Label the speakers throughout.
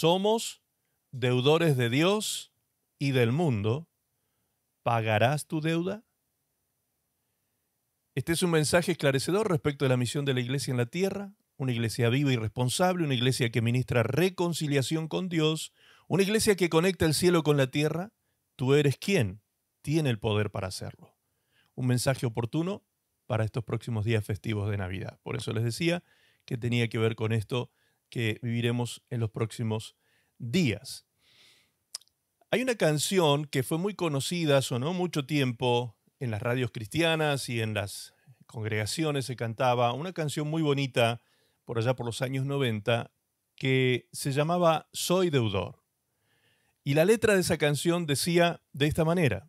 Speaker 1: somos deudores de Dios y del mundo. ¿Pagarás tu deuda? Este es un mensaje esclarecedor respecto de la misión de la iglesia en la tierra, una iglesia viva y responsable, una iglesia que ministra reconciliación con Dios, una iglesia que conecta el cielo con la tierra. Tú eres quien tiene el poder para hacerlo. Un mensaje oportuno para estos próximos días festivos de Navidad. Por eso les decía que tenía que ver con esto que viviremos en los próximos días. Hay una canción que fue muy conocida, sonó mucho tiempo en las radios cristianas y en las congregaciones se cantaba, una canción muy bonita por allá por los años 90 que se llamaba Soy deudor. Y la letra de esa canción decía de esta manera,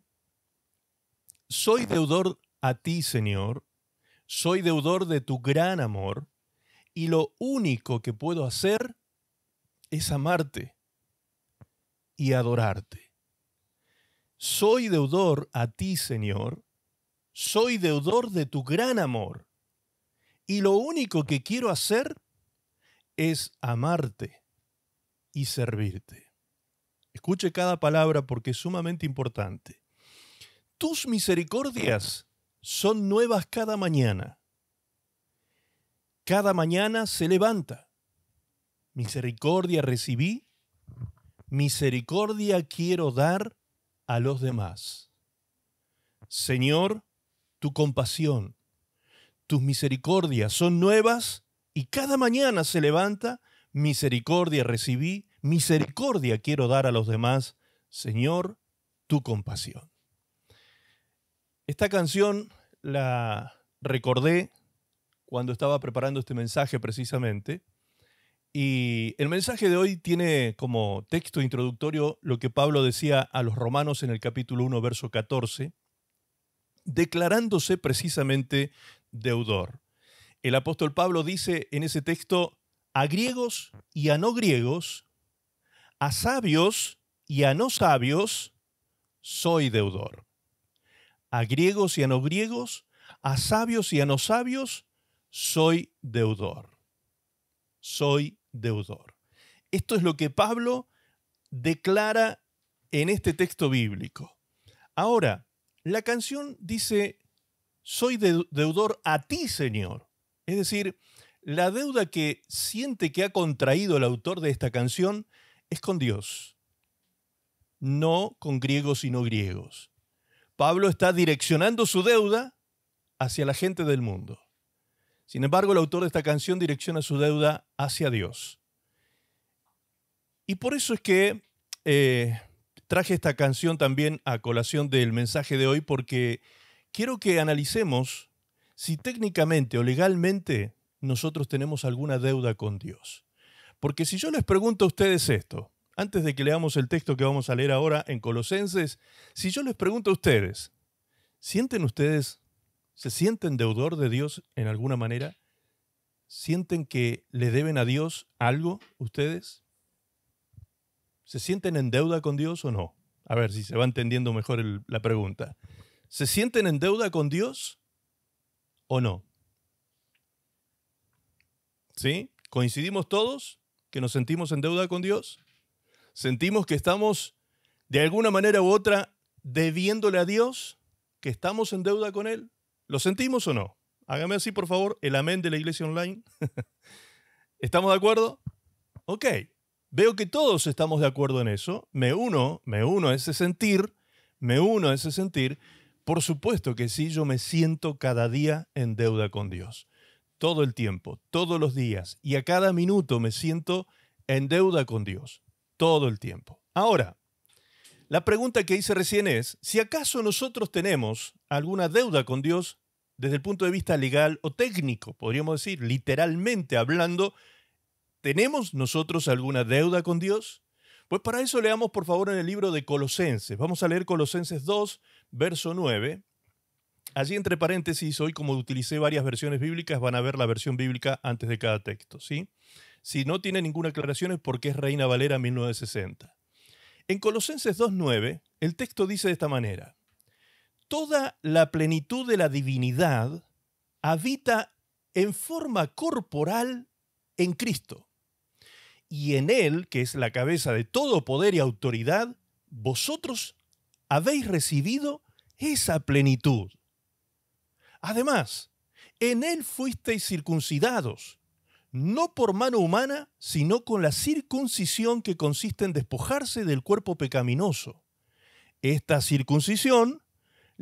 Speaker 1: Soy deudor a ti, Señor, soy deudor de tu gran amor, y lo único que puedo hacer es amarte y adorarte. Soy deudor a ti, Señor, soy deudor de tu gran amor, y lo único que quiero hacer es amarte y servirte. Escuche cada palabra porque es sumamente importante. Tus misericordias son nuevas cada mañana cada mañana se levanta. Misericordia recibí, misericordia quiero dar a los demás. Señor, tu compasión, tus misericordias son nuevas y cada mañana se levanta, misericordia recibí, misericordia quiero dar a los demás. Señor, tu compasión. Esta canción la recordé cuando estaba preparando este mensaje precisamente. Y el mensaje de hoy tiene como texto introductorio lo que Pablo decía a los romanos en el capítulo 1, verso 14, declarándose precisamente deudor. El apóstol Pablo dice en ese texto, a griegos y a no griegos, a sabios y a no sabios, soy deudor. A griegos y a no griegos, a sabios y a no sabios, soy deudor. Soy deudor. Esto es lo que Pablo declara en este texto bíblico. Ahora, la canción dice, soy deudor a ti, Señor. Es decir, la deuda que siente que ha contraído el autor de esta canción es con Dios, no con griegos y no griegos. Pablo está direccionando su deuda hacia la gente del mundo. Sin embargo, el autor de esta canción direcciona su deuda hacia Dios. Y por eso es que eh, traje esta canción también a colación del mensaje de hoy, porque quiero que analicemos si técnicamente o legalmente nosotros tenemos alguna deuda con Dios. Porque si yo les pregunto a ustedes esto, antes de que leamos el texto que vamos a leer ahora en Colosenses, si yo les pregunto a ustedes, ¿sienten ustedes se sienten deudor de Dios en alguna manera? ¿Sienten que le deben a Dios algo ustedes? ¿Se sienten en deuda con Dios o no? A ver si se va entendiendo mejor la pregunta. ¿Se sienten en deuda con Dios o no? ¿Sí? ¿Coincidimos todos que nos sentimos en deuda con Dios? ¿Sentimos que estamos de alguna manera u otra debiéndole a Dios? ¿Que estamos en deuda con Él? ¿Lo sentimos o no? Hágame así, por favor, el amén de la iglesia online. ¿Estamos de acuerdo? Ok. Veo que todos estamos de acuerdo en eso. Me uno, me uno a ese sentir, me uno a ese sentir. Por supuesto que sí, yo me siento cada día en deuda con Dios. Todo el tiempo, todos los días y a cada minuto me siento en deuda con Dios. Todo el tiempo. Ahora, la pregunta que hice recién es si acaso nosotros tenemos alguna deuda con Dios desde el punto de vista legal o técnico, podríamos decir, literalmente hablando, ¿tenemos nosotros alguna deuda con Dios? Pues para eso leamos por favor en el libro de Colosenses. Vamos a leer Colosenses 2, verso 9. Allí entre paréntesis, hoy como utilicé varias versiones bíblicas, van a ver la versión bíblica antes de cada texto, Si no tiene ninguna aclaración es porque es Reina Valera 1960. En Colosenses 2.9, el texto dice de esta manera, toda la plenitud de la divinidad habita en forma corporal en Cristo. Y en Él, que es la cabeza de todo poder y autoridad, vosotros habéis recibido esa plenitud. Además, en Él fuisteis circuncidados, no por mano humana, sino con la circuncisión que consiste en despojarse del cuerpo pecaminoso. Esta circuncisión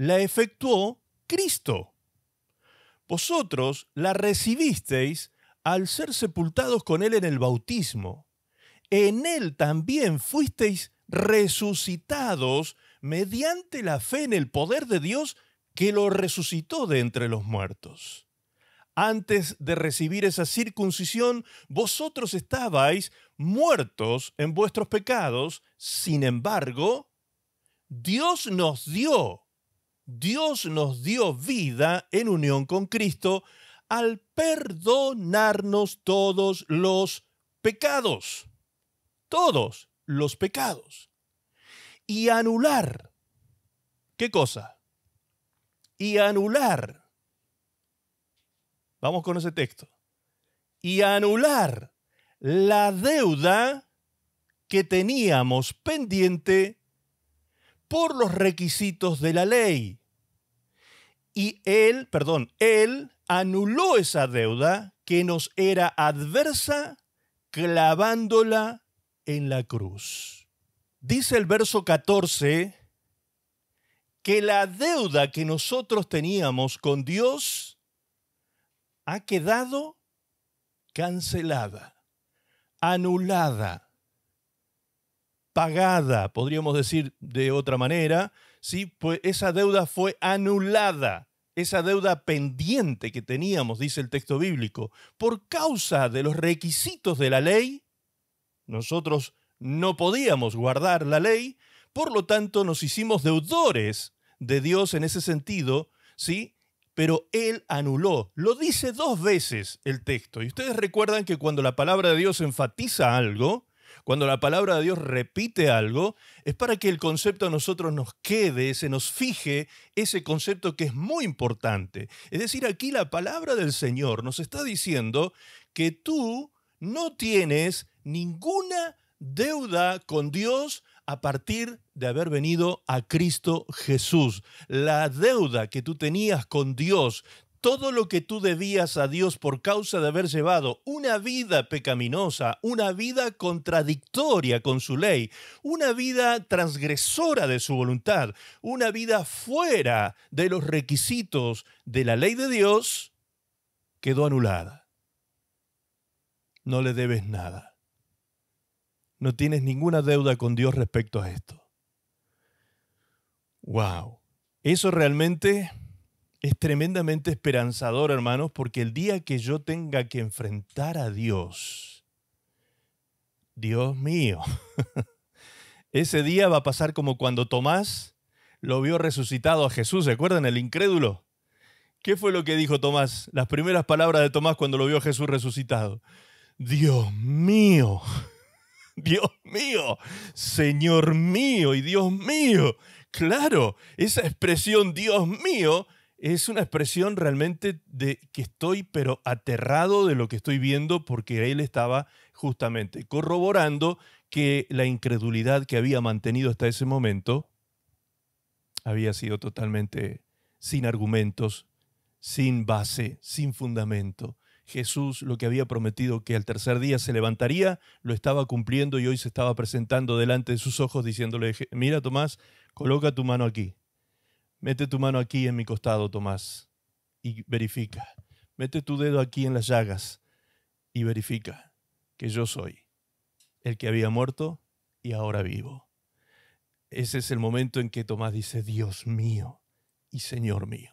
Speaker 1: la efectuó Cristo. Vosotros la recibisteis al ser sepultados con Él en el bautismo. En Él también fuisteis resucitados mediante la fe en el poder de Dios que lo resucitó de entre los muertos. Antes de recibir esa circuncisión, vosotros estabais muertos en vuestros pecados, sin embargo, Dios nos dio Dios nos dio vida en unión con Cristo al perdonarnos todos los pecados. Todos los pecados. Y anular. ¿Qué cosa? Y anular. Vamos con ese texto. Y anular la deuda que teníamos pendiente por los requisitos de la ley y él, perdón, él anuló esa deuda que nos era adversa clavándola en la cruz. Dice el verso 14 que la deuda que nosotros teníamos con Dios ha quedado cancelada, anulada, pagada, podríamos decir de otra manera, ¿sí? Pues esa deuda fue anulada, esa deuda pendiente que teníamos, dice el texto bíblico, por causa de los requisitos de la ley, nosotros no podíamos guardar la ley, por lo tanto nos hicimos deudores de Dios en ese sentido, ¿sí? Pero Él anuló. Lo dice dos veces el texto. Y ustedes recuerdan que cuando la palabra de Dios enfatiza algo, cuando la palabra de Dios repite algo, es para que el concepto a nosotros nos quede, se nos fije ese concepto que es muy importante. Es decir, aquí la palabra del Señor nos está diciendo que tú no tienes ninguna deuda con Dios a partir de haber venido a Cristo Jesús. La deuda que tú tenías con Dios todo lo que tú debías a Dios por causa de haber llevado una vida pecaminosa, una vida contradictoria con su ley, una vida transgresora de su voluntad, una vida fuera de los requisitos de la ley de Dios, quedó anulada. No le debes nada. No tienes ninguna deuda con Dios respecto a esto. ¡Wow! Eso realmente es tremendamente esperanzador, hermanos, porque el día que yo tenga que enfrentar a Dios, Dios mío, ese día va a pasar como cuando Tomás lo vio resucitado a Jesús, ¿se acuerdan? El incrédulo. ¿Qué fue lo que dijo Tomás? Las primeras palabras de Tomás cuando lo vio a Jesús resucitado. Dios mío, Dios mío, Señor mío y Dios mío. Claro, esa expresión Dios mío es una expresión realmente de que estoy, pero aterrado de lo que estoy viendo, porque él estaba justamente corroborando que la incredulidad que había mantenido hasta ese momento había sido totalmente sin argumentos, sin base, sin fundamento. Jesús lo que había prometido que al tercer día se levantaría, lo estaba cumpliendo y hoy se estaba presentando delante de sus ojos diciéndole, mira Tomás, coloca tu mano aquí, Mete tu mano aquí en mi costado, Tomás, y verifica. Mete tu dedo aquí en las llagas y verifica que yo soy el que había muerto y ahora vivo. Ese es el momento en que Tomás dice, Dios mío y Señor mío.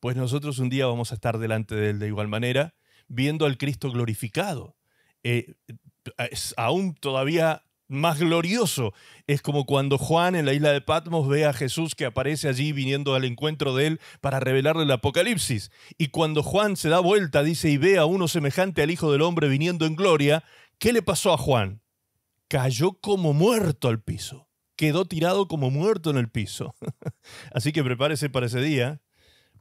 Speaker 1: Pues nosotros un día vamos a estar delante de él de igual manera, viendo al Cristo glorificado, eh, aún todavía más glorioso. Es como cuando Juan en la isla de Patmos ve a Jesús que aparece allí viniendo al encuentro de él para revelarle el Apocalipsis. Y cuando Juan se da vuelta, dice, y ve a uno semejante al Hijo del Hombre viniendo en gloria, ¿qué le pasó a Juan? Cayó como muerto al piso. Quedó tirado como muerto en el piso. Así que prepárese para ese día.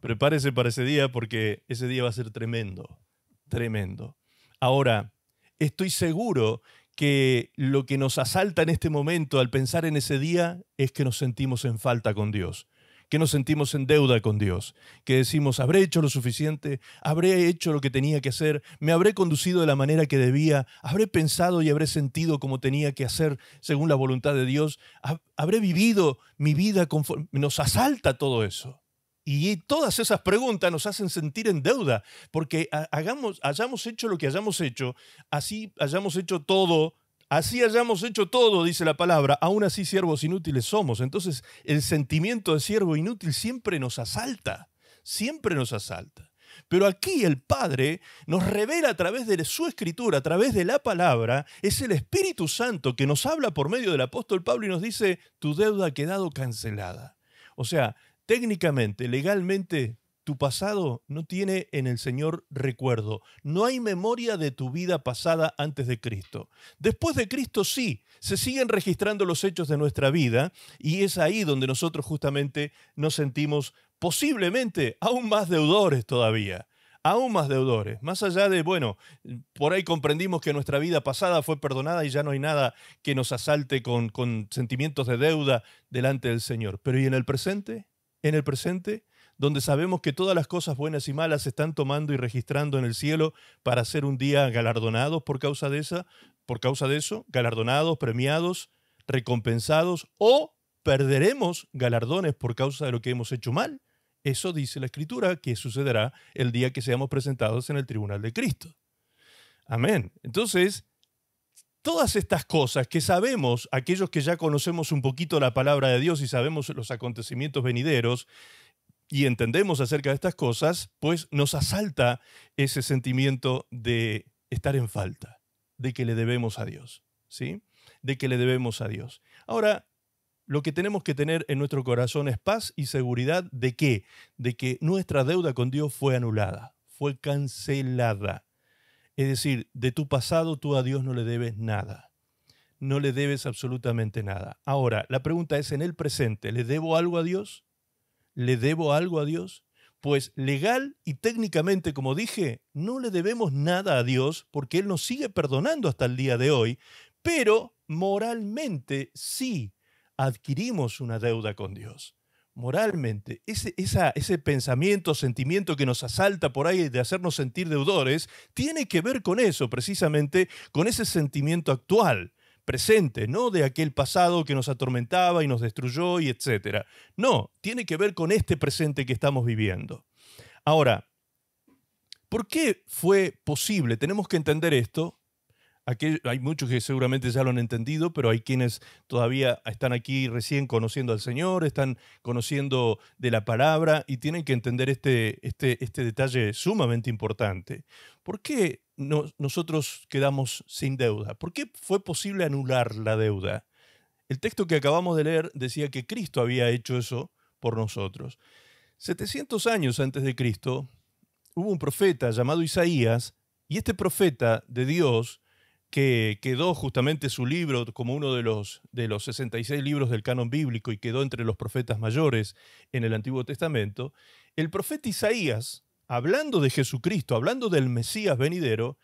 Speaker 1: Prepárese para ese día porque ese día va a ser tremendo. Tremendo. Ahora, estoy seguro que lo que nos asalta en este momento al pensar en ese día es que nos sentimos en falta con Dios, que nos sentimos en deuda con Dios, que decimos, habré hecho lo suficiente, habré hecho lo que tenía que hacer, me habré conducido de la manera que debía, habré pensado y habré sentido como tenía que hacer según la voluntad de Dios, habré vivido mi vida conforme... Nos asalta todo eso. Y todas esas preguntas nos hacen sentir en deuda, porque hagamos, hayamos hecho lo que hayamos hecho, así hayamos hecho todo, así hayamos hecho todo, dice la palabra, aún así siervos inútiles somos. Entonces el sentimiento de siervo inútil siempre nos asalta, siempre nos asalta. Pero aquí el Padre nos revela a través de su escritura, a través de la palabra, es el Espíritu Santo que nos habla por medio del apóstol Pablo y nos dice, tu deuda ha quedado cancelada. O sea, técnicamente, legalmente, tu pasado no tiene en el Señor recuerdo. No hay memoria de tu vida pasada antes de Cristo. Después de Cristo sí, se siguen registrando los hechos de nuestra vida y es ahí donde nosotros justamente nos sentimos posiblemente aún más deudores todavía aún más deudores. Más allá de, bueno, por ahí comprendimos que nuestra vida pasada fue perdonada y ya no hay nada que nos asalte con, sentimientos de deuda delante del Señor. Pero ¿y en el presente? en el presente, donde sabemos que todas las cosas buenas y malas se están tomando y registrando en el cielo para ser un día galardonados por causa de esa, por causa de eso, galardonados, premiados, recompensados o perderemos galardones por causa de lo que hemos hecho mal. Eso dice la escritura que sucederá el día que seamos presentados en el tribunal de Cristo. Amén. Entonces, todas estas cosas que sabemos, aquellos que ya conocemos un poquito la palabra de Dios y sabemos los acontecimientos venideros y entendemos acerca de estas cosas, pues nos asalta ese sentimiento de estar en falta, de que le debemos a Dios, ¿sí? De que le debemos a Dios. Ahora, lo que tenemos que tener en nuestro corazón es paz y seguridad de que, de que nuestra deuda con Dios fue anulada, fue cancelada. Es decir, de tu pasado tú a Dios no le debes nada. No le debes absolutamente nada. Ahora, la pregunta es en el presente, ¿le debo algo a Dios? ¿Le debo algo a Dios? Pues legal y técnicamente, como dije, no le debemos nada a Dios porque Él nos sigue perdonando hasta el día de hoy, pero moralmente sí adquirimos una deuda con Dios moralmente. Ese, esa, ese pensamiento, sentimiento que nos asalta por ahí de hacernos sentir deudores, tiene que ver con eso, precisamente, con ese sentimiento actual, presente, no de aquel pasado que nos atormentaba y nos destruyó y etcétera. No, tiene que ver con este presente que estamos viviendo. Ahora, ¿por qué fue posible? Tenemos que entender esto hay muchos que seguramente ya lo han entendido, pero hay quienes todavía están aquí recién conociendo al Señor, están conociendo de la palabra y tienen que entender este, este, este detalle sumamente importante. ¿Por qué no, nosotros quedamos sin deuda? ¿Por qué fue posible anular la deuda? El texto que acabamos de leer decía que Cristo había hecho eso por nosotros. 700 años antes de Cristo, hubo un profeta llamado Isaías, y este profeta de Dios que quedó justamente su libro como uno de los, de los 66 libros del canon bíblico y quedó entre los profetas mayores en el Antiguo Testamento, el profeta Isaías, hablando de Jesucristo, hablando del Mesías venidero,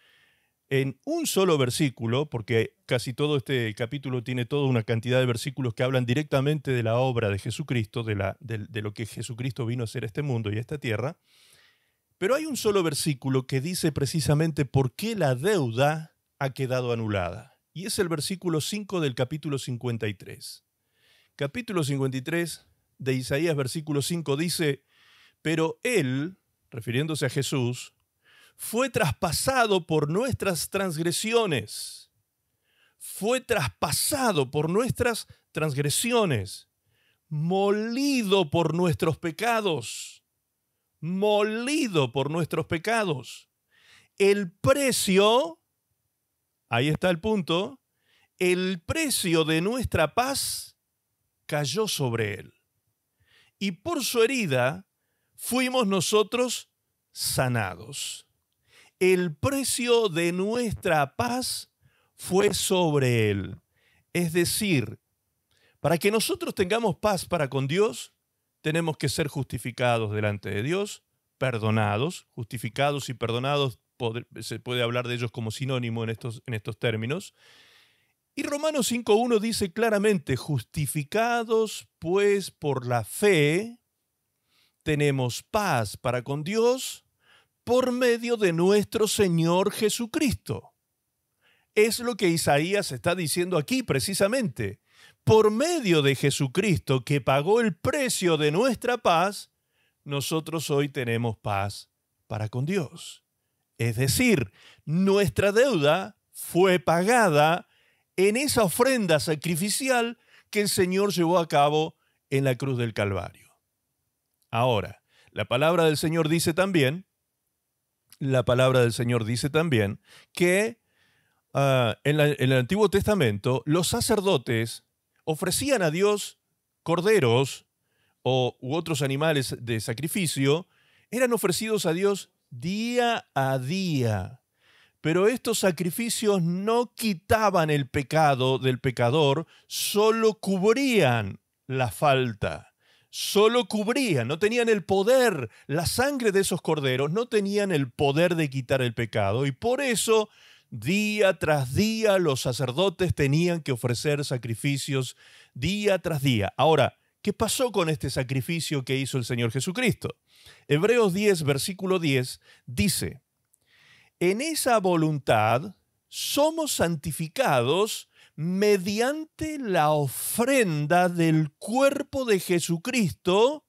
Speaker 1: en un solo versículo, porque casi todo este capítulo tiene toda una cantidad de versículos que hablan directamente de la obra de Jesucristo, de, la, de, lo que Jesucristo vino a hacer este mundo y a esta tierra, pero hay un solo versículo que dice precisamente por qué la deuda ha quedado anulada. Y es el versículo 5 del capítulo 53. Capítulo 53 de Isaías, versículo 5 dice, pero él, refiriéndose a Jesús, fue traspasado por nuestras transgresiones. Fue traspasado por nuestras transgresiones. Molido por nuestros pecados. Molido por nuestros pecados. El precio ahí está el punto, el precio de nuestra paz cayó sobre él. Y por su herida fuimos nosotros sanados. El precio de nuestra paz fue sobre él. Es decir, para que nosotros tengamos paz para con Dios, tenemos que ser justificados delante de Dios, perdonados, justificados y perdonados se puede hablar de ellos como sinónimo en estos, en estos términos. Y Romanos 5.1 dice claramente, justificados pues por la fe, tenemos paz para con Dios por medio de nuestro Señor Jesucristo. Es lo que Isaías está diciendo aquí precisamente. Por medio de Jesucristo que pagó el precio de nuestra paz, nosotros hoy tenemos paz para con Dios. Es decir, nuestra deuda fue pagada en esa ofrenda sacrificial que el Señor llevó a cabo en la cruz del Calvario. Ahora, la palabra del Señor dice también, la palabra del Señor dice también que ah, en, el Antiguo Testamento los sacerdotes ofrecían a Dios corderos o, u otros animales de sacrificio, eran ofrecidos a Dios día a día. Pero estos sacrificios no quitaban el pecado del pecador, solo cubrían la falta, solo cubrían, no tenían el poder, la sangre de esos corderos no tenían el poder de quitar el pecado. Y por eso, día tras día, los sacerdotes tenían que ofrecer sacrificios, día tras día. Ahora, ¿Qué pasó con este sacrificio que hizo el Señor Jesucristo? Hebreos 10, versículo 10, dice, en esa voluntad somos santificados mediante la ofrenda del cuerpo de Jesucristo,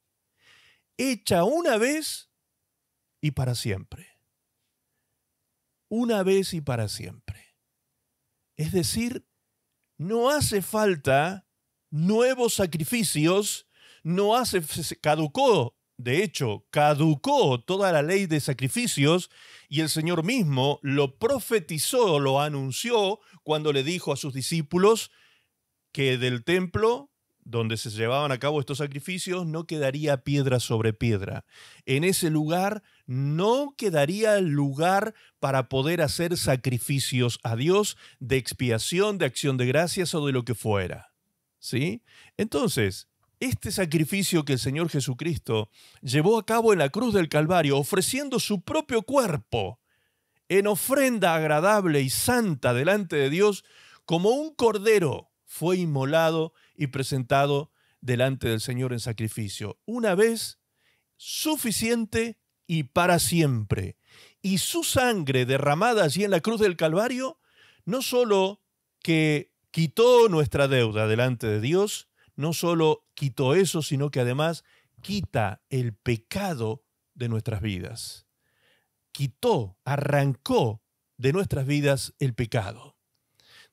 Speaker 1: hecha una vez y para siempre. Una vez y para siempre. Es decir, no hace falta nuevos sacrificios, no hace, caducó, de hecho, caducó toda la ley de sacrificios y el Señor mismo lo profetizó, lo anunció cuando le dijo a sus discípulos que del templo donde se llevaban a cabo estos sacrificios no quedaría piedra sobre piedra. En ese lugar no quedaría lugar para poder hacer sacrificios a Dios de expiación, de acción de gracias o de lo que fuera. Entonces, este sacrificio que el Señor Jesucristo llevó a cabo en la cruz del Calvario, ofreciendo su propio cuerpo en ofrenda agradable y santa delante de Dios, como un cordero, fue inmolado y presentado delante del Señor en sacrificio, una vez suficiente y para siempre. Y su sangre derramada allí en la cruz del Calvario, no solo que quitó nuestra deuda delante de Dios, no solo quitó eso, sino que además quita el pecado de nuestras vidas. Quitó, arrancó de nuestras vidas el pecado.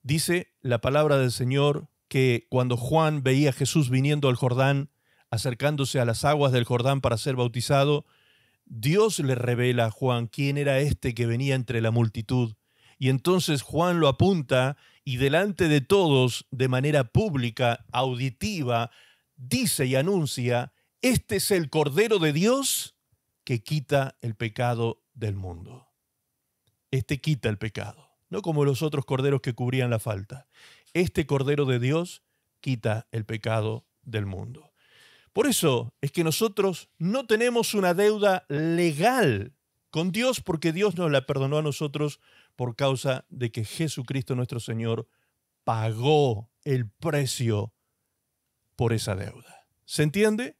Speaker 1: Dice la palabra del Señor que cuando Juan veía a Jesús viniendo al Jordán, acercándose a las aguas del Jordán para ser bautizado, Dios le revela a Juan quién era este que venía entre la multitud. Y entonces Juan lo apunta y delante de todos, de manera pública, auditiva, dice y anuncia, este es el Cordero de Dios que quita el pecado del mundo. Este quita el pecado, no como los otros corderos que cubrían la falta. Este Cordero de Dios quita el pecado del mundo. Por eso es que nosotros no tenemos una deuda legal con Dios porque Dios nos la perdonó a nosotros por causa de que Jesucristo nuestro Señor pagó el precio por esa deuda. ¿Se entiende?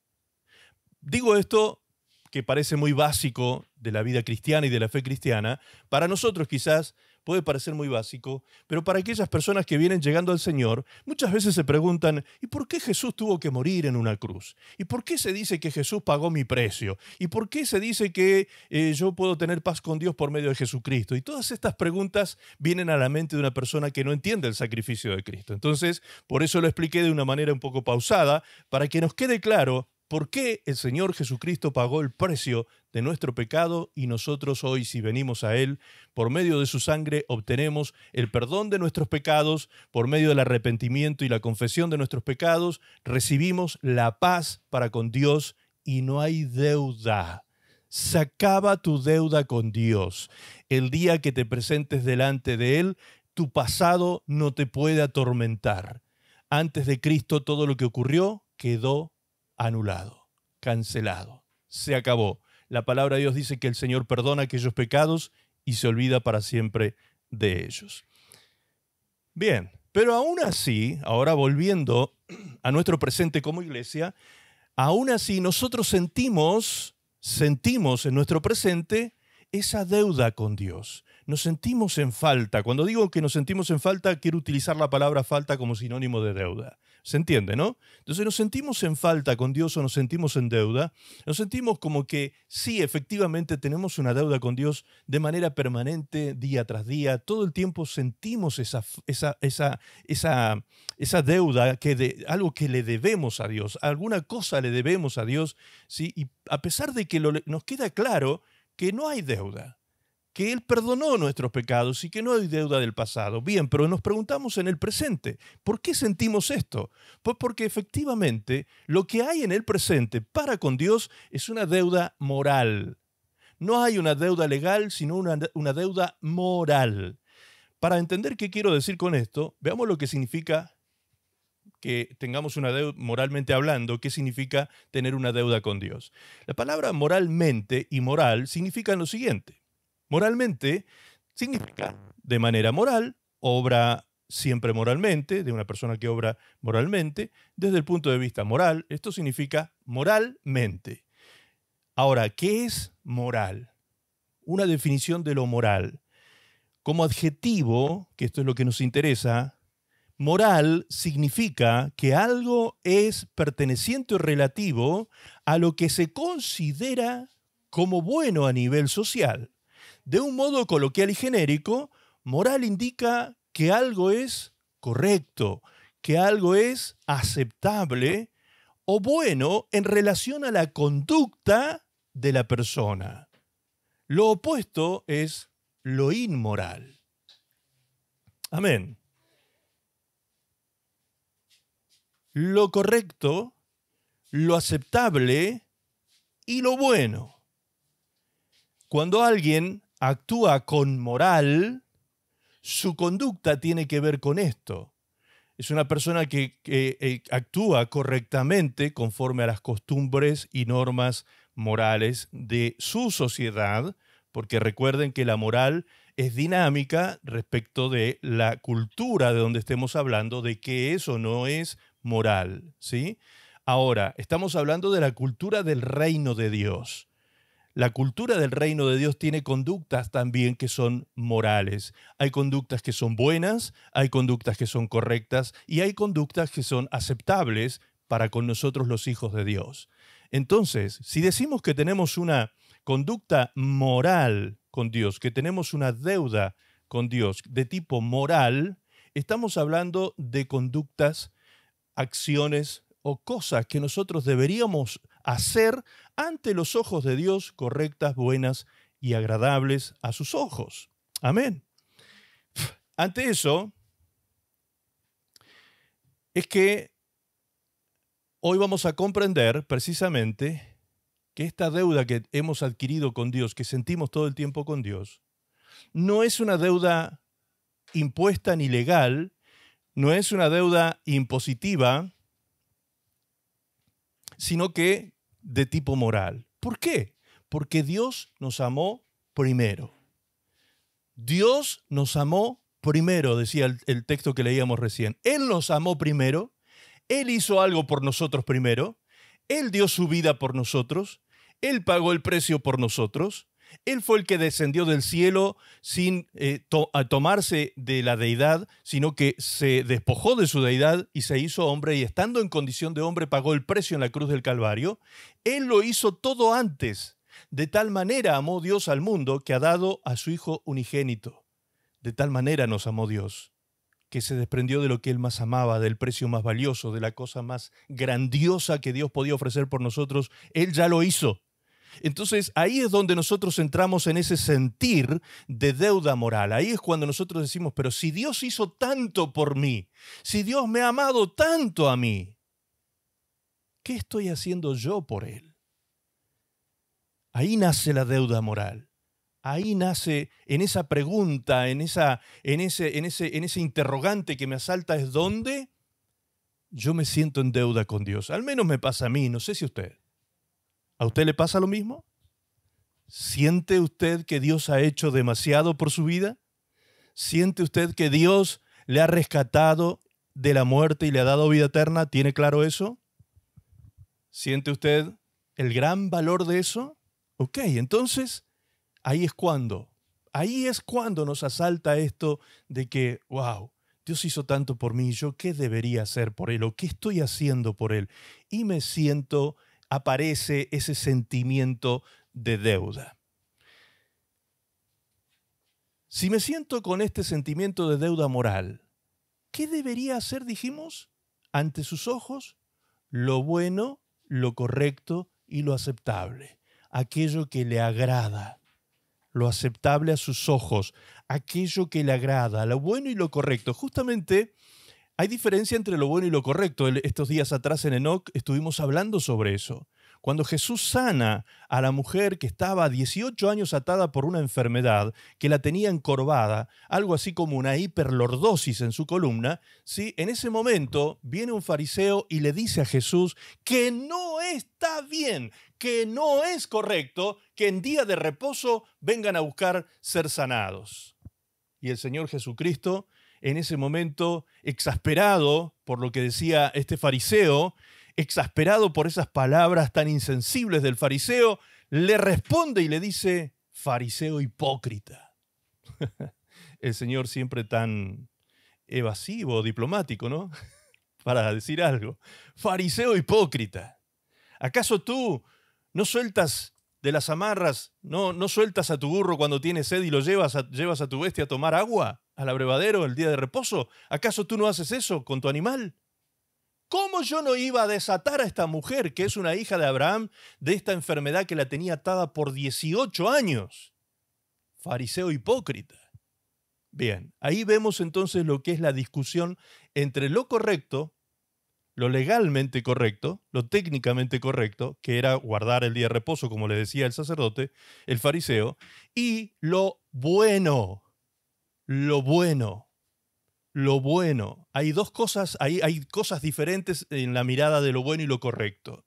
Speaker 1: Digo esto que parece muy básico de la vida cristiana y de la fe cristiana, para nosotros quizás puede parecer muy básico, pero para aquellas personas que vienen llegando al Señor, muchas veces se preguntan, ¿y por qué Jesús tuvo que morir en una cruz? ¿Y por qué se dice que Jesús pagó mi precio? ¿Y por qué se dice que eh, yo puedo tener paz con Dios por medio de Jesucristo? Y todas estas preguntas vienen a la mente de una persona que no entiende el sacrificio de Cristo. Entonces, por eso lo expliqué de una manera un poco pausada, para que nos quede claro ¿Por qué el Señor Jesucristo pagó el precio de nuestro pecado y nosotros hoy, si venimos a Él, por medio de su sangre obtenemos el perdón de nuestros pecados, por medio del arrepentimiento y la confesión de nuestros pecados, recibimos la paz para con Dios y no hay deuda. Sacaba tu deuda con Dios. El día que te presentes delante de Él, tu pasado no te puede atormentar. Antes de Cristo todo lo que ocurrió quedó anulado, cancelado, se acabó. La palabra de Dios dice que el Señor perdona aquellos pecados y se olvida para siempre de ellos. Bien, pero aún así, ahora volviendo a nuestro presente como iglesia, aún así nosotros sentimos, sentimos en nuestro presente esa deuda con Dios. Nos sentimos en falta. Cuando digo que nos sentimos en falta, quiero utilizar la palabra falta como sinónimo de deuda. ¿Se entiende, no? Entonces nos sentimos en falta con Dios o nos sentimos en deuda. Nos sentimos como que sí, efectivamente tenemos una deuda con Dios de manera permanente, día tras día. Todo el tiempo sentimos esa, esa, esa, esa, deuda, que de, algo que le debemos a Dios, alguna cosa le debemos a Dios. ¿sí? Y a pesar de que nos queda claro que no hay deuda, que Él perdonó nuestros pecados y que no hay deuda del pasado. Bien, pero nos preguntamos en el presente, ¿por qué sentimos esto? Pues porque efectivamente lo que hay en el presente para con Dios es una deuda moral. No hay una deuda legal, sino una, deuda moral. Para entender qué quiero decir con esto, veamos lo que significa que tengamos una deuda, moralmente hablando, ¿qué significa tener una deuda con Dios? La palabra moralmente y moral significan lo siguiente. Moralmente significa de manera moral, obra siempre moralmente, de una persona que obra moralmente, desde el punto de vista moral, esto significa moralmente. Ahora, ¿qué es moral? Una definición de lo moral. Como adjetivo, que esto es lo que nos interesa, moral significa que algo es perteneciente o relativo a lo que se considera como bueno a nivel social. De un modo coloquial y genérico, moral indica que algo es correcto, que algo es aceptable o bueno en relación a la conducta de la persona. Lo opuesto es lo inmoral. Amén. Lo correcto, lo aceptable y lo bueno. Cuando alguien actúa con moral, su conducta tiene que ver con esto. Es una persona que, eh, actúa correctamente conforme a las costumbres y normas morales de su sociedad, porque recuerden que la moral es dinámica respecto de la cultura de donde estemos hablando, de que eso no es moral, ¿sí? Ahora, estamos hablando de la cultura del reino de Dios. La cultura del reino de Dios tiene conductas también que son morales. Hay conductas que son buenas, hay conductas que son correctas y hay conductas que son aceptables para con nosotros los hijos de Dios. Entonces, si decimos que tenemos una conducta moral con Dios, que tenemos una deuda con Dios de tipo moral, estamos hablando de conductas, acciones o cosas que nosotros deberíamos hacer ante los ojos de Dios correctas, buenas y agradables a sus ojos. Amén. Ante eso, es que hoy vamos a comprender precisamente que esta deuda que hemos adquirido con Dios, que sentimos todo el tiempo con Dios, no es una deuda impuesta ni legal, no es una deuda impositiva, sino que de tipo moral. ¿Por qué? Porque Dios nos amó primero. Dios nos amó primero, decía el, texto que leíamos recién. Él nos amó primero, Él hizo algo por nosotros primero, Él dio su vida por nosotros, Él pagó el precio por nosotros, él fue el que descendió del cielo sin eh, tomarse de la deidad, sino que se despojó de su deidad y se hizo hombre y estando en condición de hombre pagó el precio en la cruz del Calvario. Él lo hizo todo antes. De tal manera amó Dios al mundo que ha dado a su Hijo unigénito. De tal manera nos amó Dios, que se desprendió de lo que Él más amaba, del precio más valioso, de la cosa más grandiosa que Dios podía ofrecer por nosotros. Él ya lo hizo. Entonces ahí es donde nosotros entramos en ese sentir de deuda moral. Ahí es cuando nosotros decimos, pero si Dios hizo tanto por mí, si Dios me ha amado tanto a mí, ¿qué estoy haciendo yo por Él? Ahí nace la deuda moral. Ahí nace en esa pregunta, en, esa, en, ese, en, ese, ese interrogante que me asalta es dónde yo me siento en deuda con Dios. Al menos me pasa a mí, no sé si usted. ¿A usted le pasa lo mismo? ¿Siente usted que Dios ha hecho demasiado por su vida? ¿Siente usted que Dios le ha rescatado de la muerte y le ha dado vida eterna? ¿Tiene claro eso? ¿Siente usted el gran valor de eso? Ok, entonces ahí es cuando, ahí es cuando nos asalta esto de que, wow, Dios hizo tanto por mí, yo qué debería hacer por Él o qué estoy haciendo por Él. Y me siento aparece ese sentimiento de deuda. Si me siento con este sentimiento de deuda moral, ¿qué debería hacer, dijimos, ante sus ojos? Lo bueno, lo correcto y lo aceptable, aquello que le agrada, lo aceptable a sus ojos, aquello que le agrada, lo bueno y lo correcto. Justamente hay diferencia entre lo bueno y lo correcto. Estos días atrás en Enoch estuvimos hablando sobre eso. Cuando Jesús sana a la mujer que estaba 18 años atada por una enfermedad, que la tenía encorvada, algo así como una hiperlordosis en su columna, ¿sí? en ese momento viene un fariseo y le dice a Jesús que no está bien, que no es correcto que en día de reposo vengan a buscar ser sanados. Y el Señor Jesucristo en ese momento exasperado por lo que decía este fariseo, exasperado por esas palabras tan insensibles del fariseo, le responde y le dice, fariseo hipócrita. El Señor siempre tan evasivo, diplomático, ¿no? Para decir algo. Fariseo hipócrita. ¿Acaso tú no sueltas de las amarras, no, no sueltas a tu burro cuando tiene sed y lo llevas llevas a tu bestia a tomar agua? al abrevadero el día de reposo? ¿Acaso tú no haces eso con tu animal? ¿Cómo yo no iba a desatar a esta mujer, que es una hija de Abraham, de esta enfermedad que la tenía atada por 18 años? Fariseo hipócrita. Bien, ahí vemos entonces lo que es la discusión entre lo correcto, lo legalmente correcto, lo técnicamente correcto, que era guardar el día de reposo, como le decía el sacerdote, el fariseo, y lo bueno, lo bueno. Lo bueno. Hay dos cosas, hay, hay cosas diferentes en la mirada de lo bueno y lo correcto.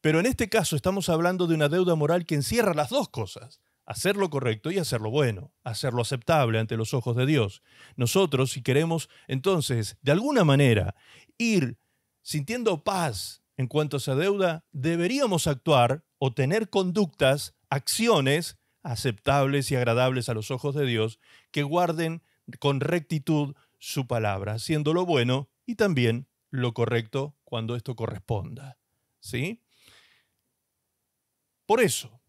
Speaker 1: Pero en este caso estamos hablando de una deuda moral que encierra las dos cosas, hacer lo correcto y hacer lo bueno, hacerlo aceptable ante los ojos de Dios. Nosotros, si queremos entonces, de alguna manera, ir sintiendo paz en cuanto a esa deuda, deberíamos actuar o tener conductas, acciones aceptables y agradables a los ojos de Dios, que guarden con rectitud su palabra, siendo lo bueno y también lo correcto cuando esto corresponda. ¿Sí? Por eso,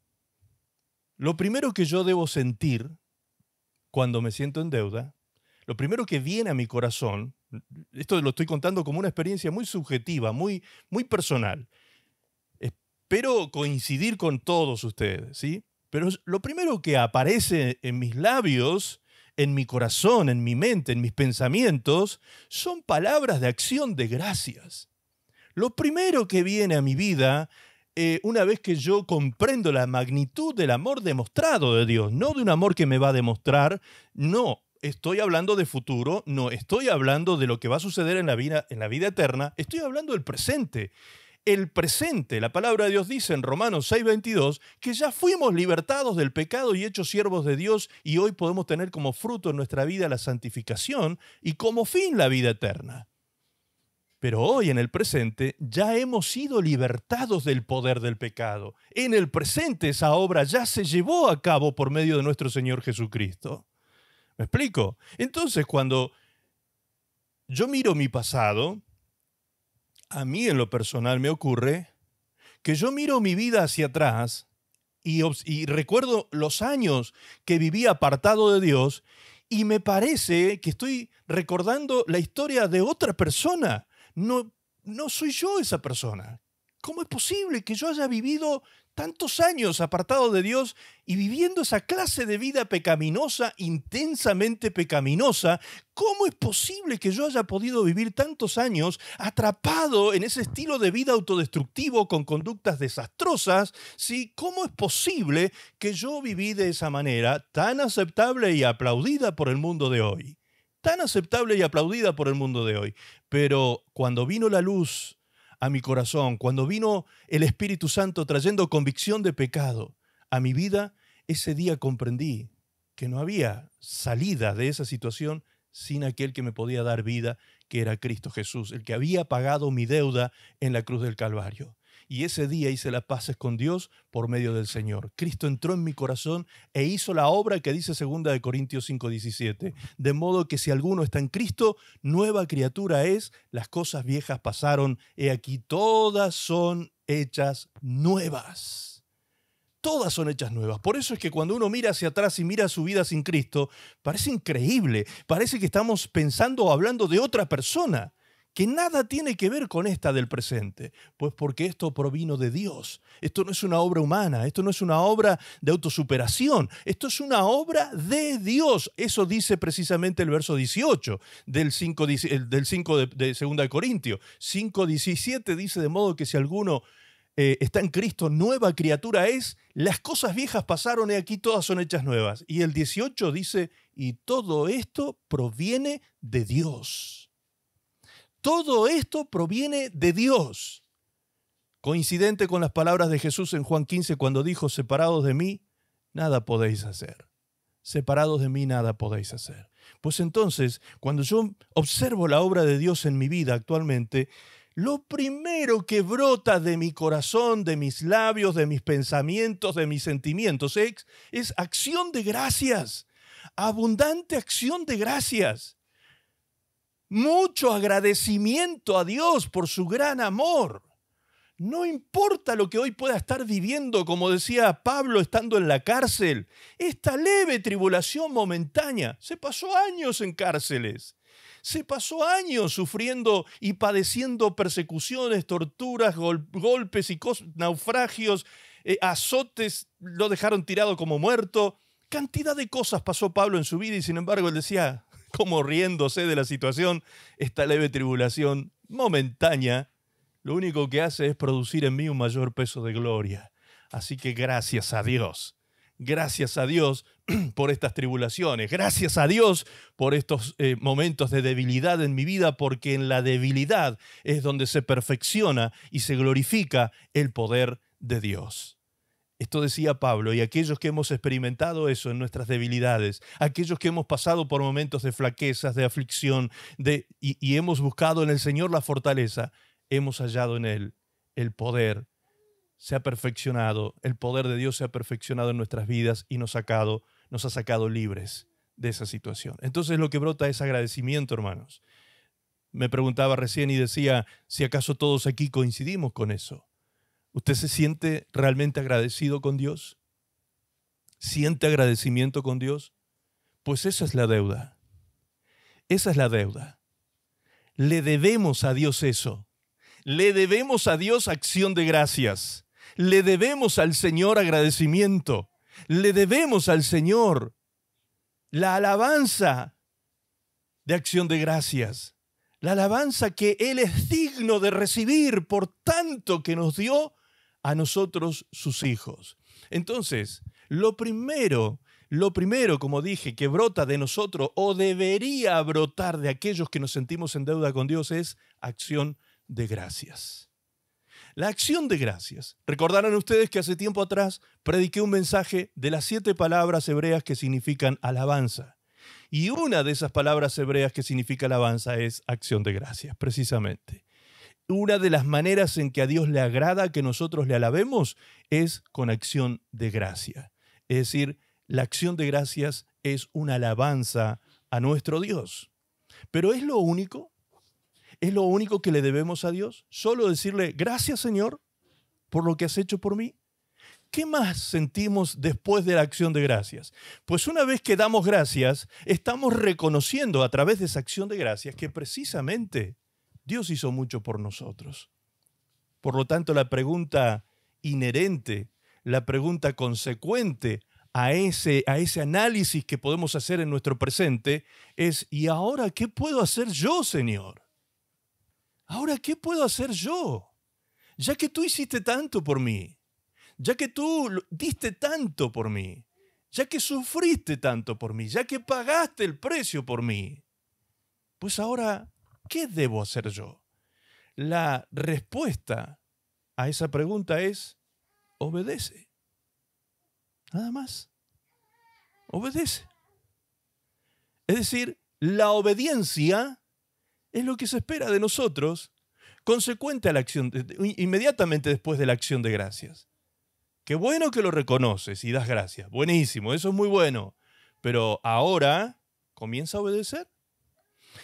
Speaker 1: lo primero que yo debo sentir cuando me siento en deuda, lo primero que viene a mi corazón, esto lo estoy contando como una experiencia muy subjetiva, muy, muy personal, espero coincidir con todos ustedes, ¿sí? Pero lo primero que aparece en mis labios, en mi corazón, en mi mente, en mis pensamientos, son palabras de acción de gracias. Lo primero que viene a mi vida eh, una vez que yo comprendo la magnitud del amor demostrado de Dios, no de un amor que me va a demostrar, no, estoy hablando de futuro, no estoy hablando de lo que va a suceder en la vida, en la vida eterna, estoy hablando del presente el presente. La palabra de Dios dice en Romanos 6:22 que ya fuimos libertados del pecado y hechos siervos de Dios y hoy podemos tener como fruto en nuestra vida la santificación y como fin la vida eterna. Pero hoy en el presente ya hemos sido libertados del poder del pecado. En el presente esa obra ya se llevó a cabo por medio de nuestro Señor Jesucristo. ¿Me explico? Entonces cuando yo miro mi pasado, a mí en lo personal me ocurre que yo miro mi vida hacia atrás y, recuerdo los años que viví apartado de Dios y me parece que estoy recordando la historia de otra persona. No, no soy yo esa persona. ¿Cómo es posible que yo haya vivido tantos años apartado de Dios y viviendo esa clase de vida pecaminosa, intensamente pecaminosa, ¿cómo es posible que yo haya podido vivir tantos años atrapado en ese estilo de vida autodestructivo con conductas desastrosas? ¿Sí? ¿Cómo es posible que yo viví de esa manera tan aceptable y aplaudida por el mundo de hoy? Tan aceptable y aplaudida por el mundo de hoy. Pero cuando vino la luz, a mi corazón, cuando vino el Espíritu Santo trayendo convicción de pecado a mi vida, ese día comprendí que no había salida de esa situación sin aquel que me podía dar vida, que era Cristo Jesús, el que había pagado mi deuda en la cruz del Calvario y ese día hice las paces con Dios por medio del Señor. Cristo entró en mi corazón e hizo la obra que dice 2 Corintios 5:17. De modo que si alguno está en Cristo, nueva criatura es, las cosas viejas pasaron, he aquí todas son hechas nuevas todas son hechas nuevas. Por eso es que cuando uno mira hacia atrás y mira su vida sin Cristo, parece increíble, parece que estamos pensando o hablando de otra persona que nada tiene que ver con esta del presente, pues porque esto provino de Dios. Esto no es una obra humana, esto no es una obra de autosuperación, esto es una obra de Dios. Eso dice precisamente el verso 18 del 5, de, 2 Corintios. 5.17 dice de modo que si alguno eh, está en Cristo, nueva criatura es, las cosas viejas pasaron y aquí todas son hechas nuevas. Y el 18 dice, y todo esto proviene de Dios todo esto proviene de Dios. Coincidente con las palabras de Jesús en Juan 15 cuando dijo, separados de mí, nada podéis hacer. Separados de mí, nada podéis hacer. Pues entonces, cuando yo observo la obra de Dios en mi vida actualmente, lo primero que brota de mi corazón, de mis labios, de mis pensamientos, de mis sentimientos, es, es acción de gracias, abundante acción de gracias mucho agradecimiento a Dios por su gran amor. No importa lo que hoy pueda estar viviendo, como decía Pablo estando en la cárcel, esta leve tribulación momentánea, se pasó años en cárceles, se pasó años sufriendo y padeciendo persecuciones, torturas, golpes y naufragios, eh, azotes, lo dejaron tirado como muerto. Cantidad de cosas pasó Pablo en su vida y sin embargo él decía, como riéndose de la situación, esta leve tribulación momentánea, lo único que hace es producir en mí un mayor peso de gloria. Así que gracias a Dios, gracias a Dios por estas tribulaciones, gracias a Dios por estos eh, momentos de debilidad en mi vida, porque en la debilidad es donde se perfecciona y se glorifica el poder de Dios. Esto decía Pablo, y aquellos que hemos experimentado eso en nuestras debilidades, aquellos que hemos pasado por momentos de flaquezas, de aflicción, de, y, hemos buscado en el Señor la fortaleza, hemos hallado en Él el poder. Se ha perfeccionado, el poder de Dios se ha perfeccionado en nuestras vidas y nos ha sacado, nos ha sacado libres de esa situación. Entonces lo que brota es agradecimiento, hermanos. Me preguntaba recién y decía si acaso todos aquí coincidimos con eso. ¿Usted se siente realmente agradecido con Dios? ¿Siente agradecimiento con Dios? Pues esa es la deuda. Esa es la deuda. Le debemos a Dios eso. Le debemos a Dios acción de gracias. Le debemos al Señor agradecimiento. Le debemos al Señor la alabanza de acción de gracias. La alabanza que Él es digno de recibir por tanto que nos dio a nosotros sus hijos. Entonces, lo primero, lo primero, como dije, que brota de nosotros o debería brotar de aquellos que nos sentimos en deuda con Dios es acción de gracias. La acción de gracias. Recordarán ustedes que hace tiempo atrás prediqué un mensaje de las siete palabras hebreas que significan alabanza. Y una de esas palabras hebreas que significa alabanza es acción de gracias, precisamente una de las maneras en que a Dios le agrada que nosotros le alabemos es con acción de gracia. Es decir, la acción de gracias es una alabanza a nuestro Dios. Pero es lo único, es lo único que le debemos a Dios, solo decirle, gracias Señor por lo que has hecho por mí. ¿Qué más sentimos después de la acción de gracias? Pues una vez que damos gracias, estamos reconociendo a través de esa acción de gracias que precisamente Dios hizo mucho por nosotros. Por lo tanto, la pregunta inherente, la pregunta consecuente a ese, a ese análisis que podemos hacer en nuestro presente es, ¿y ahora qué puedo hacer yo, Señor? ¿Ahora qué puedo hacer yo? Ya que tú hiciste tanto por mí, ya que tú diste tanto por mí, ya que sufriste tanto por mí, ya que pagaste el precio por mí, pues ahora ¿Qué debo hacer yo? La respuesta a esa pregunta es, obedece. Nada más. Obedece. Es decir, la obediencia es lo que se espera de nosotros, consecuente a la acción, inmediatamente después de la acción de gracias. Qué bueno que lo reconoces y das gracias. Buenísimo, eso es muy bueno. Pero ahora comienza a obedecer.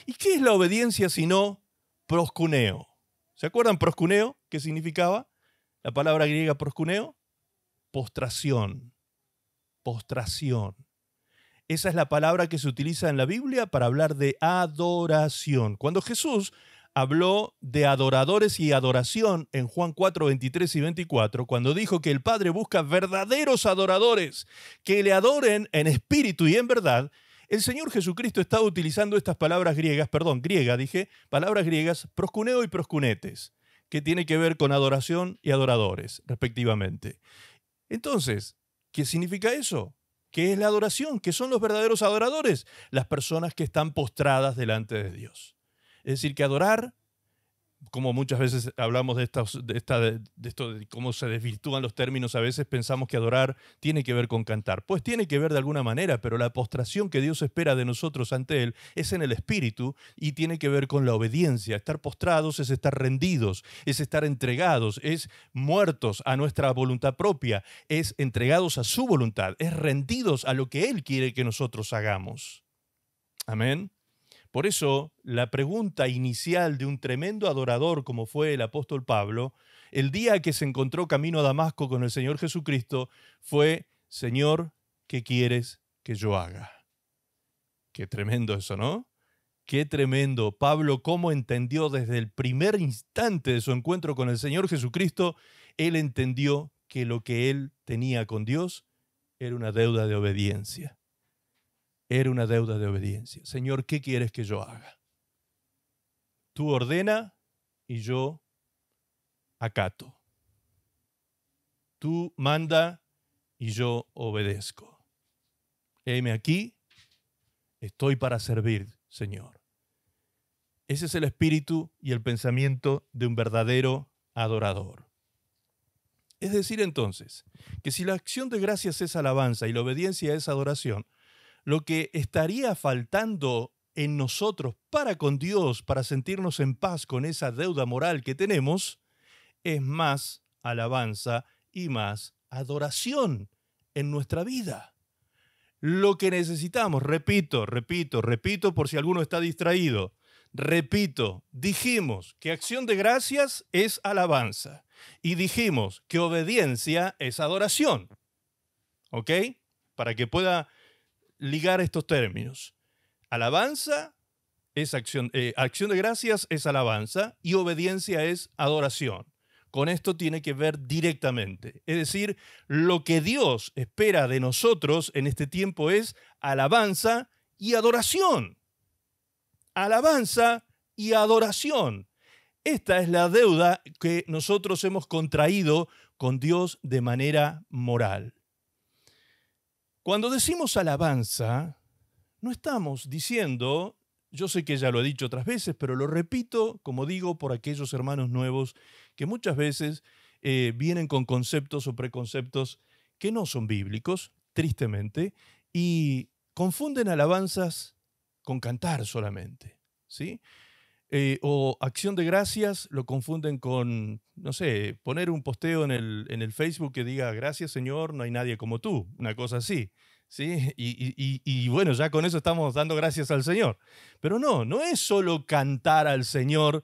Speaker 1: ¿Y qué es la obediencia sino proscuneo? ¿Se acuerdan proscuneo? ¿Qué significaba? La palabra griega proscuneo, postración. Postración. Esa es la palabra que se utiliza en la Biblia para hablar de adoración. Cuando Jesús habló de adoradores y adoración en Juan 4, 23 y 24, cuando dijo que el Padre busca verdaderos adoradores que le adoren en espíritu y en verdad, el Señor Jesucristo estaba utilizando estas palabras griegas, perdón, griega, dije, palabras griegas, proscuneo y proscunetes, que tiene que ver con adoración y adoradores, respectivamente. Entonces, ¿qué significa eso? ¿Qué es la adoración? ¿Qué son los verdaderos adoradores? Las personas que están postradas delante de Dios. Es decir, que adorar como muchas veces hablamos de, estas, de, esto, de cómo se desvirtúan los términos, a veces pensamos que adorar tiene que ver con cantar. Pues tiene que ver de alguna manera, pero la postración que Dios espera de nosotros ante Él es en el espíritu y tiene que ver con la obediencia. Estar postrados es estar rendidos, es estar entregados, es muertos a nuestra voluntad propia, es entregados a su voluntad, es rendidos a lo que Él quiere que nosotros hagamos. Amén. Por eso, la pregunta inicial de un tremendo adorador como fue el apóstol Pablo, el día que se encontró camino a Damasco con el Señor Jesucristo, fue, Señor, ¿qué quieres que yo haga? Qué tremendo eso, ¿no? Qué tremendo. Pablo, cómo entendió desde el primer instante de su encuentro con el Señor Jesucristo, él entendió que lo que él tenía con Dios era una deuda de obediencia era una deuda de obediencia. Señor, ¿qué quieres que yo haga? Tú ordena y yo acato. Tú manda y yo obedezco. Heme aquí, estoy para servir, Señor. Ese es el espíritu y el pensamiento de un verdadero adorador. Es decir, entonces, que si la acción de gracias es alabanza y la obediencia es adoración, lo que estaría faltando en nosotros para con Dios, para sentirnos en paz con esa deuda moral que tenemos, es más alabanza y más adoración en nuestra vida. Lo que necesitamos, repito, repito, repito por si alguno está distraído, repito, dijimos que acción de gracias es alabanza y dijimos que obediencia es adoración. ¿Ok? Para que pueda ligar estos términos. Alabanza es acción, eh, acción de gracias es alabanza y obediencia es adoración. Con esto tiene que ver directamente. Es decir, lo que Dios espera de nosotros en este tiempo es alabanza y adoración. Alabanza y adoración. Esta es la deuda que nosotros hemos contraído con Dios de manera moral. Cuando decimos alabanza, no estamos diciendo, yo sé que ya lo he dicho otras veces, pero lo repito, como digo, por aquellos hermanos nuevos que muchas veces eh, vienen con conceptos o preconceptos que no son bíblicos, tristemente, y confunden alabanzas con cantar solamente. ¿sí? Eh, o acción de gracias lo confunden con, no sé, poner un posteo en el, en el Facebook que diga, gracias Señor, no hay nadie como tú, una cosa así. ¿Sí? Y, y, bueno, ya con eso estamos dando gracias al Señor. Pero no, no es solo cantar al Señor,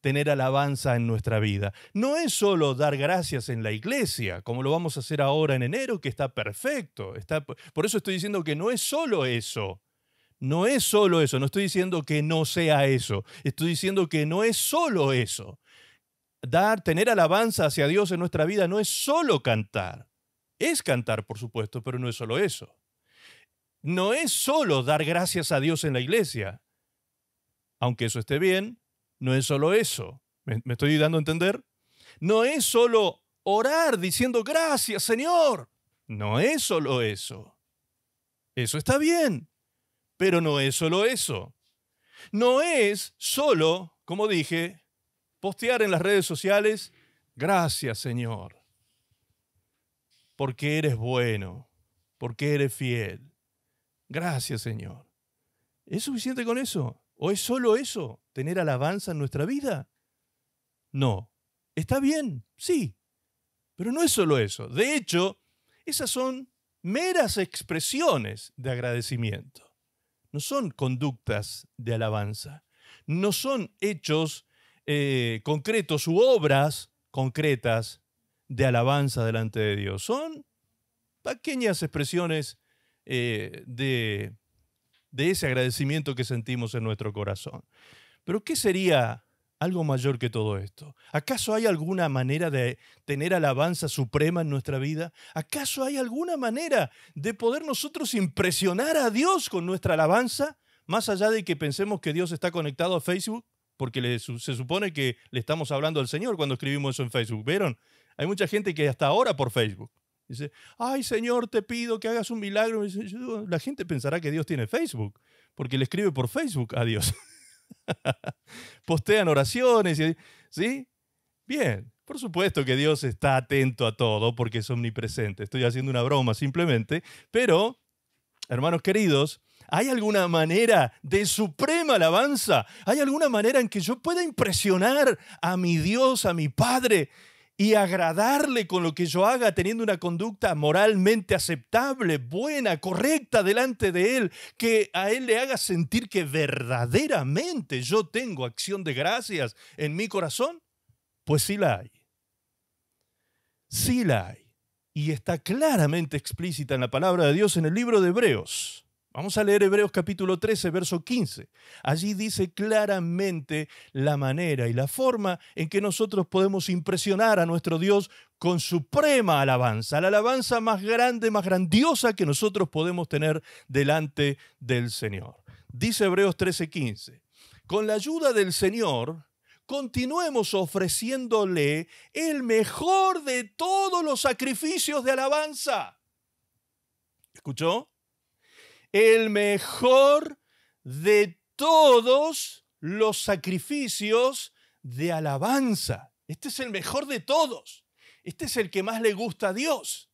Speaker 1: tener alabanza en nuestra vida. No es solo dar gracias en la iglesia, como lo vamos a hacer ahora en enero, que está perfecto. Está, por eso estoy diciendo que no es solo eso no es solo eso, no estoy diciendo que no sea eso, estoy diciendo que no es solo eso. Dar, tener alabanza hacia Dios en nuestra vida no es solo cantar. Es cantar, por supuesto, pero no es solo eso. No es solo dar gracias a Dios en la iglesia. Aunque eso esté bien, no es solo eso. ¿Me, estoy dando a entender? No es solo orar diciendo gracias, Señor. No es solo eso. Eso está bien, pero no es solo eso. No es solo, como dije, postear en las redes sociales, gracias Señor, porque eres bueno, porque eres fiel. Gracias Señor. ¿Es suficiente con eso? ¿O es solo eso, tener alabanza en nuestra vida? No. Está bien, sí, pero no es solo eso. De hecho, esas son meras expresiones de agradecimiento no son conductas de alabanza, no son hechos eh, concretos u obras concretas de alabanza delante de Dios, son pequeñas expresiones eh, de ese agradecimiento que sentimos en nuestro corazón. Pero ¿qué sería algo mayor que todo esto. ¿Acaso hay alguna manera de tener alabanza suprema en nuestra vida? ¿Acaso hay alguna manera de poder nosotros impresionar a Dios con nuestra alabanza? Más allá de que pensemos que Dios está conectado a Facebook, porque se supone que le estamos hablando al Señor cuando escribimos eso en Facebook. ¿Vieron? Hay mucha gente que hasta ahora por Facebook. Dice, ay Señor, te pido que hagas un milagro. La gente pensará que Dios tiene Facebook, porque le escribe por Facebook a Dios. Postean oraciones, ¿sí? Bien, por supuesto que Dios está atento a todo porque es omnipresente. Estoy haciendo una broma simplemente, pero, hermanos queridos, ¿Hay alguna manera de suprema alabanza? ¿Hay alguna manera en que yo pueda impresionar a mi Dios, a mi Padre, y agradarle con lo que yo haga, teniendo una conducta moralmente aceptable, buena, correcta delante de Él, que a Él le haga sentir que verdaderamente yo tengo acción de gracias en mi corazón? Pues sí la hay. Sí la hay. Y está claramente explícita en la palabra de Dios en el libro de Hebreos. Vamos a leer Hebreos capítulo 13, verso 15. Allí dice claramente la manera y la forma en que nosotros podemos impresionar a nuestro Dios con suprema alabanza, la alabanza más grande, más grandiosa que nosotros podemos tener delante del Señor. Dice Hebreos 13, 15. Con la ayuda del Señor, continuemos ofreciéndole el mejor de todos los sacrificios de alabanza. ¿Escuchó? el mejor de todos los sacrificios de alabanza. Este es el mejor de todos. Este es el que más le gusta a Dios.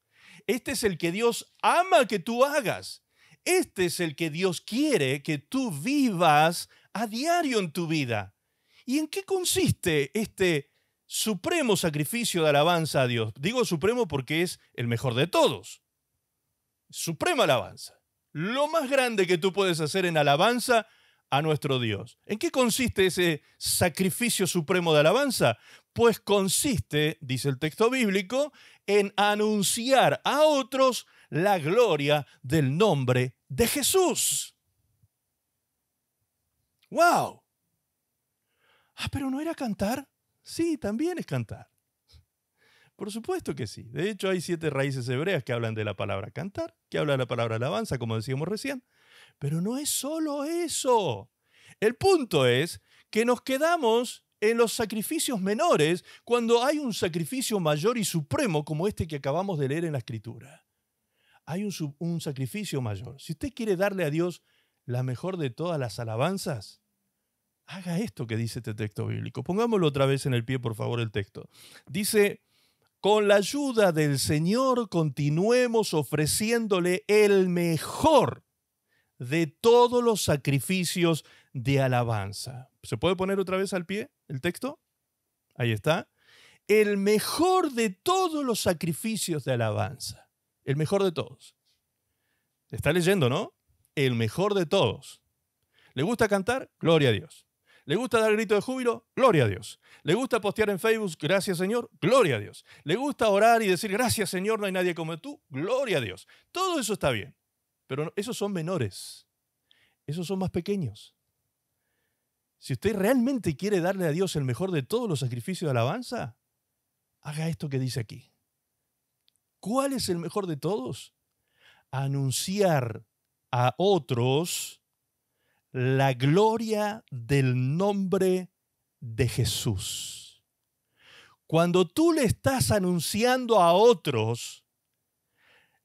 Speaker 1: Este es el que Dios ama que tú hagas. Este es el que Dios quiere que tú vivas a diario en tu vida. ¿Y en qué consiste este supremo sacrificio de alabanza a Dios? Digo supremo porque es el mejor de todos. Suprema alabanza. Lo más grande que tú puedes hacer en alabanza a nuestro Dios. ¿En qué consiste ese sacrificio supremo de alabanza? Pues consiste, dice el texto bíblico, en anunciar a otros la gloria del nombre de Jesús. ¡Wow! Ah, pero no era cantar. Sí, también es cantar. Por supuesto que sí. De hecho, hay siete raíces hebreas que hablan de la palabra cantar, que habla de la palabra alabanza, como decíamos recién. Pero no es solo eso. El punto es que nos quedamos en los sacrificios menores cuando hay un sacrificio mayor y supremo como este que acabamos de leer en la escritura. Hay un, un, sacrificio mayor. Si usted quiere darle a Dios la mejor de todas las alabanzas, haga esto que dice este texto bíblico. Pongámoslo otra vez en el pie, por favor, el texto. Dice con la ayuda del Señor continuemos ofreciéndole el mejor de todos los sacrificios de alabanza. ¿Se puede poner otra vez al pie el texto? Ahí está. El mejor de todos los sacrificios de alabanza. El mejor de todos. Está leyendo, ¿no? El mejor de todos. ¿Le gusta cantar? Gloria a Dios. ¿Le gusta dar grito de júbilo? Gloria a Dios. ¿Le gusta postear en Facebook, gracias Señor? Gloria a Dios. ¿Le gusta orar y decir, gracias Señor, no hay nadie como tú? Gloria a Dios. Todo eso está bien, pero esos son menores. Esos son más pequeños. Si usted realmente quiere darle a Dios el mejor de todos los sacrificios de alabanza, haga esto que dice aquí. ¿Cuál es el mejor de todos? Anunciar a otros la gloria del nombre de Jesús. Cuando tú le estás anunciando a otros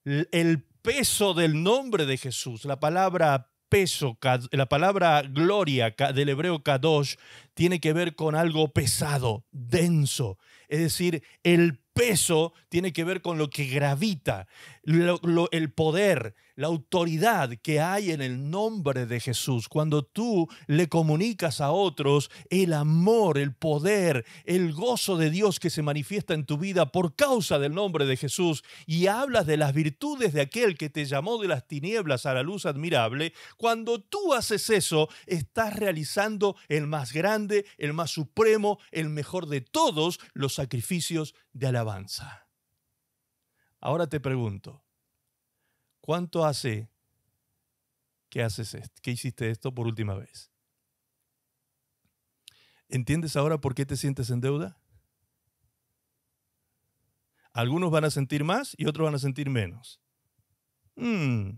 Speaker 1: el peso del nombre de Jesús, la palabra peso, la palabra gloria del hebreo kadosh tiene que ver con algo pesado, denso. Es decir, el peso tiene que ver con lo que gravita, el poder, la autoridad que hay en el nombre de Jesús, cuando tú le comunicas a otros el amor, el poder, el gozo de Dios que se manifiesta en tu vida por causa del nombre de Jesús y hablas de las virtudes de aquel que te llamó de las tinieblas a la luz admirable, cuando tú haces eso, estás realizando el más grande, el más supremo, el mejor de todos los sacrificios de alabanza. Ahora te pregunto, ¿Cuánto hace que haces hiciste esto por última vez? ¿Entiendes ahora por qué te sientes en deuda? Algunos van a sentir más y otros van a sentir menos. Hmm.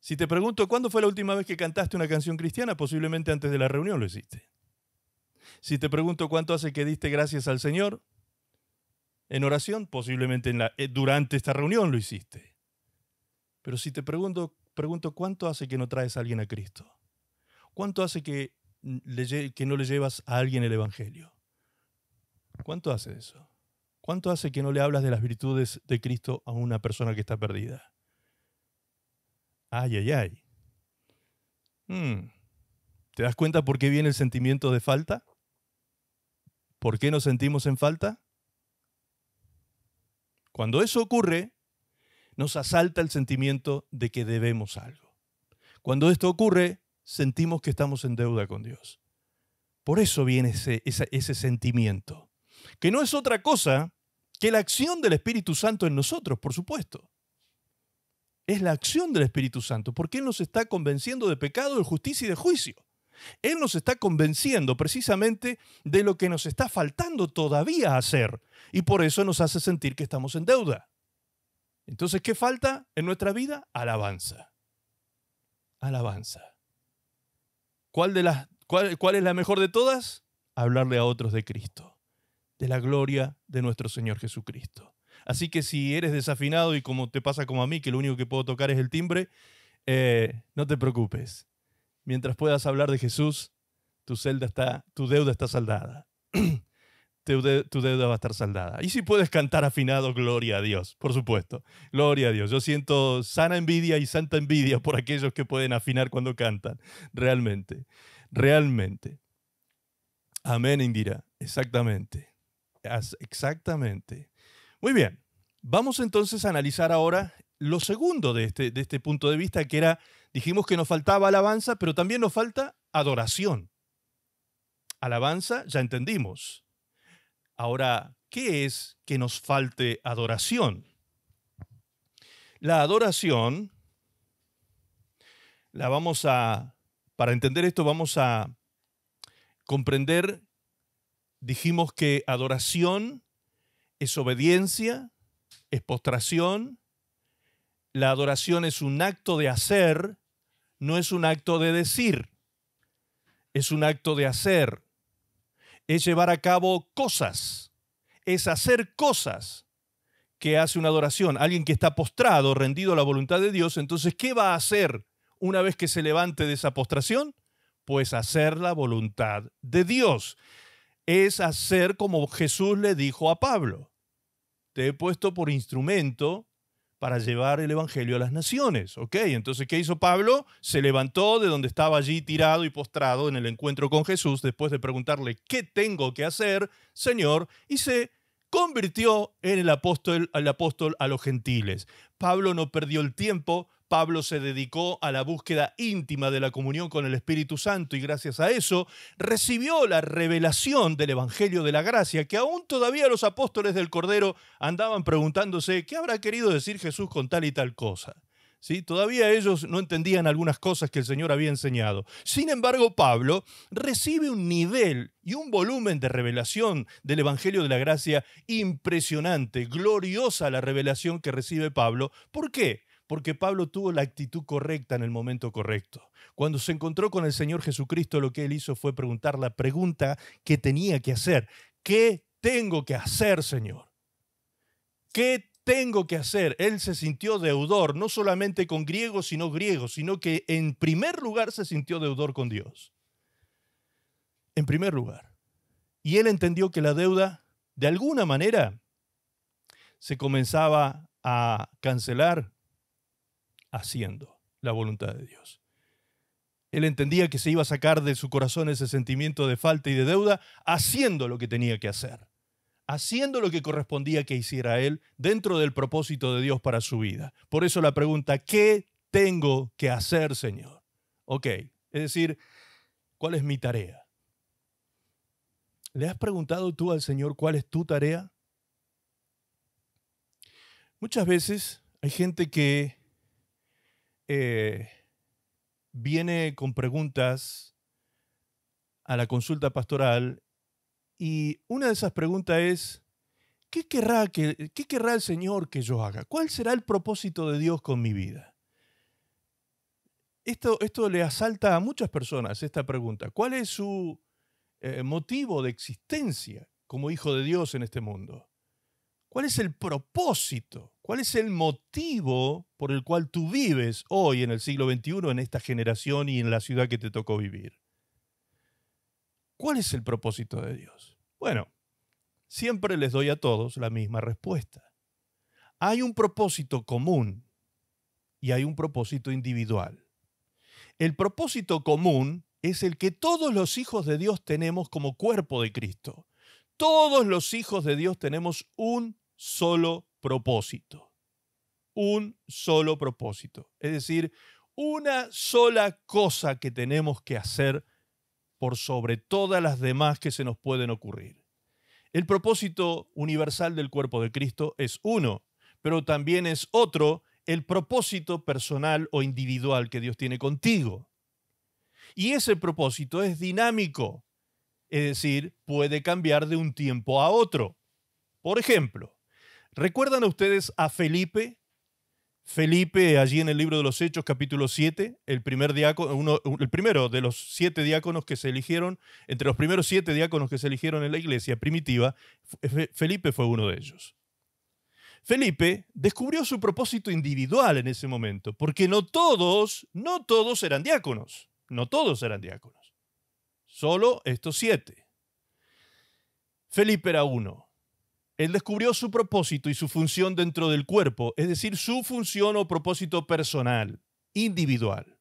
Speaker 1: Si te pregunto, ¿cuándo fue la última vez que cantaste una canción cristiana? Posiblemente antes de la reunión lo hiciste. Si te pregunto cuánto hace que diste gracias al Señor en oración, posiblemente eh, durante esta reunión lo hiciste. Pero si te pregunto, pregunto cuánto hace que no traes a alguien a Cristo, cuánto hace que, que no le llevas a alguien el Evangelio, cuánto hace eso, cuánto hace que no le hablas de las virtudes de Cristo a una persona que está perdida. Ay, ay, ay. Hmm. ¿Te das cuenta por qué viene el sentimiento de falta? ¿Por qué nos sentimos en falta? Cuando eso ocurre, nos asalta el sentimiento de que debemos algo. Cuando esto ocurre, sentimos que estamos en deuda con Dios. Por eso viene ese, sentimiento, que no es otra cosa que la acción del Espíritu Santo en nosotros, por supuesto. Es la acción del Espíritu Santo, porque Él nos está convenciendo de pecado, de justicia y de juicio. Él nos está convenciendo precisamente de lo que nos está faltando todavía hacer y por eso nos hace sentir que estamos en deuda. Entonces, ¿qué falta en nuestra vida? Alabanza. Alabanza. ¿Cuál, de las, cuál, es la mejor de todas? Hablarle a otros de Cristo, de la gloria de nuestro Señor Jesucristo. Así que si eres desafinado y como te pasa como a mí, que lo único que puedo tocar es el timbre, eh, no te preocupes. Mientras puedas hablar de Jesús, tu celda está, tu deuda está saldada. tu, deuda va a estar saldada. Y si puedes cantar afinado, gloria a Dios, por supuesto. Gloria a Dios. Yo siento sana envidia y santa envidia por aquellos que pueden afinar cuando cantan. Realmente, realmente. Amén, Indira. Exactamente. Exactamente. Muy bien. Vamos entonces a analizar ahora lo segundo de este, de este punto de vista, que era, dijimos que nos faltaba alabanza, pero también nos falta adoración. Alabanza, ya entendimos Ahora, ¿qué es que nos falte adoración? La adoración, la vamos a, para entender esto vamos a comprender, dijimos que adoración es obediencia, es postración, la adoración es un acto de hacer, no es un acto de decir, es un acto de hacer es llevar a cabo cosas, es hacer cosas que hace una adoración. Alguien que está postrado, rendido a la voluntad de Dios, entonces, ¿qué va a hacer una vez que se levante de esa postración? Pues hacer la voluntad de Dios. Es hacer como Jesús le dijo a Pablo. Te he puesto por instrumento para llevar el Evangelio a las naciones. ¿Ok? Entonces, ¿qué hizo Pablo? Se levantó de donde estaba allí tirado y postrado en el encuentro con Jesús, después de preguntarle, ¿qué tengo que hacer, Señor? Y se convirtió en el apóstol, el apóstol a los gentiles. Pablo no perdió el tiempo, Pablo se dedicó a la búsqueda íntima de la comunión con el Espíritu Santo y gracias a eso recibió la revelación del Evangelio de la Gracia, que aún todavía los apóstoles del Cordero andaban preguntándose, ¿qué habrá querido decir Jesús con tal y tal cosa? ¿Sí? Todavía ellos no entendían algunas cosas que el Señor había enseñado. Sin embargo, Pablo recibe un nivel y un volumen de revelación del Evangelio de la Gracia impresionante, gloriosa la revelación que recibe Pablo. ¿Por qué? porque Pablo tuvo la actitud correcta en el momento correcto. Cuando se encontró con el Señor Jesucristo, lo que él hizo fue preguntar la pregunta que tenía que hacer. ¿Qué tengo que hacer, Señor? ¿Qué tengo que hacer? Él se sintió deudor, no solamente con griegos, sino griegos, sino que en primer lugar se sintió deudor con Dios. En primer lugar. Y él entendió que la deuda, de alguna manera, se comenzaba a cancelar haciendo la voluntad de Dios. Él entendía que se iba a sacar de su corazón ese sentimiento de falta y de deuda haciendo lo que tenía que hacer, haciendo lo que correspondía que hiciera él dentro del propósito de Dios para su vida. Por eso la pregunta, ¿qué tengo que hacer, Señor? Ok, es decir, ¿cuál es mi tarea? ¿Le has preguntado tú al Señor cuál es tu tarea? Muchas veces hay gente que eh, viene con preguntas a la consulta pastoral y una de esas preguntas es, ¿qué querrá, que, querrá el Señor que yo haga? ¿Cuál será el propósito de Dios con mi vida? Esto, esto le asalta a muchas personas esta pregunta. ¿Cuál es su eh, motivo de existencia como hijo de Dios en este mundo? ¿Cuál es el propósito ¿Cuál es el motivo por el cual tú vives hoy en el siglo XXI, en esta generación y en la ciudad que te tocó vivir? ¿Cuál es el propósito de Dios? Bueno, siempre les doy a todos la misma respuesta. Hay un propósito común y hay un propósito individual. El propósito común es el que todos los hijos de Dios tenemos como cuerpo de Cristo. Todos los hijos de Dios tenemos un solo propósito. Un solo propósito. Es decir, una sola cosa que tenemos que hacer por sobre todas las demás que se nos pueden ocurrir. El propósito universal del cuerpo de Cristo es uno, pero también es otro el propósito personal o individual que Dios tiene contigo. Y ese propósito es dinámico, es decir, puede cambiar de un tiempo a otro. Por ejemplo, ¿Recuerdan a ustedes a Felipe? Felipe, allí en el libro de los Hechos, capítulo 7, el, primer diácono, el primero de los siete diáconos que se eligieron, entre los primeros siete diáconos que se eligieron en la iglesia primitiva, Felipe fue uno de ellos. Felipe descubrió su propósito individual en ese momento, porque no todos, no todos eran diáconos, no todos eran diáconos, solo estos siete. Felipe era uno, él descubrió su propósito y su función dentro del cuerpo, es decir, su función o propósito personal, individual.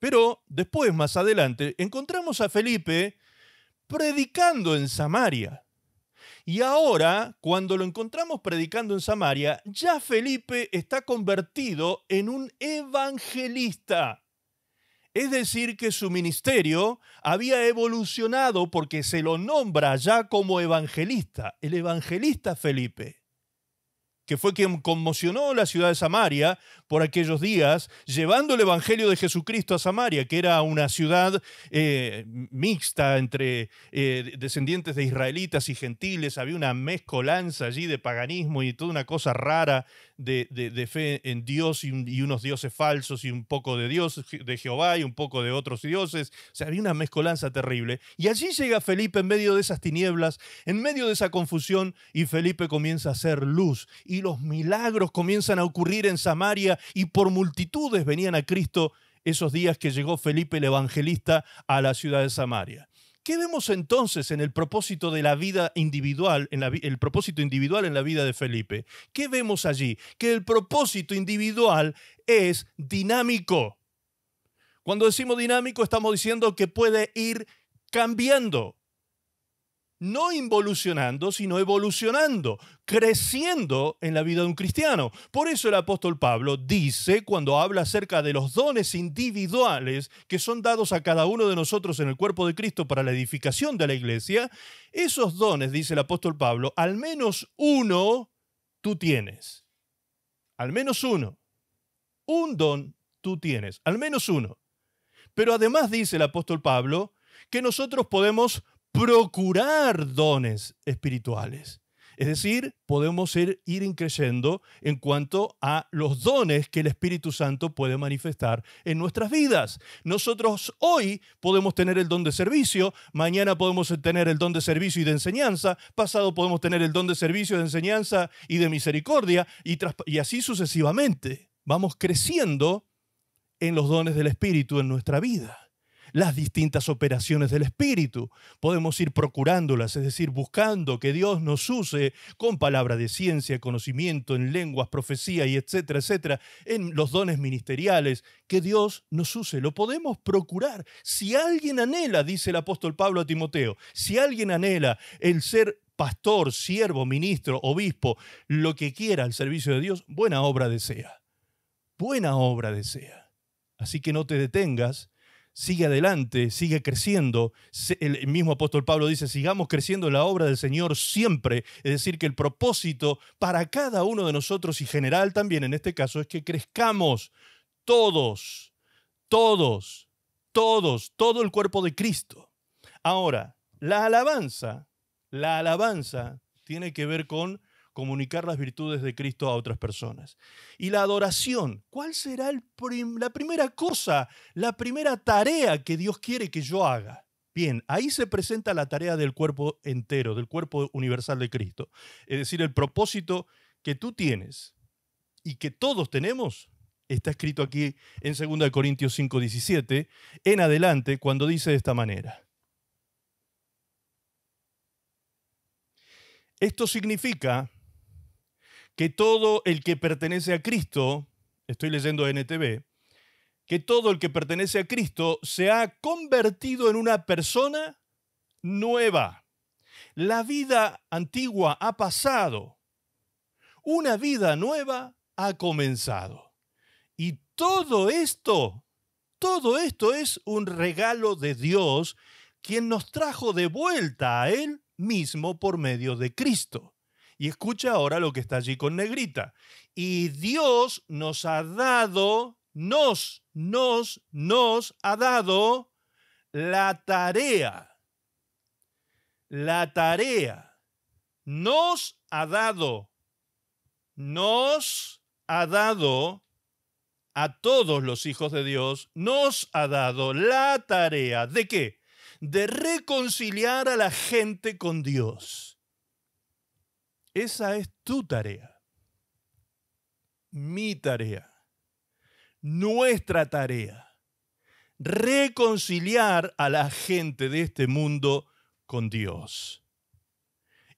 Speaker 1: Pero después, más adelante, encontramos a Felipe predicando en Samaria. Y ahora, cuando lo encontramos predicando en Samaria, ya Felipe está convertido en un evangelista. Es decir, que su ministerio había evolucionado porque se lo nombra ya como evangelista, el evangelista Felipe, que fue quien conmocionó la ciudad de Samaria por aquellos días, llevando el Evangelio de Jesucristo a Samaria, que era una ciudad eh, mixta entre eh, descendientes de israelitas y gentiles, había una mezcolanza allí de paganismo y toda una cosa rara de, fe en Dios y, y, unos dioses falsos y un poco de Dios, de Jehová y un poco de otros dioses, o sea, había una mezcolanza terrible. Y allí llega Felipe en medio de esas tinieblas, en medio de esa confusión, y Felipe comienza a hacer luz, y los milagros comienzan a ocurrir en Samaria, y por multitudes venían a Cristo esos días que llegó Felipe el Evangelista a la ciudad de Samaria. ¿Qué vemos entonces en el propósito de la vida individual, en el propósito individual en la vida de Felipe? ¿Qué vemos allí? Que el propósito individual es dinámico. Cuando decimos dinámico estamos diciendo que puede ir cambiando, no involucionando, sino evolucionando, creciendo en la vida de un cristiano. Por eso el apóstol Pablo dice, cuando habla acerca de los dones individuales que son dados a cada uno de nosotros en el cuerpo de Cristo para la edificación de la iglesia, esos dones, dice el apóstol Pablo, al menos uno tú tienes. Al menos uno. Un don tú tienes, al menos uno. Pero además dice el apóstol Pablo que nosotros podemos procurar dones espirituales. Es decir, podemos ir, ir en cuanto a los dones que el Espíritu Santo puede manifestar en nuestras vidas. Nosotros hoy podemos tener el don de servicio, mañana podemos tener el don de servicio y de enseñanza, pasado podemos tener el don de servicio, de enseñanza y de misericordia, y así sucesivamente. Vamos creciendo en los dones del Espíritu en nuestra vida las distintas operaciones del Espíritu. Podemos ir procurándolas, es decir, buscando que Dios nos use con palabra de ciencia, conocimiento, en lenguas, profecía y etcétera, etcétera, en los dones ministeriales, que Dios nos use. Lo podemos procurar. Si alguien anhela, dice el apóstol Pablo a Timoteo, si alguien anhela el ser pastor, siervo, ministro, obispo, lo que quiera al servicio de Dios, buena obra desea. Buena obra desea. Así que no te detengas sigue adelante, sigue creciendo. El mismo apóstol Pablo dice, sigamos creciendo en la obra del Señor siempre. Es decir, que el propósito para cada uno de nosotros y general también en este caso es que crezcamos todos, todos, todos, todo el cuerpo de Cristo. Ahora, la alabanza, la alabanza tiene que ver con comunicar las virtudes de Cristo a otras personas. Y la adoración, ¿cuál será la primera cosa, la primera tarea que Dios quiere que yo haga? Bien, ahí se presenta la tarea del cuerpo entero, del cuerpo universal de Cristo. Es decir, el propósito que tú tienes y que todos tenemos está escrito aquí en 2 Corintios 5:17, en adelante, cuando dice de esta manera. Esto significa que todo el que pertenece a Cristo, estoy leyendo NTV, que todo el que pertenece a Cristo se ha convertido en una persona nueva. La vida antigua ha pasado. Una vida nueva ha comenzado. Y todo esto, todo esto es un regalo de Dios, quien nos trajo de vuelta a Él mismo por medio de Cristo. Y escucha ahora lo que está allí con negrita. Y Dios nos ha dado, nos, nos, nos ha dado la tarea. La tarea. Nos ha dado. Nos ha dado a todos los hijos de Dios, nos ha dado la tarea de qué? De reconciliar a la gente con Dios esa es tu tarea, mi tarea, nuestra tarea, reconciliar a la gente de este mundo con Dios.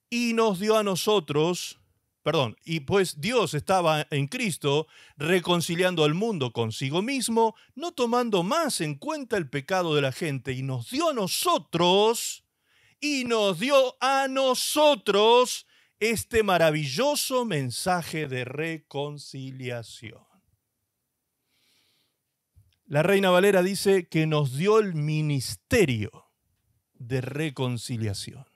Speaker 1: Y nos dio a nosotros, perdón, y pues Dios estaba en Cristo reconciliando al mundo consigo mismo, no tomando más en cuenta el pecado de la gente, y nos dio a nosotros, y nos dio a nosotros, este maravilloso mensaje de reconciliación. La Reina Valera dice que nos dio el ministerio de reconciliación.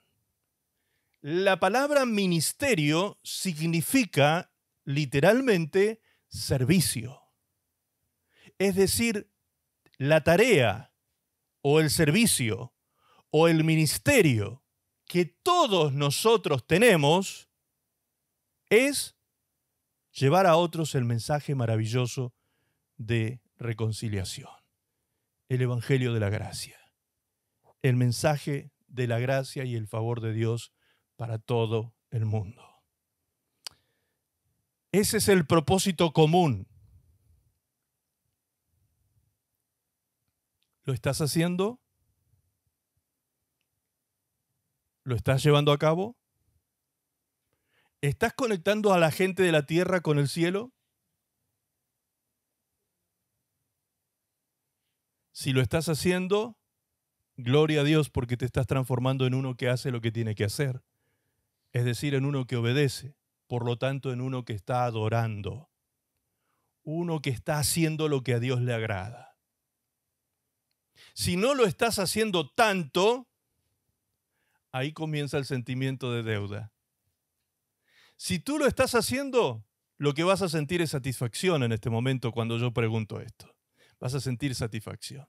Speaker 1: La palabra ministerio significa literalmente servicio. Es decir, la tarea o el servicio o el ministerio que todos nosotros tenemos es llevar a otros el mensaje maravilloso de reconciliación, el Evangelio de la Gracia, el mensaje de la gracia y el favor de Dios para todo el mundo. Ese es el propósito común. ¿Lo estás haciendo? ¿Lo estás llevando a cabo? ¿Estás conectando a la gente de la tierra con el cielo? Si lo estás haciendo, gloria a Dios porque te estás transformando en uno que hace lo que tiene que hacer, es decir, en uno que obedece, por lo tanto en uno que está adorando, uno que está haciendo lo que a Dios le agrada. Si no lo estás haciendo tanto, ahí comienza el sentimiento de deuda. Si tú lo estás haciendo, lo que vas a sentir es satisfacción en este momento cuando yo pregunto esto. Vas a sentir satisfacción.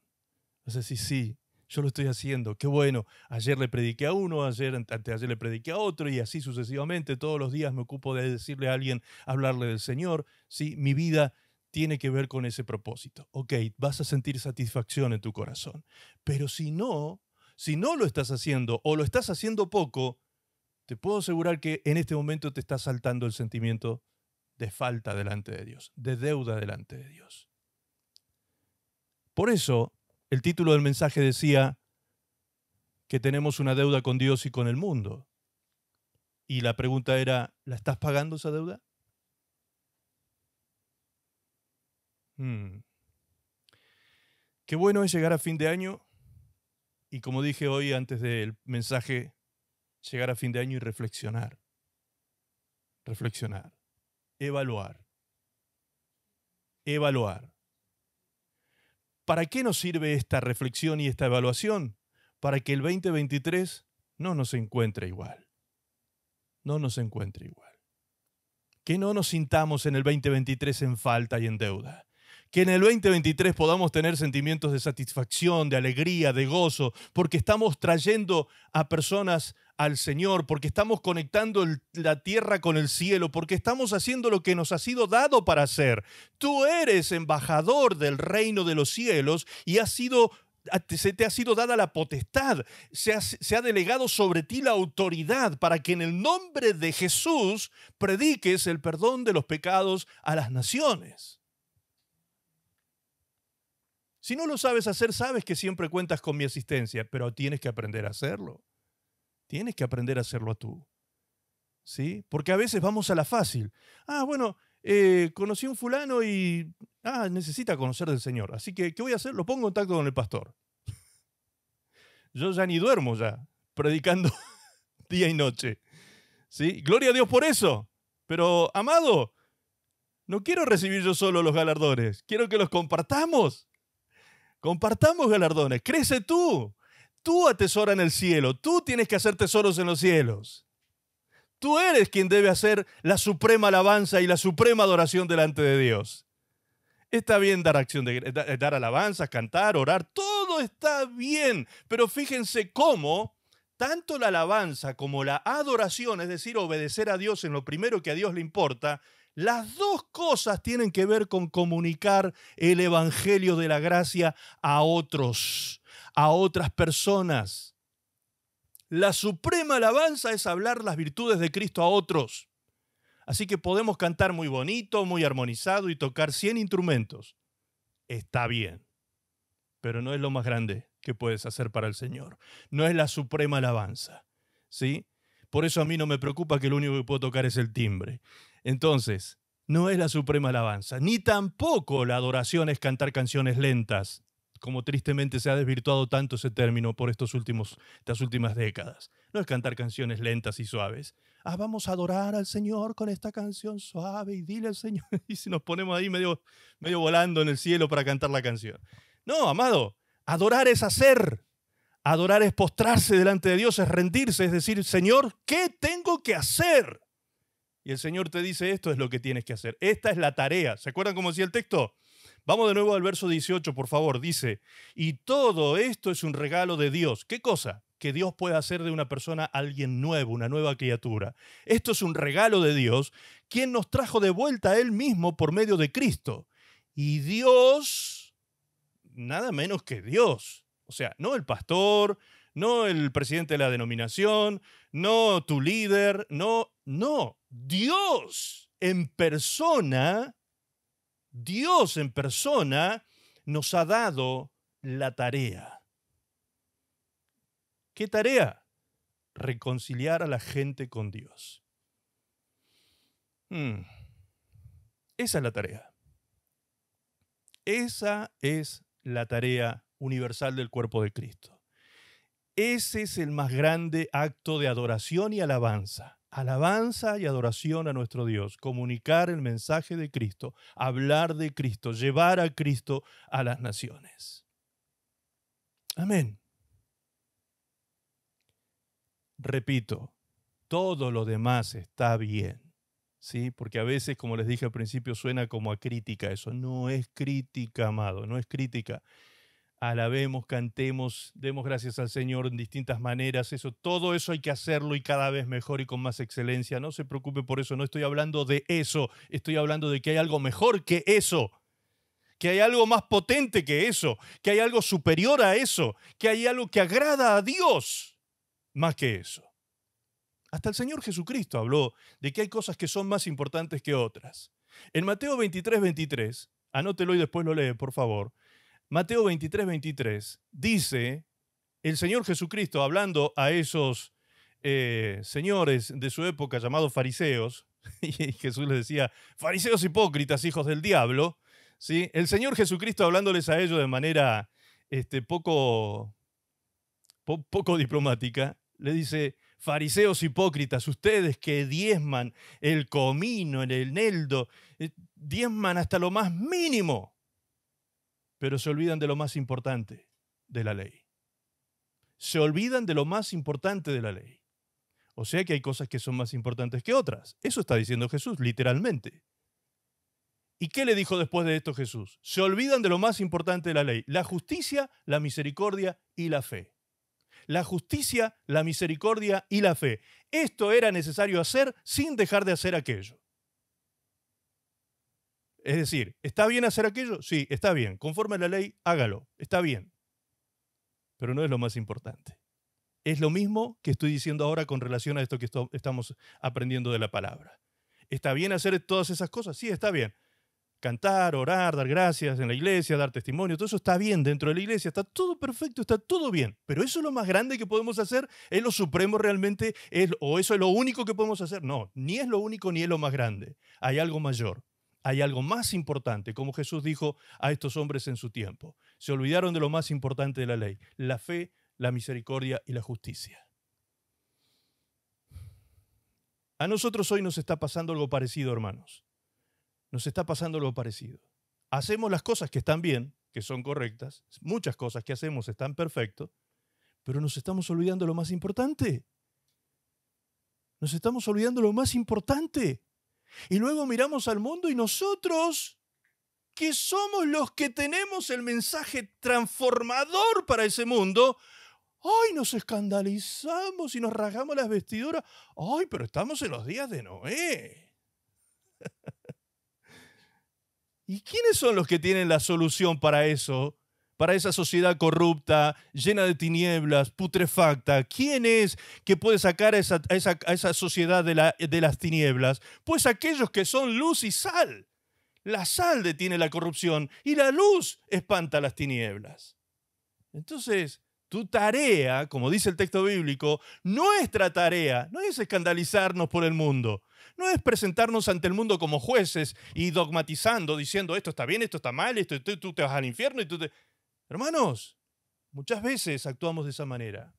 Speaker 1: Vas a decir, sí, yo lo estoy haciendo, qué bueno. Ayer le prediqué a uno, ayer, anteayer le prediqué a otro y así sucesivamente. Todos los días me ocupo de decirle a alguien, hablarle del Señor. Sí, mi vida tiene que ver con ese propósito. Ok, vas a sentir satisfacción en tu corazón. Pero si no, si no lo estás haciendo o lo estás haciendo poco, te puedo asegurar que en este momento te está saltando el sentimiento de falta delante de Dios, de deuda delante de Dios. Por eso, el título del mensaje decía que tenemos una deuda con Dios y con el mundo. Y la pregunta era, ¿la estás pagando esa deuda? Hmm. Qué bueno es llegar a fin de año y como dije hoy antes del mensaje, llegar a fin de año y reflexionar. Reflexionar. Evaluar. Evaluar. ¿Para qué nos sirve esta reflexión y esta evaluación? Para que el 2023 no nos encuentre igual. No nos encuentre igual. Que no nos sintamos en el 2023 en falta y en deuda que en el 2023 podamos tener sentimientos de satisfacción, de alegría, de gozo, porque estamos trayendo a personas al Señor, porque estamos conectando la tierra con el cielo, porque estamos haciendo lo que nos ha sido dado para hacer. Tú eres embajador del reino de los cielos y sido se te ha sido dada la potestad, se ha, delegado sobre ti la autoridad para que en el nombre de Jesús prediques el perdón de los pecados a las naciones. Si no lo sabes hacer, sabes que siempre cuentas con mi asistencia, pero tienes que aprender a hacerlo. Tienes que aprender a hacerlo tú. ¿Sí? Porque a veces vamos a la fácil. Ah, bueno, eh, conocí a un fulano y ah, necesita conocer del Señor. Así que, ¿qué voy a hacer? Lo pongo en contacto con el pastor. Yo ya ni duermo ya, predicando día y noche. ¿Sí? Gloria a Dios por eso. Pero, amado, no quiero recibir yo solo los galardones, quiero que los compartamos. Compartamos galardones. Crece tú. Tú atesora en el cielo. Tú tienes que hacer tesoros en los cielos. Tú eres quien debe hacer la suprema alabanza y la suprema adoración delante de Dios. Está bien dar acción de eh, dar alabanzas, cantar, orar, todo está bien, pero fíjense cómo tanto la alabanza como la adoración, es decir, obedecer a Dios en lo primero que a Dios le importa, las dos cosas tienen que ver con comunicar el Evangelio de la Gracia a otros, a otras personas. La suprema alabanza es hablar las virtudes de Cristo a otros. Así que podemos cantar muy bonito, muy armonizado y tocar 100 instrumentos. Está bien, pero no es lo más grande que puedes hacer para el Señor. No es la suprema alabanza. ¿sí? Por eso a mí no me preocupa que lo único que puedo tocar es el timbre. Entonces, no es la suprema alabanza, ni tampoco la adoración es cantar canciones lentas, como tristemente se ha desvirtuado tanto ese término por estos últimos, estas últimas décadas. No es cantar canciones lentas y suaves. Ah, vamos a adorar al Señor con esta canción suave y dile al Señor. Y si nos ponemos ahí medio, medio volando en el cielo para cantar la canción. No, amado, adorar es hacer. Adorar es postrarse delante de Dios, es rendirse, es decir, Señor, ¿qué tengo que hacer? Y el Señor te dice, esto es lo que tienes que hacer. Esta es la tarea. ¿Se acuerdan cómo decía el texto? Vamos de nuevo al verso 18, por favor. Dice, y todo esto es un regalo de Dios. ¿Qué cosa? Que Dios puede hacer de una persona alguien nuevo, una nueva criatura. Esto es un regalo de Dios, quien nos trajo de vuelta a Él mismo por medio de Cristo. Y Dios, nada menos que Dios. O sea, no el pastor, no el presidente de la denominación, no tu líder, no no, Dios en persona, Dios en persona nos ha dado la tarea. ¿Qué tarea? Reconciliar a la gente con Dios. Hmm. Esa es la tarea. Esa es la tarea universal del cuerpo de Cristo. Ese es el más grande acto de adoración y alabanza alabanza y adoración a nuestro Dios, comunicar el mensaje de Cristo, hablar de Cristo, llevar a Cristo a las naciones. Amén. Repito, todo lo demás está bien. ¿Sí? Porque a veces, como les dije al principio, suena como a crítica eso. No es crítica, amado, no es crítica alabemos, cantemos, demos gracias al Señor en distintas maneras, eso, todo eso hay que hacerlo y cada vez mejor y con más excelencia. No se preocupe por eso, no estoy hablando de eso, estoy hablando de que hay algo mejor que eso, que hay algo más potente que eso, que hay algo superior a eso, que hay algo que agrada a Dios más que eso. Hasta el Señor Jesucristo habló de que hay cosas que son más importantes que otras. En Mateo 23, 23, anótelo y después lo lee, por favor. Mateo 23, 23, dice el Señor Jesucristo, hablando a esos eh, señores de su época llamados fariseos, y Jesús les decía, fariseos hipócritas, hijos del diablo, el Señor Jesucristo hablándoles a ellos de manera este, poco, poco diplomática, le dice, fariseos hipócritas, ustedes que diezman el comino, el neldo, eh, diezman hasta lo más mínimo pero se olvidan de lo más importante de la ley. Se olvidan de lo más importante de la ley. O sea que hay cosas que son más importantes que otras. Eso está diciendo Jesús, literalmente. ¿Y qué le dijo después de esto Jesús? Se olvidan de lo más importante de la ley, la justicia, la misericordia y la fe. La justicia, la misericordia y la fe. Esto era necesario hacer sin dejar de hacer aquello. Es decir, ¿está bien hacer aquello? Sí, está bien. Conforme a la ley, hágalo. Está bien. Pero no es lo más importante. Es lo mismo que estoy diciendo ahora con relación a esto que estamos aprendiendo de la palabra. ¿Está bien hacer todas esas cosas? Sí, está bien. Cantar, orar, dar gracias en la iglesia, dar testimonio, todo eso está bien dentro de la iglesia, está todo perfecto, está todo bien. Pero eso es lo más grande que podemos hacer, es lo supremo realmente, o eso es lo único que podemos hacer. No, ni es lo único ni es lo más grande. Hay algo mayor hay algo más importante, como Jesús dijo a estos hombres en su tiempo. Se olvidaron de lo más importante de la ley, la fe, la misericordia y la justicia. A nosotros hoy nos está pasando algo parecido, hermanos. Nos está pasando algo parecido. Hacemos las cosas que están bien, que son correctas, muchas cosas que hacemos están perfectas, pero nos estamos olvidando lo más importante. Nos estamos olvidando lo más importante. Y luego miramos al mundo y nosotros, que somos los que tenemos el mensaje transformador para ese mundo, ¡ay! Nos escandalizamos y nos rasgamos las vestiduras. ¡ay! Pero estamos en los días de Noé. ¿Y quiénes son los que tienen la solución para eso? para esa sociedad corrupta, llena de tinieblas, putrefacta. ¿Quién es que puede sacar a esa, sociedad de, las tinieblas? Pues aquellos que son luz y sal. La sal detiene la corrupción y la luz espanta las tinieblas. Entonces, tu tarea, como dice el texto bíblico, nuestra tarea no es escandalizarnos por el mundo, no es presentarnos ante el mundo como jueces y dogmatizando, diciendo esto está bien, esto está mal, esto tú te vas al infierno y tú te... Hermanos, muchas veces actuamos de esa manera,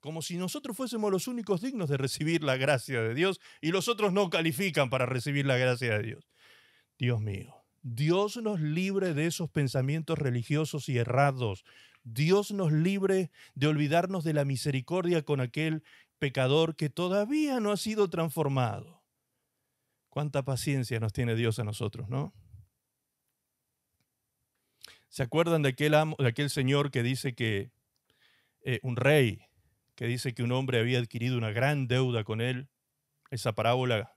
Speaker 1: como si nosotros fuésemos los únicos dignos de recibir la gracia de Dios y los otros no califican para recibir la gracia de Dios. Dios mío, Dios nos libre de esos pensamientos religiosos y errados. Dios nos libre de olvidarnos de la misericordia con aquel pecador que todavía no ha sido transformado. Cuánta paciencia nos tiene Dios a nosotros, ¿no? ¿Se acuerdan de aquel, de aquel señor que dice que eh, un rey, que dice que un hombre había adquirido una gran deuda con él? Esa parábola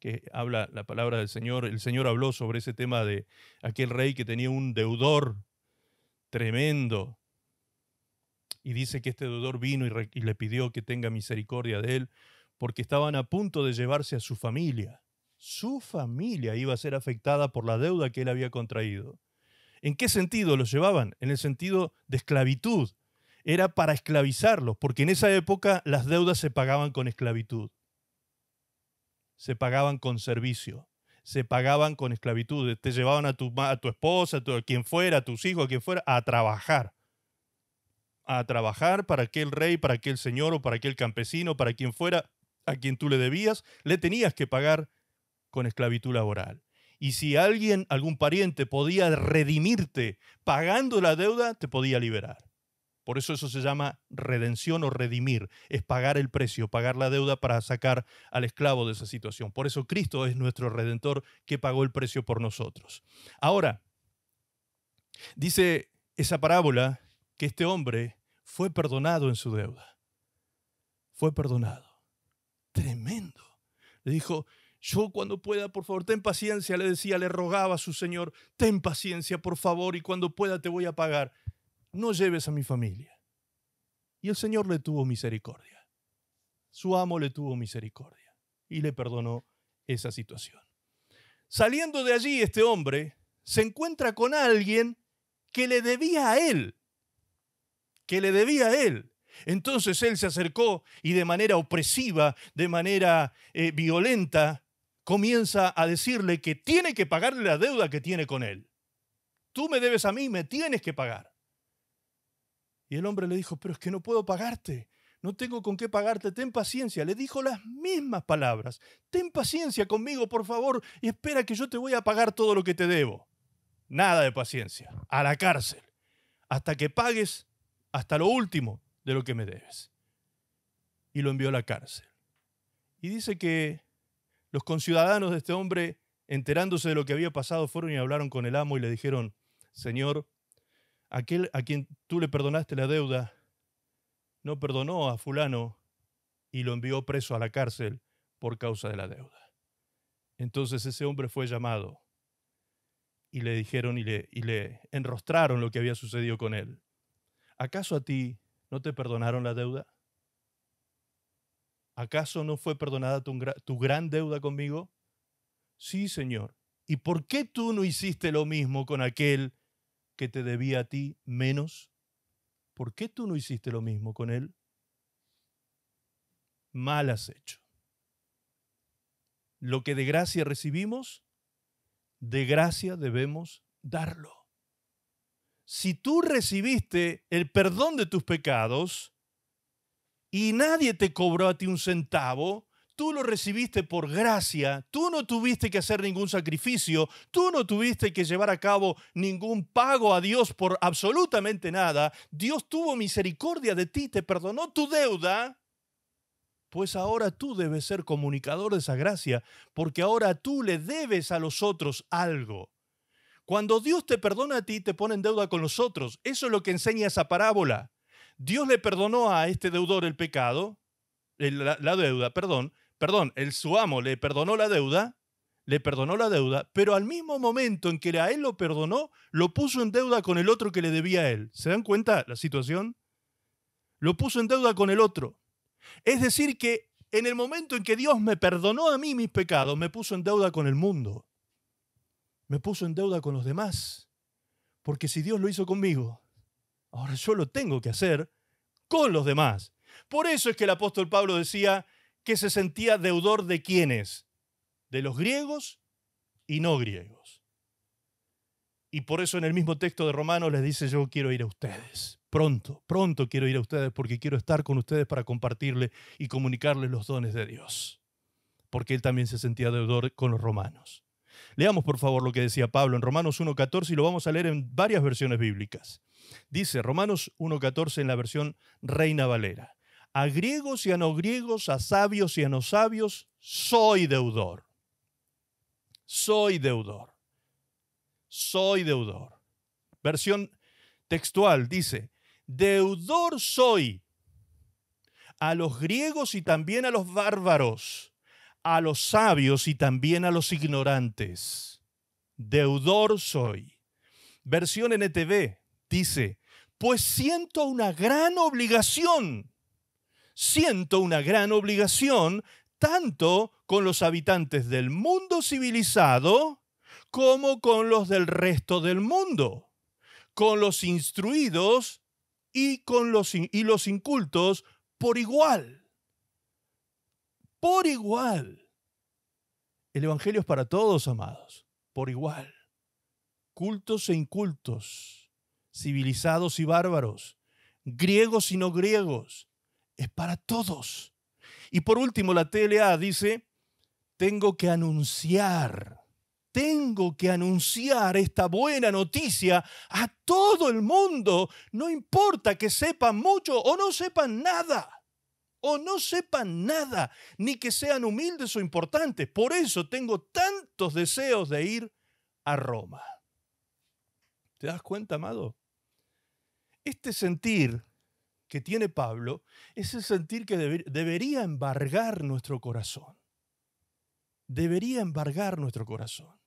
Speaker 1: que habla la palabra del Señor. El Señor habló sobre ese tema de aquel rey que tenía un deudor tremendo. Y dice que este deudor vino y, le pidió que tenga misericordia de él porque estaban a punto de llevarse a su familia. Su familia iba a ser afectada por la deuda que él había contraído. ¿En qué sentido los llevaban? En el sentido de esclavitud. Era para esclavizarlos, porque en esa época las deudas se pagaban con esclavitud. Se pagaban con servicio. Se pagaban con esclavitud. Te llevaban a tu, esposa, a, a quien fuera, a tus hijos, a quien fuera, a trabajar. A trabajar para aquel rey, para aquel señor o para aquel campesino, para quien fuera, a quien tú le debías, le tenías que pagar con esclavitud laboral. Y si alguien, algún pariente, podía redimirte pagando la deuda, te podía liberar. Por eso eso se llama redención o redimir, es pagar el precio, pagar la deuda para sacar al esclavo de esa situación. Por eso Cristo es nuestro redentor que pagó el precio por nosotros. Ahora, dice esa parábola que este hombre fue perdonado en su deuda. Fue perdonado. Tremendo. Le dijo, yo cuando pueda, por favor, ten paciencia, le decía, le rogaba a su Señor, ten paciencia, por favor, y cuando pueda te voy a pagar. No lleves a mi familia. Y el Señor le tuvo misericordia. Su amo le tuvo misericordia y le perdonó esa situación. Saliendo de allí, este hombre se encuentra con alguien que le debía a él, que le debía a él. Entonces él se acercó y de manera opresiva, de manera eh, violenta, comienza a decirle que tiene que pagarle la deuda que tiene con él. Tú me debes a mí, me tienes que pagar. Y el hombre le dijo, pero es que no puedo pagarte, no tengo con qué pagarte, ten paciencia. Le dijo las mismas palabras, ten paciencia conmigo, por favor, y espera que yo te voy a pagar todo lo que te debo. Nada de paciencia, a la cárcel, hasta que pagues hasta lo último de lo que me debes. Y lo envió a la cárcel. Y dice que los conciudadanos de este hombre, enterándose de lo que había pasado, fueron y hablaron con el amo y le dijeron, Señor, aquel a quien tú le perdonaste la deuda, no perdonó a fulano y lo envió preso a la cárcel por causa de la deuda. Entonces ese hombre fue llamado y le dijeron y le, y le enrostraron lo que había sucedido con él. ¿Acaso a ti no te perdonaron la deuda? ¿Acaso no fue perdonada tu, gran deuda conmigo? Sí, Señor. ¿Y por qué tú no hiciste lo mismo con aquel que te debía a ti menos? ¿Por qué tú no hiciste lo mismo con él? Mal has hecho. Lo que de gracia recibimos, de gracia debemos darlo. Si tú recibiste el perdón de tus pecados, y nadie te cobró a ti un centavo, tú lo recibiste por gracia, tú no tuviste que hacer ningún sacrificio, tú no tuviste que llevar a cabo ningún pago a Dios por absolutamente nada, Dios tuvo misericordia de ti, te perdonó tu deuda, pues ahora tú debes ser comunicador de esa gracia, porque ahora tú le debes a los otros algo. Cuando Dios te perdona a ti, te pone en deuda con los otros. Eso es lo que enseña esa parábola. Dios le perdonó a este deudor el pecado, la, deuda, perdón, perdón, el su amo le perdonó la deuda, le perdonó la deuda, pero al mismo momento en que a él lo perdonó, lo puso en deuda con el otro que le debía a él. ¿Se dan cuenta la situación? Lo puso en deuda con el otro. Es decir, que en el momento en que Dios me perdonó a mí mis pecados, me puso en deuda con el mundo. Me puso en deuda con los demás. Porque si Dios lo hizo conmigo, Ahora yo lo tengo que hacer con los demás. Por eso es que el apóstol Pablo decía que se sentía deudor de quienes? De los griegos y no griegos. Y por eso en el mismo texto de Romanos les dice, yo quiero ir a ustedes. Pronto, pronto quiero ir a ustedes porque quiero estar con ustedes para compartirle y comunicarles los dones de Dios. Porque él también se sentía deudor con los romanos. Leamos por favor lo que decía Pablo en Romanos 1.14 y lo vamos a leer en varias versiones bíblicas. Dice Romanos 1.14 en la versión Reina Valera. A griegos y a no griegos, a sabios y a no sabios, soy deudor. Soy deudor. Soy deudor. Versión textual dice, deudor soy a los griegos y también a los bárbaros, a los sabios y también a los ignorantes. Deudor soy. Versión NTV, Dice, pues siento una gran obligación, siento una gran obligación tanto con los habitantes del mundo civilizado como con los del resto del mundo, con los instruidos y con los, los incultos por igual. Por igual. El Evangelio es para todos, amados, por igual. Cultos e incultos civilizados y bárbaros, griegos y no griegos, es para todos. Y por último, la TLA dice, tengo que anunciar, tengo que anunciar esta buena noticia a todo el mundo, no importa que sepan mucho o no sepan nada o no sepan nada, ni que sean humildes o importantes. Por eso tengo tantos deseos de ir a Roma. ¿Te das cuenta, amado? Este sentir que tiene Pablo es el sentir que debería embargar nuestro corazón. Debería embargar nuestro corazón.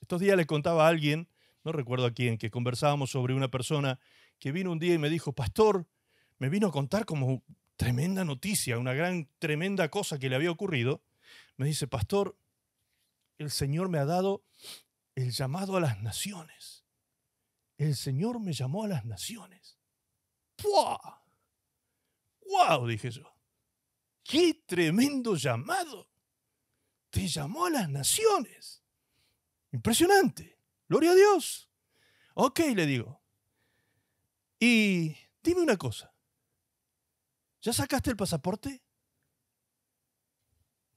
Speaker 1: Estos días le contaba a alguien, no recuerdo a quién, que conversábamos sobre una persona que vino un día y me dijo, pastor, me vino a contar como tremenda noticia, una gran, tremenda cosa que le había ocurrido. Me dice, pastor, el Señor me ha dado el llamado a las naciones el Señor me llamó a las naciones. ¡Puah! ¡Guau! dije yo. ¡Qué tremendo llamado! Te llamó a las naciones. Impresionante. Gloria a Dios. Ok, le digo. Y dime una cosa. ¿Ya sacaste el pasaporte?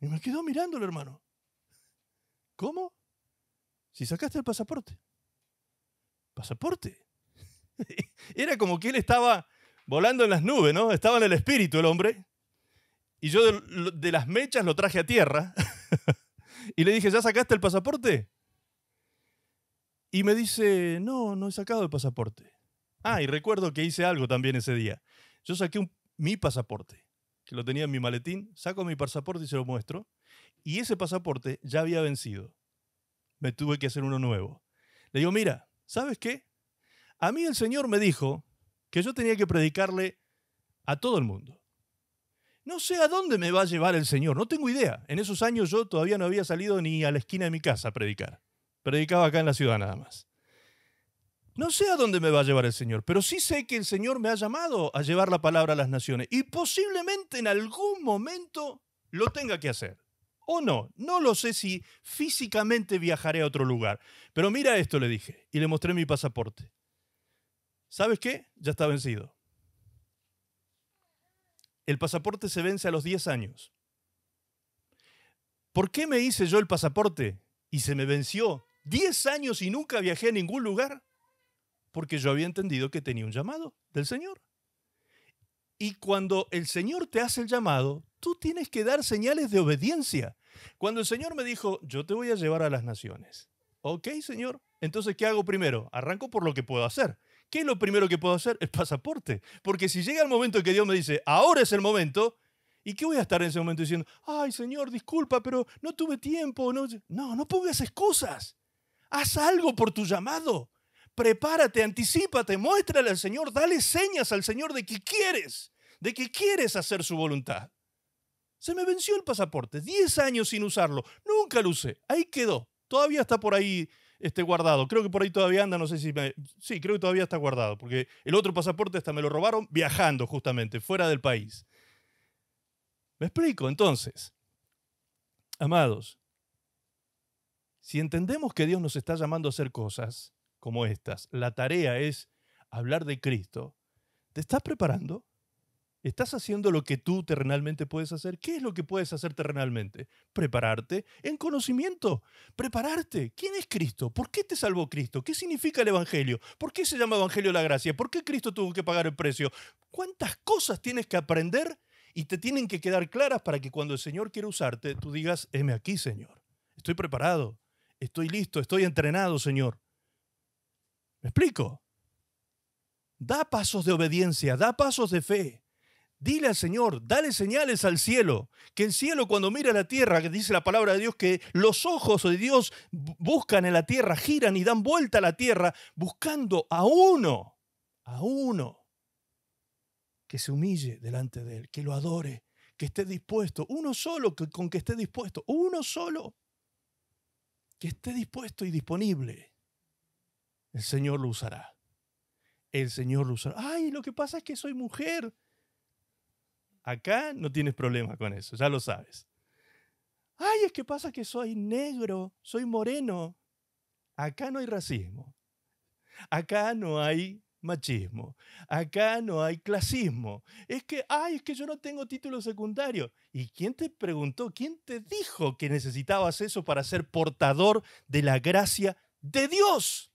Speaker 1: Y me quedó mirándolo, hermano. ¿Cómo? Si sacaste el pasaporte pasaporte. Era como que él estaba volando en las nubes, ¿no? Estaba en el espíritu el hombre. Y yo de, las mechas lo traje a tierra. y le dije, ¿ya sacaste el pasaporte? Y me dice, no, no he sacado el pasaporte. Ah, y recuerdo que hice algo también ese día. Yo saqué mi pasaporte, que lo tenía en mi maletín, saco mi pasaporte y se lo muestro. Y ese pasaporte ya había vencido. Me tuve que hacer uno nuevo. Le digo, mira, ¿sabes qué? A mí el Señor me dijo que yo tenía que predicarle a todo el mundo. No sé a dónde me va a llevar el Señor, no tengo idea. En esos años yo todavía no había salido ni a la esquina de mi casa a predicar. Predicaba acá en la ciudad nada más. No sé a dónde me va a llevar el Señor, pero sí sé que el Señor me ha llamado a llevar la palabra a las naciones y posiblemente en algún momento lo tenga que hacer o no. No lo sé si físicamente viajaré a otro lugar. Pero mira esto, le dije, y le mostré mi pasaporte. ¿Sabes qué? Ya está vencido. El pasaporte se vence a los 10 años. ¿Por qué me hice yo el pasaporte y se me venció 10 años y nunca viajé a ningún lugar? Porque yo había entendido que tenía un llamado del Señor. Y cuando el Señor te hace el llamado, tú tienes que dar señales de obediencia. Cuando el Señor me dijo, yo te voy a llevar a las naciones. Ok, Señor, entonces, ¿qué hago primero? Arranco por lo que puedo hacer. ¿Qué es lo primero que puedo hacer? El pasaporte. Porque si llega el momento en que Dios me dice, ahora es el momento, ¿y qué voy a estar en ese momento diciendo? Ay, Señor, disculpa, pero no tuve tiempo. No, no, no pongas excusas. Haz algo por tu llamado. Prepárate, anticipate, muéstrale al Señor, dale señas al Señor de que quieres, de que quieres hacer su voluntad. Se me venció el pasaporte, 10 años sin usarlo, nunca lo usé, ahí quedó, todavía está por ahí este, guardado, creo que por ahí todavía anda, no sé si me... Sí, creo que todavía está guardado, porque el otro pasaporte hasta me lo robaron viajando justamente, fuera del país. ¿Me explico? Entonces, amados, si entendemos que Dios nos está llamando a hacer cosas como estas, la tarea es hablar de Cristo, ¿te estás preparando? ¿Estás haciendo lo que tú terrenalmente puedes hacer? ¿Qué es lo que puedes hacer terrenalmente? Prepararte en conocimiento. Prepararte. ¿Quién es Cristo? ¿Por qué te salvó Cristo? ¿Qué significa el Evangelio? ¿Por qué se llama Evangelio la Gracia? ¿Por qué Cristo tuvo que pagar el precio? ¿Cuántas cosas tienes que aprender y te tienen que quedar claras para que cuando el Señor quiera usarte, tú digas, heme aquí, Señor. Estoy preparado. Estoy listo. Estoy entrenado, Señor. ¿Me explico? Da pasos de obediencia, da pasos de fe. Dile al Señor, dale señales al cielo, que el cielo cuando mira la tierra, que dice la palabra de Dios, que los ojos de Dios buscan en la tierra, giran y dan vuelta a la tierra, buscando a uno, a uno, que se humille delante de Él, que lo adore, que esté dispuesto, uno solo, con que esté dispuesto, uno solo, que esté dispuesto y disponible. El Señor lo usará. El Señor lo usará. Ay, lo que pasa es que soy mujer. Acá no tienes problema con eso, ya lo sabes. Ay, es que pasa que soy negro, soy moreno. Acá no hay racismo. Acá no hay machismo. Acá no hay clasismo. Es que, ay, es que yo no tengo título secundario. ¿Y quién te preguntó, quién te dijo que necesitabas eso para ser portador de la gracia de Dios?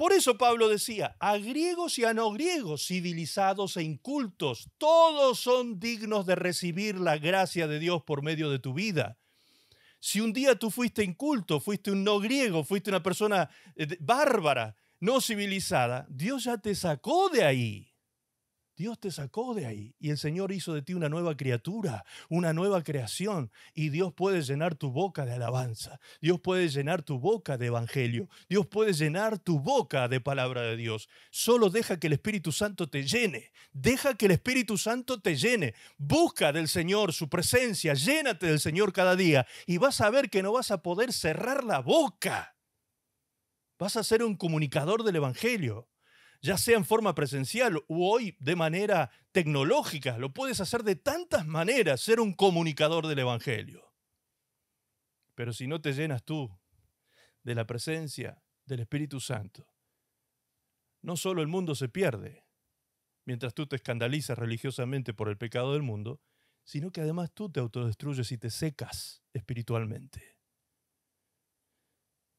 Speaker 1: Por eso Pablo decía, a griegos y a no griegos, civilizados e incultos, todos son dignos de recibir la gracia de Dios por medio de tu vida. Si un día tú fuiste inculto, fuiste un no griego, fuiste una persona eh, bárbara, no civilizada, Dios ya te sacó de ahí. Dios te sacó de ahí y el Señor hizo de ti una nueva criatura, una nueva creación y Dios puede llenar tu boca de alabanza, Dios puede llenar tu boca de evangelio, Dios puede llenar tu boca de palabra de Dios. Solo deja que el Espíritu Santo te llene, deja que el Espíritu Santo te llene, busca del Señor su presencia, llénate del Señor cada día y vas a ver que no vas a poder cerrar la boca. Vas a ser un comunicador del Evangelio ya sea en forma presencial o hoy de manera tecnológica. Lo puedes hacer de tantas maneras, ser un comunicador del Evangelio. Pero si no te llenas tú de la presencia del Espíritu Santo, no solo el mundo se pierde, mientras tú te escandalizas religiosamente por el pecado del mundo, sino que además tú te autodestruyes y te secas espiritualmente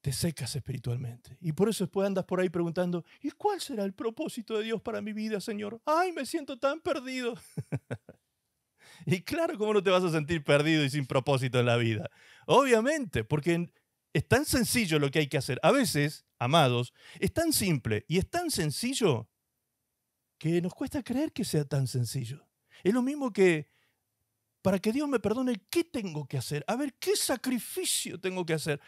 Speaker 1: te secas espiritualmente. Y por eso después andas por ahí preguntando, ¿y cuál será el propósito de Dios para mi vida, Señor? Ay, me siento tan perdido. y claro, ¿cómo no te vas a sentir perdido y sin propósito en la vida? Obviamente, porque es tan sencillo lo que hay que hacer. A veces, amados, es tan simple y es tan sencillo que nos cuesta creer que sea tan sencillo. Es lo mismo que para que Dios me perdone, ¿qué tengo que hacer? A ver, ¿qué sacrificio tengo que hacer?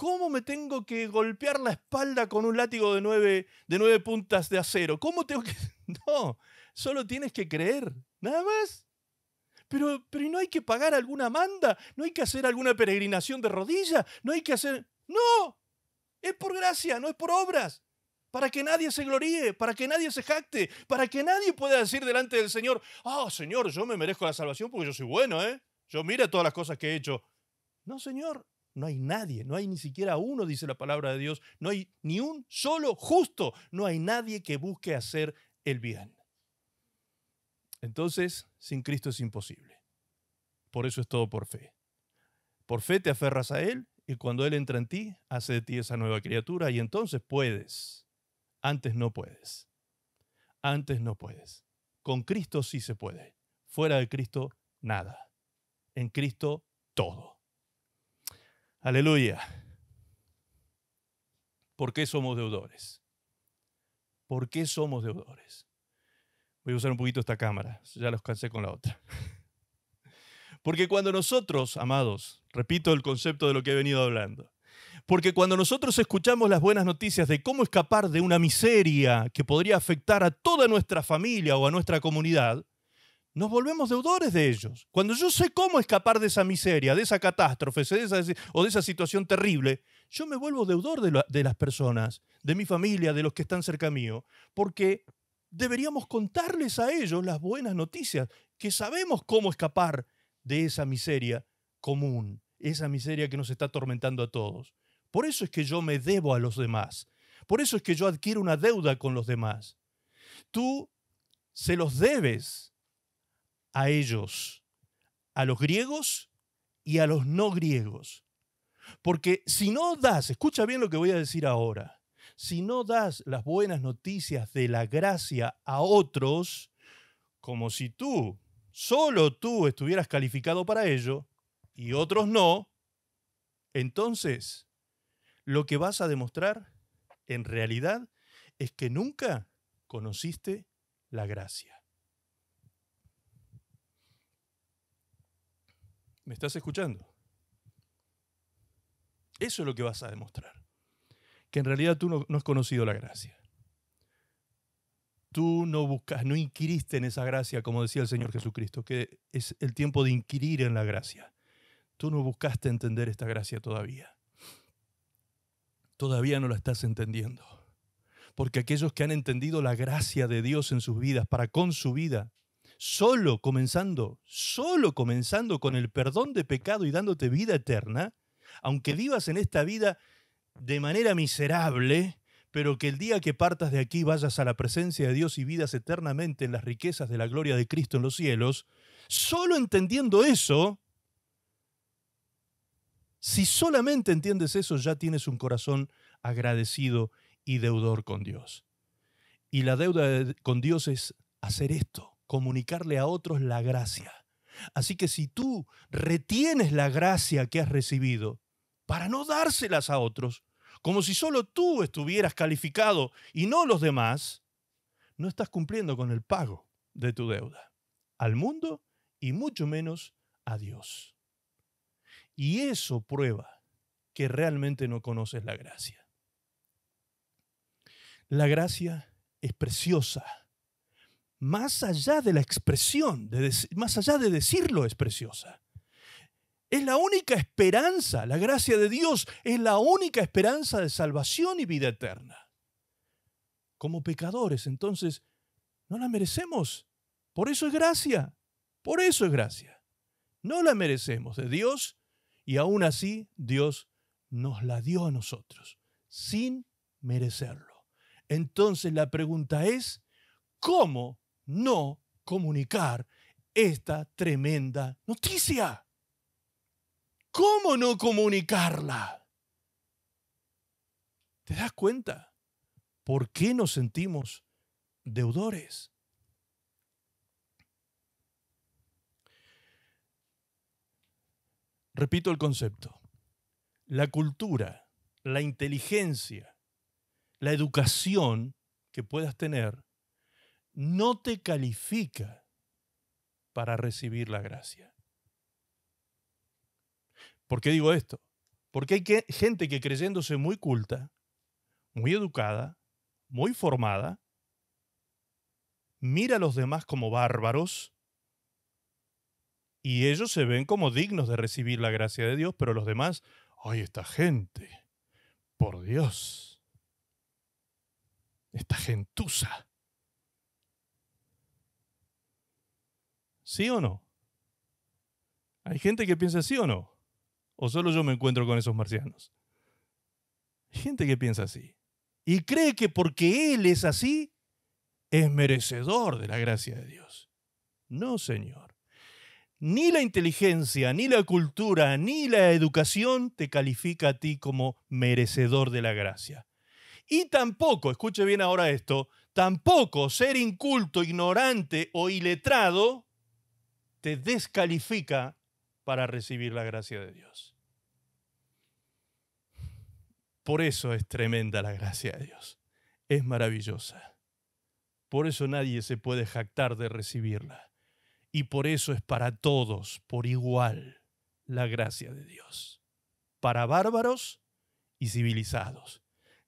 Speaker 1: ¿Cómo me tengo que golpear la espalda con un látigo de nueve, de nueve puntas de acero? ¿Cómo tengo que.? No, solo tienes que creer, nada más. Pero, pero no hay que pagar alguna manda, no hay que hacer alguna peregrinación de rodillas, no hay que hacer. ¡No! Es por gracia, no es por obras. Para que nadie se gloríe, para que nadie se jacte, para que nadie pueda decir delante del Señor, ah, oh, Señor, yo me merezco la salvación porque yo soy bueno, ¿eh? Yo mira todas las cosas que he hecho. No, Señor, no hay nadie, no hay ni siquiera uno, dice la palabra de Dios, no hay ni un solo justo, no hay nadie que busque hacer el bien. Entonces, sin Cristo es imposible. Por eso es todo por fe. Por fe te aferras a Él y cuando Él entra en ti, hace de ti esa nueva criatura y entonces puedes. Antes no puedes. Antes no puedes. Con Cristo sí se puede. Fuera de Cristo, nada. En Cristo, todo. Aleluya. ¿Por qué somos deudores? ¿Por qué somos deudores? Voy a usar un poquito esta cámara, ya los cansé con la otra. Porque cuando nosotros, amados, repito el concepto de lo que he venido hablando, porque cuando nosotros escuchamos las buenas noticias de cómo escapar de una miseria que podría afectar a toda nuestra familia o a nuestra comunidad, nos volvemos deudores de ellos. Cuando yo sé cómo escapar de esa miseria, de esa catástrofe o de esa situación terrible, yo me vuelvo deudor de, de, las personas, de mi familia, de los que están cerca mío, porque deberíamos contarles a ellos las buenas noticias, que sabemos cómo escapar de esa miseria común, esa miseria que nos está atormentando a todos. Por eso es que yo me debo a los demás. Por eso es que yo adquiero una deuda con los demás. Tú se los debes a ellos, a los griegos y a los no griegos. Porque si no das, escucha bien lo que voy a decir ahora, si no das las buenas noticias de la gracia a otros, como si tú, solo tú estuvieras calificado para ello y otros no, entonces lo que vas a demostrar en realidad es que nunca conociste la gracia. ¿Me estás escuchando? Eso es lo que vas a demostrar. Que en realidad tú no, has conocido la gracia. Tú no buscas, no inquiriste en esa gracia, como decía el Señor Jesucristo, que es el tiempo de inquirir en la gracia. Tú no buscaste entender esta gracia todavía. Todavía no la estás entendiendo porque aquellos que han entendido la gracia de Dios en sus vidas para con su vida solo comenzando, solo comenzando con el perdón de pecado y dándote vida eterna, aunque vivas en esta vida de manera miserable, pero que el día que partas de aquí vayas a la presencia de Dios y vidas eternamente en las riquezas de la gloria de Cristo en los cielos, solo entendiendo eso, si solamente entiendes eso, ya tienes un corazón agradecido y deudor con Dios. Y la deuda con Dios es hacer esto, comunicarle a otros la gracia. Así que si tú retienes la gracia que has recibido para no dárselas a otros, como si solo tú estuvieras calificado y no los demás, no estás cumpliendo con el pago de tu deuda al mundo y mucho menos a Dios. Y eso prueba que realmente no conoces la gracia. La gracia es preciosa más allá de la expresión, más allá de decirlo, es preciosa. Es la única esperanza, la gracia de Dios es la única esperanza de salvación y vida eterna. Como pecadores, entonces, no la merecemos. Por eso es gracia, por eso es gracia. No la merecemos de Dios y aún así Dios nos la dio a nosotros, sin merecerlo. Entonces la pregunta es, ¿cómo no comunicar esta tremenda noticia. ¿Cómo no comunicarla? ¿Te das cuenta? ¿Por qué nos sentimos deudores? Repito el concepto. La cultura, la inteligencia, la educación que puedas tener no te califica para recibir la gracia. ¿Por qué digo esto? Porque hay gente que creyéndose muy culta, muy educada, muy formada, mira a los demás como bárbaros y ellos se ven como dignos de recibir la gracia de Dios, pero los demás, ay, esta gente, por Dios, esta gentuza. ¿Sí o no? ¿Hay gente que piensa así o no? ¿O solo yo me encuentro con esos marcianos? Hay gente que piensa así. Y cree que porque Él es así, es merecedor de la gracia de Dios. No, Señor. Ni la inteligencia, ni la cultura, ni la educación te califica a ti como merecedor de la gracia. Y tampoco, escuche bien ahora esto, tampoco ser inculto, ignorante o iletrado te descalifica para recibir la gracia de Dios. Por eso es tremenda la gracia de Dios. Es maravillosa. Por eso nadie se puede jactar de recibirla. Y por eso es para todos, por igual, la gracia de Dios. Para bárbaros y civilizados.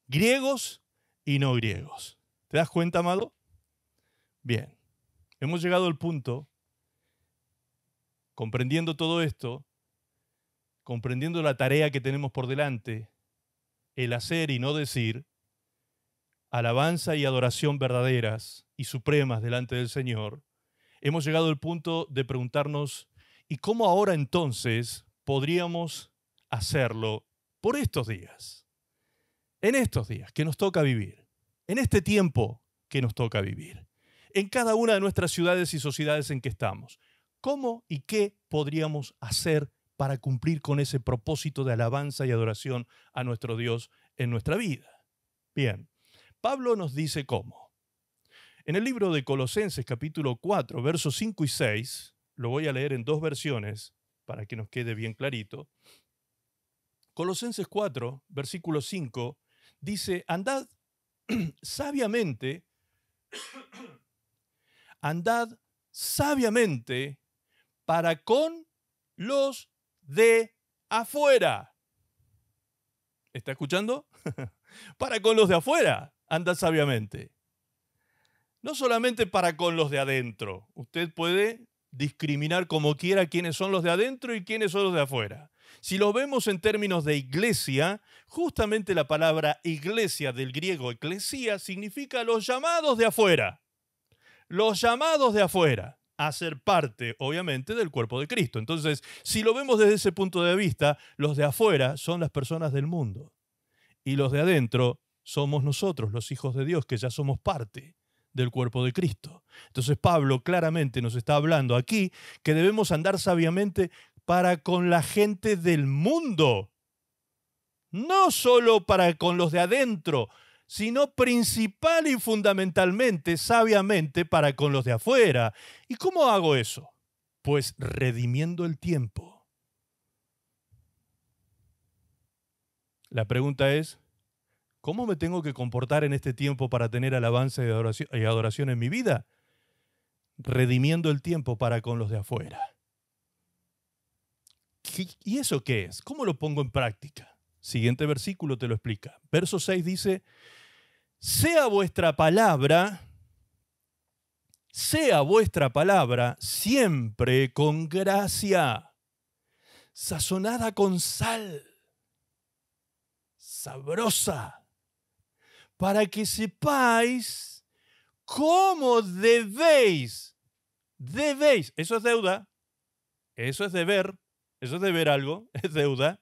Speaker 1: Griegos y no griegos. ¿Te das cuenta, amado? Bien. Hemos llegado al punto Comprendiendo todo esto, comprendiendo la tarea que tenemos por delante, el hacer y no decir, alabanza y adoración verdaderas y supremas delante del Señor, hemos llegado al punto de preguntarnos, ¿y cómo ahora entonces podríamos hacerlo por estos días? En estos días que nos toca vivir, en este tiempo que nos toca vivir, en cada una de nuestras ciudades y sociedades en que estamos. ¿Cómo y qué podríamos hacer para cumplir con ese propósito de alabanza y adoración a nuestro Dios en nuestra vida? Bien, Pablo nos dice cómo. En el libro de Colosenses capítulo 4, versos 5 y 6, lo voy a leer en dos versiones para que nos quede bien clarito. Colosenses 4, versículo 5, dice, andad sabiamente, andad sabiamente para con los de afuera. ¿Está escuchando? para con los de afuera, anda sabiamente. No solamente para con los de adentro. Usted puede discriminar como quiera quiénes son los de adentro y quiénes son los de afuera. Si lo vemos en términos de iglesia, justamente la palabra iglesia del griego eclesía significa los llamados de afuera. Los llamados de afuera a ser parte, obviamente, del cuerpo de Cristo. Entonces, si lo vemos desde ese punto de vista, los de afuera son las personas del mundo y los de adentro somos nosotros, los hijos de Dios, que ya somos parte del cuerpo de Cristo. Entonces Pablo claramente nos está hablando aquí que debemos andar sabiamente para con la gente del mundo, no solo para con los de adentro, sino principal y fundamentalmente, sabiamente, para con los de afuera. ¿Y cómo hago eso? Pues redimiendo el tiempo. La pregunta es, ¿cómo me tengo que comportar en este tiempo para tener alabanza y adoración, en mi vida? Redimiendo el tiempo para con los de afuera. ¿Y eso qué es? ¿Cómo lo pongo en práctica? Siguiente versículo te lo explica. Verso 6 dice, sea vuestra palabra, sea vuestra palabra siempre con gracia, sazonada con sal, sabrosa, para que sepáis cómo debéis, debéis, eso es deuda, eso es deber, eso es deber algo, es deuda,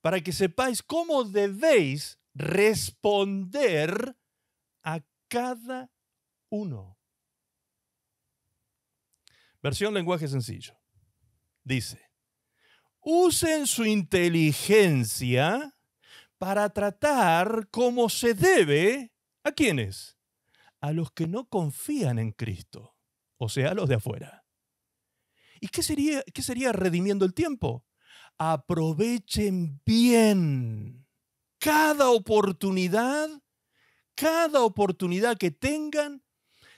Speaker 1: para que sepáis cómo debéis responder cada uno. Versión lenguaje sencillo. Dice, usen su inteligencia para tratar como se debe a quienes? A los que no confían en Cristo, o sea, a los de afuera. ¿Y qué sería, qué sería redimiendo el tiempo? Aprovechen bien cada oportunidad cada oportunidad que tengan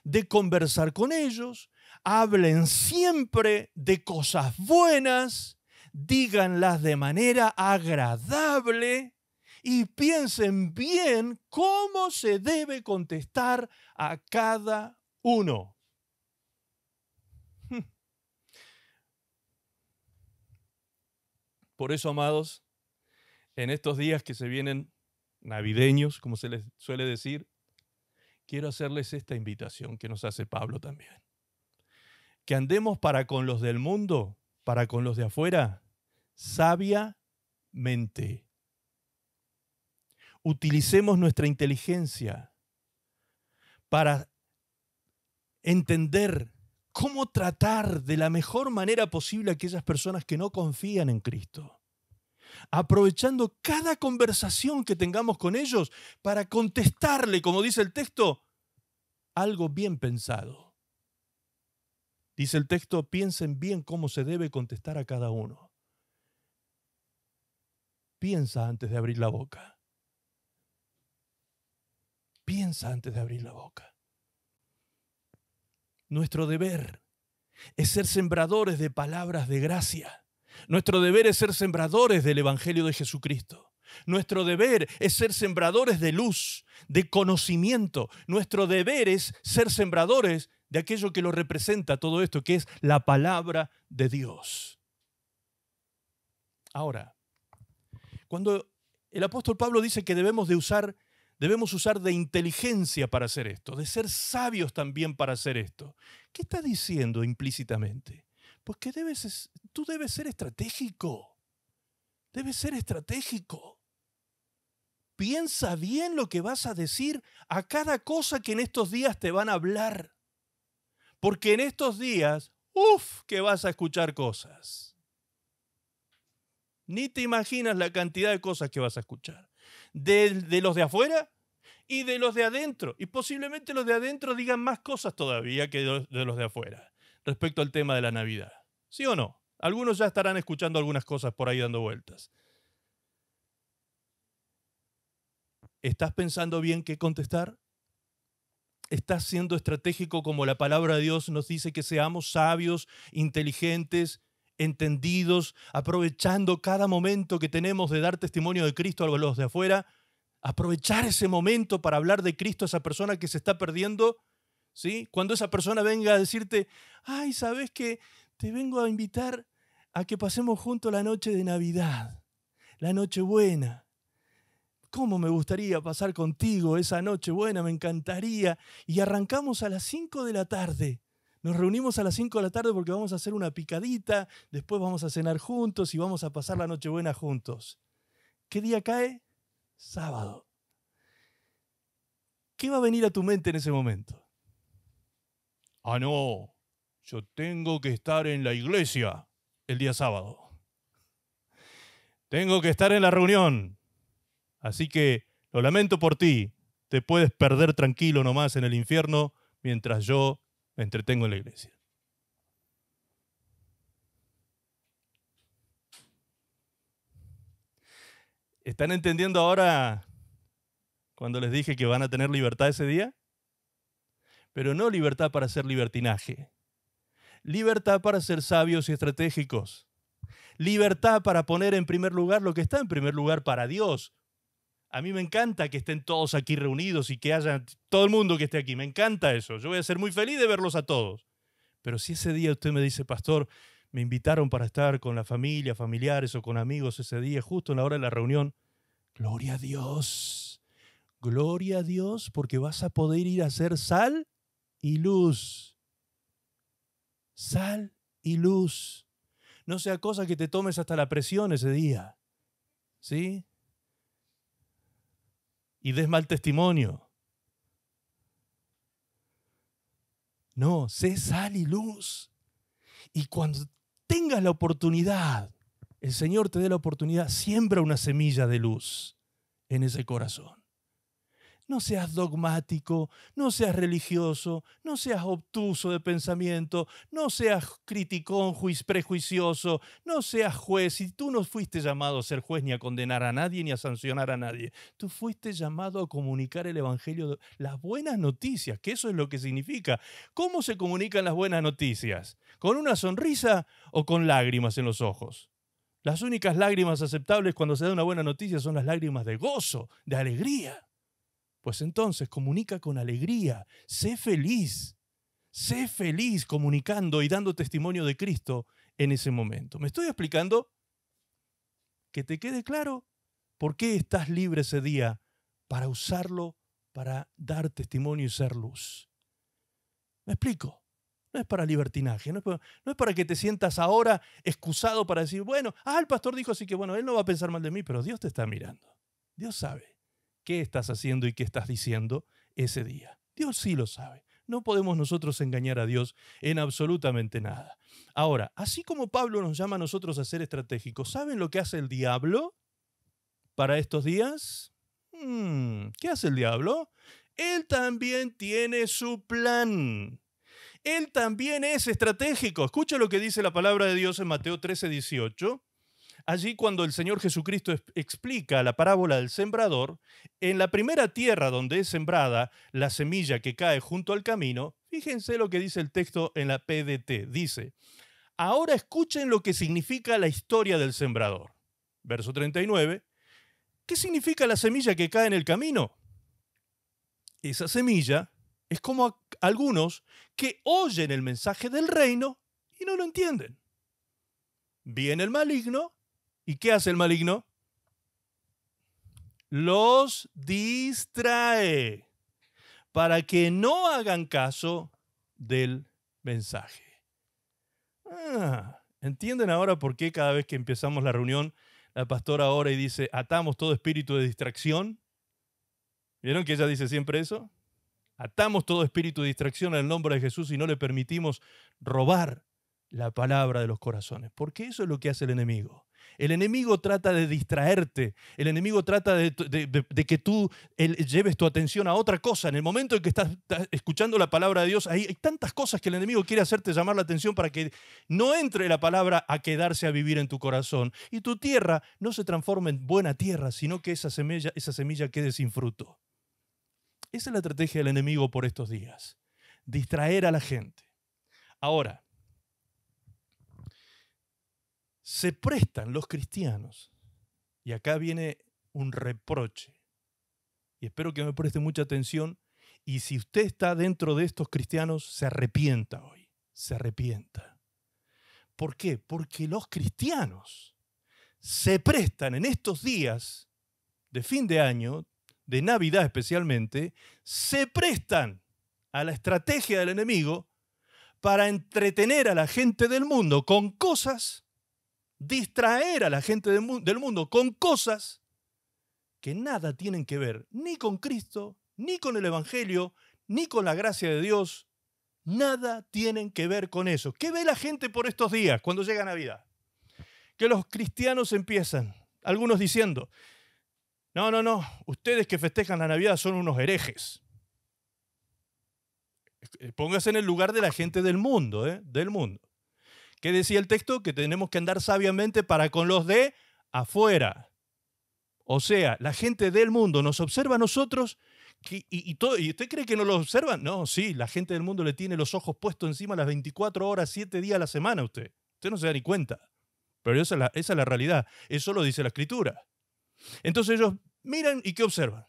Speaker 1: de conversar con ellos, hablen siempre de cosas buenas, díganlas de manera agradable y piensen bien cómo se debe contestar a cada uno. Por eso, amados, en estos días que se vienen navideños, como se les suele decir, quiero hacerles esta invitación que nos hace Pablo también. Que andemos para con los del mundo, para con los de afuera, sabiamente. Utilicemos nuestra inteligencia para entender cómo tratar de la mejor manera posible a aquellas personas que no confían en Cristo aprovechando cada conversación que tengamos con ellos para contestarle, como dice el texto, algo bien pensado. Dice el texto, piensen bien cómo se debe contestar a cada uno. Piensa antes de abrir la boca. Piensa antes de abrir la boca. Nuestro deber es ser sembradores de palabras de gracia nuestro deber es ser sembradores del Evangelio de Jesucristo. Nuestro deber es ser sembradores de luz, de conocimiento. Nuestro deber es ser sembradores de aquello que lo representa todo esto, que es la palabra de Dios. Ahora, cuando el apóstol Pablo dice que debemos de usar debemos usar de inteligencia para hacer esto, de ser sabios también para hacer esto. ¿Qué está diciendo implícitamente? Porque debes, tú debes ser estratégico. Debes ser estratégico. Piensa bien lo que vas a decir a cada cosa que en estos días te van a hablar. Porque en estos días, uff, que vas a escuchar cosas. Ni te imaginas la cantidad de cosas que vas a escuchar. De, de, los de afuera y de los de adentro. Y posiblemente los de adentro digan más cosas todavía que de los de afuera respecto al tema de la Navidad. ¿Sí o no? Algunos ya estarán escuchando algunas cosas por ahí dando vueltas. ¿Estás pensando bien qué contestar? ¿Estás siendo estratégico como la palabra de Dios nos dice que seamos sabios, inteligentes, entendidos, aprovechando cada momento que tenemos de dar testimonio de Cristo a los de afuera? Aprovechar ese momento para hablar de Cristo a esa persona que se está perdiendo cuando esa persona venga a decirte, ay, ¿sabes qué? Te vengo a invitar a que pasemos juntos la noche de Navidad, la noche buena. ¿Cómo me gustaría pasar contigo esa noche buena? Me encantaría. Y arrancamos a las 5 de la tarde. Nos reunimos a las 5 de la tarde porque vamos a hacer una picadita, después vamos a cenar juntos y vamos a pasar la noche buena juntos. ¿Qué día cae? Sábado. ¿Qué va a venir a tu mente en ese momento? ah, no, yo tengo que estar en la iglesia el día sábado. Tengo que estar en la reunión. Así que lo lamento por ti. Te puedes perder tranquilo nomás en el infierno mientras yo me entretengo en la iglesia. ¿Están entendiendo ahora cuando les dije que van a tener libertad ese día? pero no libertad para hacer libertinaje. Libertad para ser sabios y estratégicos. Libertad para poner en primer lugar lo que está en primer lugar para Dios. A mí me encanta que estén todos aquí reunidos y que haya todo el mundo que esté aquí. Me encanta eso. Yo voy a ser muy feliz de verlos a todos. Pero si ese día usted me dice, pastor, me invitaron para estar con la familia, familiares o con amigos ese día, justo en la hora de la reunión, gloria a Dios. Gloria a Dios porque vas a poder ir a ser sal y luz. Sal y luz. No sea cosa que te tomes hasta la presión ese día. ¿Sí? Y des mal testimonio. No, sé sal y luz. Y cuando tengas la oportunidad, el Señor te dé la oportunidad, siembra una semilla de luz en ese corazón. No seas dogmático, no seas religioso, no seas obtuso de pensamiento, no seas criticón, prejuicioso, no seas juez. Y tú no fuiste llamado a ser juez ni a condenar a nadie ni a sancionar a nadie. Tú fuiste llamado a comunicar el Evangelio, las buenas noticias, que eso es lo que significa. ¿Cómo se comunican las buenas noticias? ¿Con una sonrisa o con lágrimas en los ojos? Las únicas lágrimas aceptables cuando se da una buena noticia son las lágrimas de gozo, de alegría. Pues entonces comunica con alegría, sé feliz, sé feliz comunicando y dando testimonio de Cristo en ese momento. ¿Me estoy explicando? Que te quede claro por qué estás libre ese día para usarlo, para dar testimonio y ser luz. ¿Me explico? No es para libertinaje, no es para, no es para, que te sientas ahora excusado para decir, bueno, ah, el pastor dijo así que bueno, él no va a pensar mal de mí, pero Dios te está mirando. Dios sabe qué estás haciendo y qué estás diciendo ese día. Dios sí lo sabe. No podemos nosotros engañar a Dios en absolutamente nada. Ahora, así como Pablo nos llama a nosotros a ser estratégicos, ¿saben lo que hace el diablo para estos días? Hmm, ¿Qué hace el diablo? Él también tiene su plan. Él también es estratégico. Escucha lo que dice la palabra de Dios en Mateo 13, 18. Allí cuando el Señor Jesucristo explica la parábola del sembrador, en la primera tierra donde es sembrada la semilla que cae junto al camino, fíjense lo que dice el texto en la PDT. Dice, ahora escuchen lo que significa la historia del sembrador. Verso 39. ¿Qué significa la semilla que cae en el camino? Esa semilla es como algunos que oyen el mensaje del reino y no lo entienden. Viene el maligno ¿Y qué hace el maligno? Los distrae para que no hagan caso del mensaje. Ah, ¿Entienden ahora por qué cada vez que empezamos la reunión, la pastora ora y dice, atamos todo espíritu de distracción? ¿Vieron que ella dice siempre eso? Atamos todo espíritu de distracción en el nombre de Jesús y no le permitimos robar la palabra de los corazones, porque eso es lo que hace el enemigo. El enemigo trata de distraerte, el enemigo trata de, que tú lleves tu atención a otra cosa. En el momento en que estás, escuchando la palabra de Dios, hay, tantas cosas que el enemigo quiere hacerte llamar la atención para que no entre la palabra a quedarse a vivir en tu corazón y tu tierra no se transforme en buena tierra, sino que esa semilla, esa semilla quede sin fruto. Esa es la estrategia del enemigo por estos días, distraer a la gente. Ahora, se prestan los cristianos, y acá viene un reproche, y espero que me preste mucha atención, y si usted está dentro de estos cristianos, se arrepienta hoy, se arrepienta. ¿Por qué? Porque los cristianos se prestan en estos días de fin de año, de Navidad especialmente, se prestan a la estrategia del enemigo para entretener a la gente del mundo con cosas distraer a la gente del mundo con cosas que nada tienen que ver ni con Cristo, ni con el Evangelio, ni con la gracia de Dios. Nada tienen que ver con eso. ¿Qué ve la gente por estos días cuando llega Navidad? Que los cristianos empiezan, algunos diciendo, no, no, no, ustedes que festejan la Navidad son unos herejes. Eh, póngase en el lugar de la gente del mundo, ¿eh? del mundo. ¿Qué decía el texto? Que tenemos que andar sabiamente para con los de afuera. O sea, la gente del mundo nos observa a nosotros y, todo, y, usted cree que no lo observan? No, sí, la gente del mundo le tiene los ojos puestos encima las 24 horas, 7 días a la semana a usted. Usted no se da ni cuenta. Pero esa esa es la realidad. Eso lo dice la escritura. Entonces ellos miran y ¿qué observan?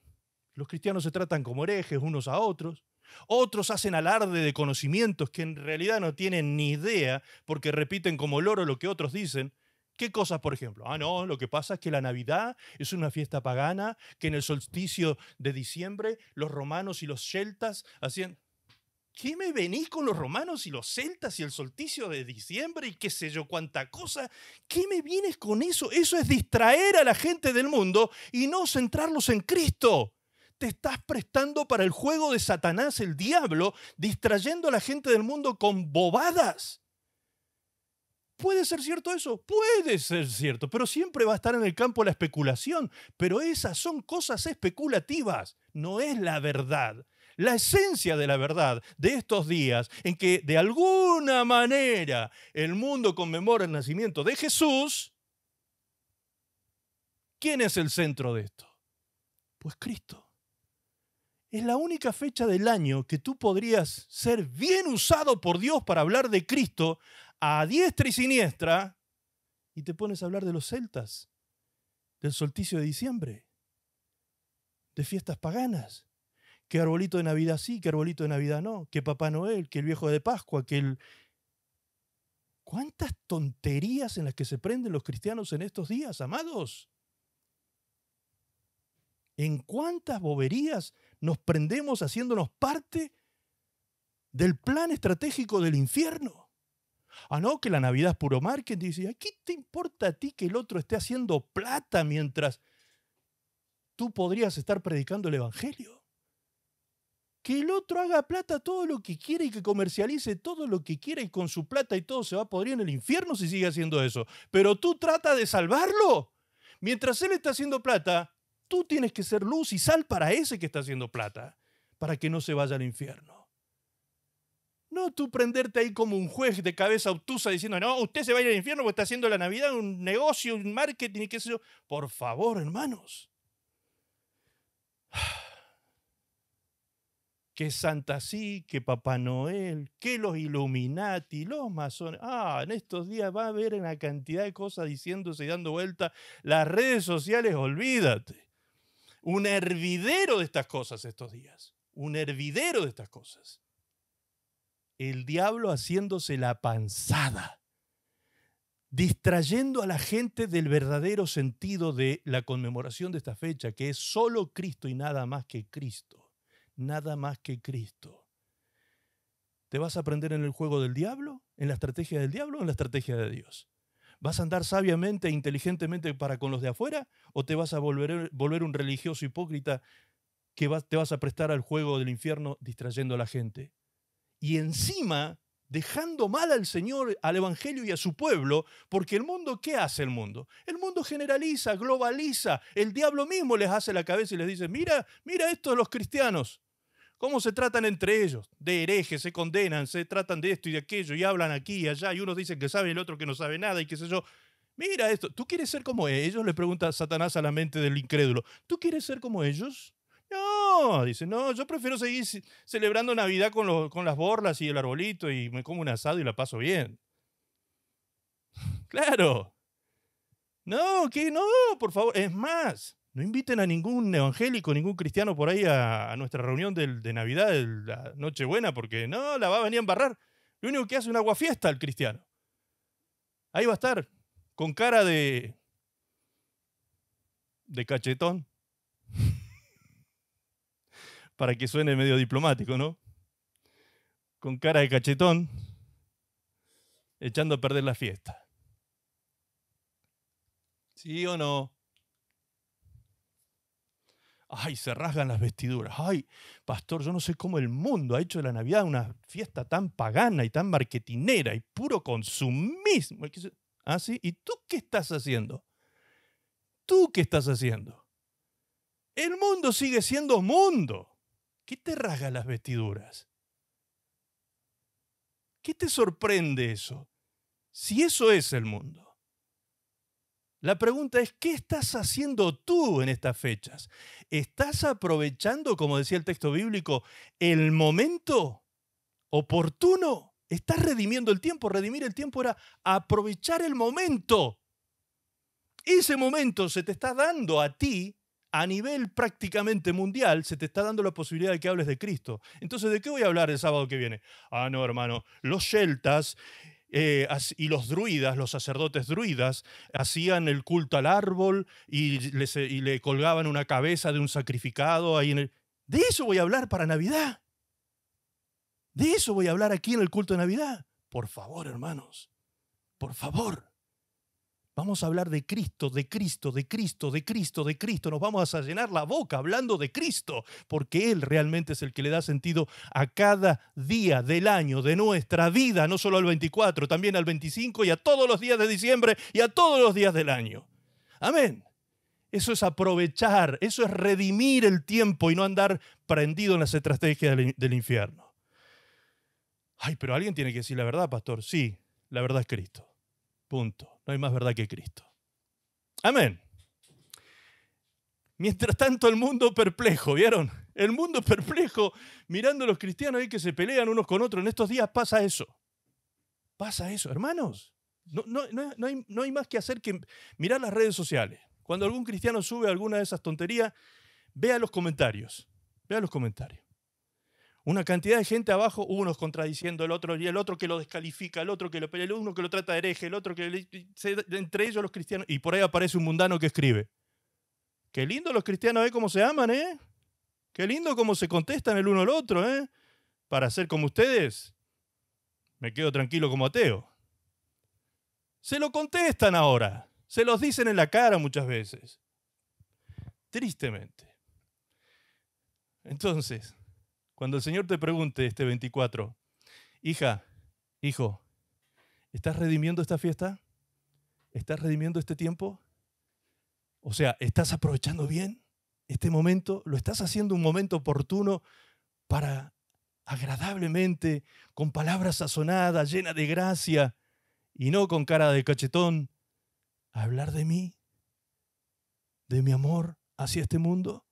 Speaker 1: Los cristianos se tratan como herejes unos a otros. Otros hacen alarde de conocimientos que en realidad no tienen ni idea porque repiten como loro lo que otros dicen. ¿Qué cosas, por ejemplo? Ah, no, lo que pasa es que la Navidad es una fiesta pagana, que en el solsticio de diciembre los romanos y los celtas hacían... ¿Qué me venís con los romanos y los celtas y el solsticio de diciembre y qué sé yo cuánta cosa? ¿Qué me vienes con eso? Eso es distraer a la gente del mundo y no centrarlos en Cristo te estás prestando para el juego de Satanás, el diablo, distrayendo a la gente del mundo con bobadas. Puede ser cierto eso, puede ser cierto, pero siempre va a estar en el campo la especulación. Pero esas son cosas especulativas, no es la verdad. La esencia de la verdad de estos días en que de alguna manera el mundo conmemora el nacimiento de Jesús, ¿quién es el centro de esto? Pues Cristo es la única fecha del año que tú podrías ser bien usado por Dios para hablar de Cristo a diestra y siniestra y te pones a hablar de los celtas, del solsticio de diciembre, de fiestas paganas. Que arbolito de Navidad sí, que arbolito de Navidad no, que Papá Noel, que el viejo de Pascua, que el... ¿Cuántas tonterías en las que se prenden los cristianos en estos días, amados? ¿En cuántas boberías nos prendemos haciéndonos parte del plan estratégico del infierno. Ah, no, que la Navidad es puro marketing. Dice, ¿a qué te importa a ti que el otro esté haciendo plata mientras tú podrías estar predicando el Evangelio? Que el otro haga plata todo lo que quiere y que comercialice todo lo que quiere y con su plata y todo se va a podrir en el infierno si sigue haciendo eso. Pero tú trata de salvarlo. Mientras él está haciendo plata, tú tienes que ser luz y sal para ese que está haciendo plata, para que no se vaya al infierno. No tú prenderte ahí como un juez de cabeza obtusa diciendo, no, usted se vaya al infierno porque está haciendo la Navidad un negocio, un marketing y qué sé yo. Por favor, hermanos. Que Santa sí, que Papá Noel, que los Illuminati, los masones. Ah, en estos días va a haber una cantidad de cosas diciéndose y dando vuelta. Las redes sociales, olvídate un hervidero de estas cosas estos días, un hervidero de estas cosas. El diablo haciéndose la panzada, distrayendo a la gente del verdadero sentido de la conmemoración de esta fecha, que es solo Cristo y nada más que Cristo, nada más que Cristo. ¿Te vas a aprender en el juego del diablo, en la estrategia del diablo o en la estrategia de Dios? ¿Vas a andar sabiamente e inteligentemente para con los de afuera? ¿O te vas a volver, un religioso hipócrita que te vas a prestar al juego del infierno distrayendo a la gente? Y encima, dejando mal al Señor, al Evangelio y a su pueblo, porque el mundo, ¿qué hace el mundo? El mundo generaliza, globaliza, el diablo mismo les hace la cabeza y les dice, mira, mira esto los cristianos, ¿Cómo se tratan entre ellos? De herejes, se condenan, se tratan de esto y de aquello y hablan aquí y allá y unos dicen que sabe y el otro que no sabe nada y qué sé yo. Mira esto, ¿tú quieres ser como ellos? Le pregunta Satanás a la mente del incrédulo. ¿Tú quieres ser como ellos? No, dice, no, yo prefiero seguir celebrando Navidad con, con las borlas y el arbolito y me como un asado y la paso bien. claro. No, que no, por favor, es más. No inviten a ningún evangélico, ningún cristiano por ahí a, nuestra reunión de Navidad, de la Nochebuena, porque no, la va a venir a embarrar. Lo único que hace es una guafiesta al cristiano. Ahí va a estar, con cara de. de cachetón. Para que suene medio diplomático, ¿no? Con cara de cachetón, echando a perder la fiesta. ¿Sí o no? ay, se rasgan las vestiduras, ay, pastor, yo no sé cómo el mundo ha hecho de la Navidad una fiesta tan pagana y tan marketinera y puro consumismo. ¿Ah, sí? ¿Y tú qué estás haciendo? ¿Tú qué estás haciendo? El mundo sigue siendo mundo. ¿Qué te rasga las vestiduras? ¿Qué te sorprende eso? Si eso es el mundo. La pregunta es, ¿qué estás haciendo tú en estas fechas? ¿Estás aprovechando, como decía el texto bíblico, el momento oportuno? ¿Estás redimiendo el tiempo? Redimir el tiempo era aprovechar el momento. Ese momento se te está dando a ti a nivel prácticamente mundial se te está dando la posibilidad de que hables de Cristo. Entonces, ¿de qué voy a hablar el sábado que viene? Ah, no, hermano, los celtas eh, y los druidas, los sacerdotes druidas, hacían el culto al árbol y, eh, y le colgaban una cabeza de un sacrificado ahí en el... De eso voy a hablar para Navidad. De eso voy a hablar aquí en el culto de Navidad. Por favor, hermanos. Por favor. Vamos a hablar de Cristo, de Cristo, de Cristo, de Cristo, de Cristo. Nos vamos a llenar la boca hablando de Cristo, porque Él realmente es el que le da sentido a cada día del año, de nuestra vida, no solo al 24, también al 25 y a todos los días de diciembre y a todos los días del año. Amén. Eso es aprovechar, eso es redimir el tiempo y no andar prendido en las estrategias del, infierno. Ay, pero alguien tiene que decir la verdad, pastor. Sí, la verdad es Cristo. Punto. No hay más verdad que Cristo. Amén. Mientras tanto, el mundo perplejo, ¿vieron? El mundo perplejo, mirando a los cristianos ahí que se pelean unos con otros. En estos días pasa eso. Pasa eso, hermanos. No, no, hay, más que hacer que mirar las redes sociales. Cuando algún cristiano sube alguna de esas tonterías, vea los comentarios. Vea los comentarios. Una cantidad de gente abajo, unos contradiciendo el otro, y el otro que lo descalifica, el otro que lo pelea, el uno que lo trata de hereje, el otro que. entre ellos los cristianos. Y por ahí aparece un mundano que escribe. Qué lindo los cristianos, ¿eh? Cómo se aman, ¿eh? Qué lindo cómo se contestan el uno al otro, ¿eh? Para ser como ustedes, me quedo tranquilo como ateo. Se lo contestan ahora. Se los dicen en la cara muchas veces. Tristemente. Entonces. Cuando el Señor te pregunte este 24, hija, hijo, ¿estás redimiendo esta fiesta? ¿Estás redimiendo este tiempo? O sea, ¿estás aprovechando bien este momento? ¿Lo estás haciendo un momento oportuno para agradablemente, con palabras sazonadas, llena de gracia y no con cara de cachetón, hablar de mí, de mi amor hacia este mundo?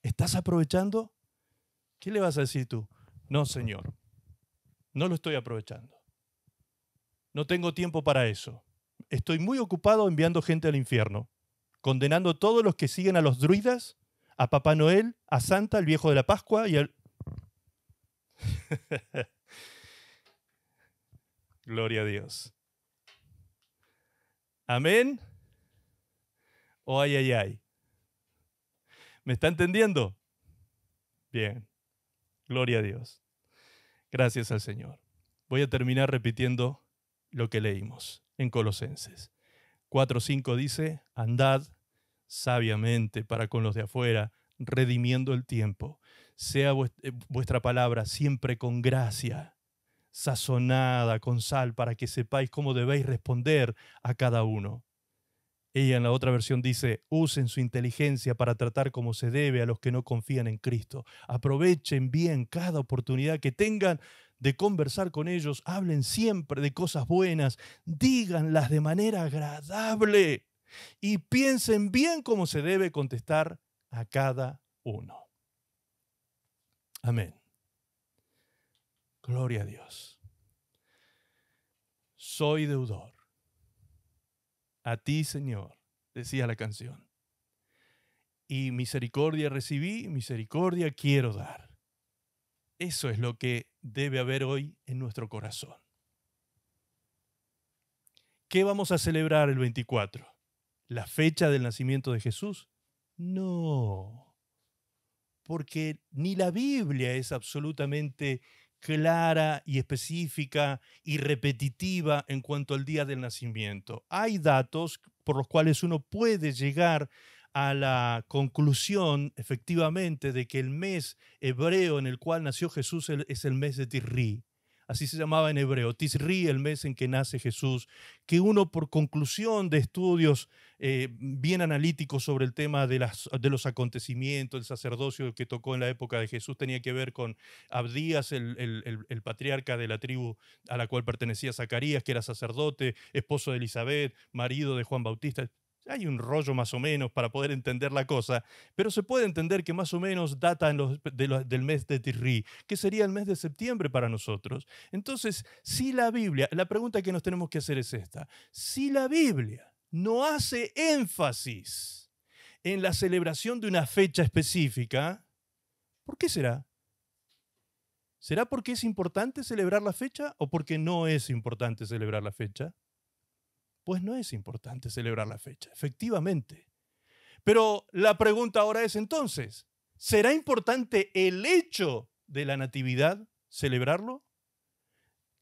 Speaker 1: ¿Estás aprovechando? ¿Qué le vas a decir tú? No, Señor, no lo estoy aprovechando. No tengo tiempo para eso. Estoy muy ocupado enviando gente al infierno, condenando a todos los que siguen a los druidas, a Papá Noel, a Santa, al viejo de la Pascua y al... Gloria a Dios. Amén. O ay, ay, ay. ¿Me está entendiendo? Bien. Gloria a Dios. Gracias al Señor. Voy a terminar repitiendo lo que leímos en Colosenses. 4.5 dice, andad sabiamente para con los de afuera, redimiendo el tiempo. Sea eh, vuestra palabra siempre con gracia, sazonada con sal, para que sepáis cómo debéis responder a cada uno. Ella en la otra versión dice, usen su inteligencia para tratar como se debe a los que no confían en Cristo. Aprovechen bien cada oportunidad que tengan de conversar con ellos, hablen siempre de cosas buenas, díganlas de manera agradable y piensen bien cómo se debe contestar a cada uno. Amén. Gloria a Dios. Soy deudor a ti, Señor, decía la canción. Y misericordia recibí, misericordia quiero dar. Eso es lo que debe haber hoy en nuestro corazón. ¿Qué vamos a celebrar el 24? ¿La fecha del nacimiento de Jesús? No, porque ni la Biblia es absolutamente clara y específica y repetitiva en cuanto al día del nacimiento. Hay datos por los cuales uno puede llegar a la conclusión, efectivamente, de que el mes hebreo en el cual nació Jesús es el mes de Tirri así se llamaba en hebreo, Tisri, el mes en que nace Jesús, que uno por conclusión de estudios eh, bien analíticos sobre el tema de, los acontecimientos, el sacerdocio que tocó en la época de Jesús tenía que ver con Abdías, el, el patriarca de la tribu a la cual pertenecía Zacarías, que era sacerdote, esposo de Elizabeth, marido de Juan Bautista, hay un rollo más o menos para poder entender la cosa, pero se puede entender que más o menos data del mes de Tirri, que sería el mes de septiembre para nosotros. Entonces, si la Biblia, la pregunta que nos tenemos que hacer es esta, si la Biblia no hace énfasis en la celebración de una fecha específica, ¿por qué será? ¿Será porque es importante celebrar la fecha o porque no es importante celebrar la fecha? pues no es importante celebrar la fecha, efectivamente. Pero la pregunta ahora es entonces, ¿será importante el hecho de la Natividad celebrarlo?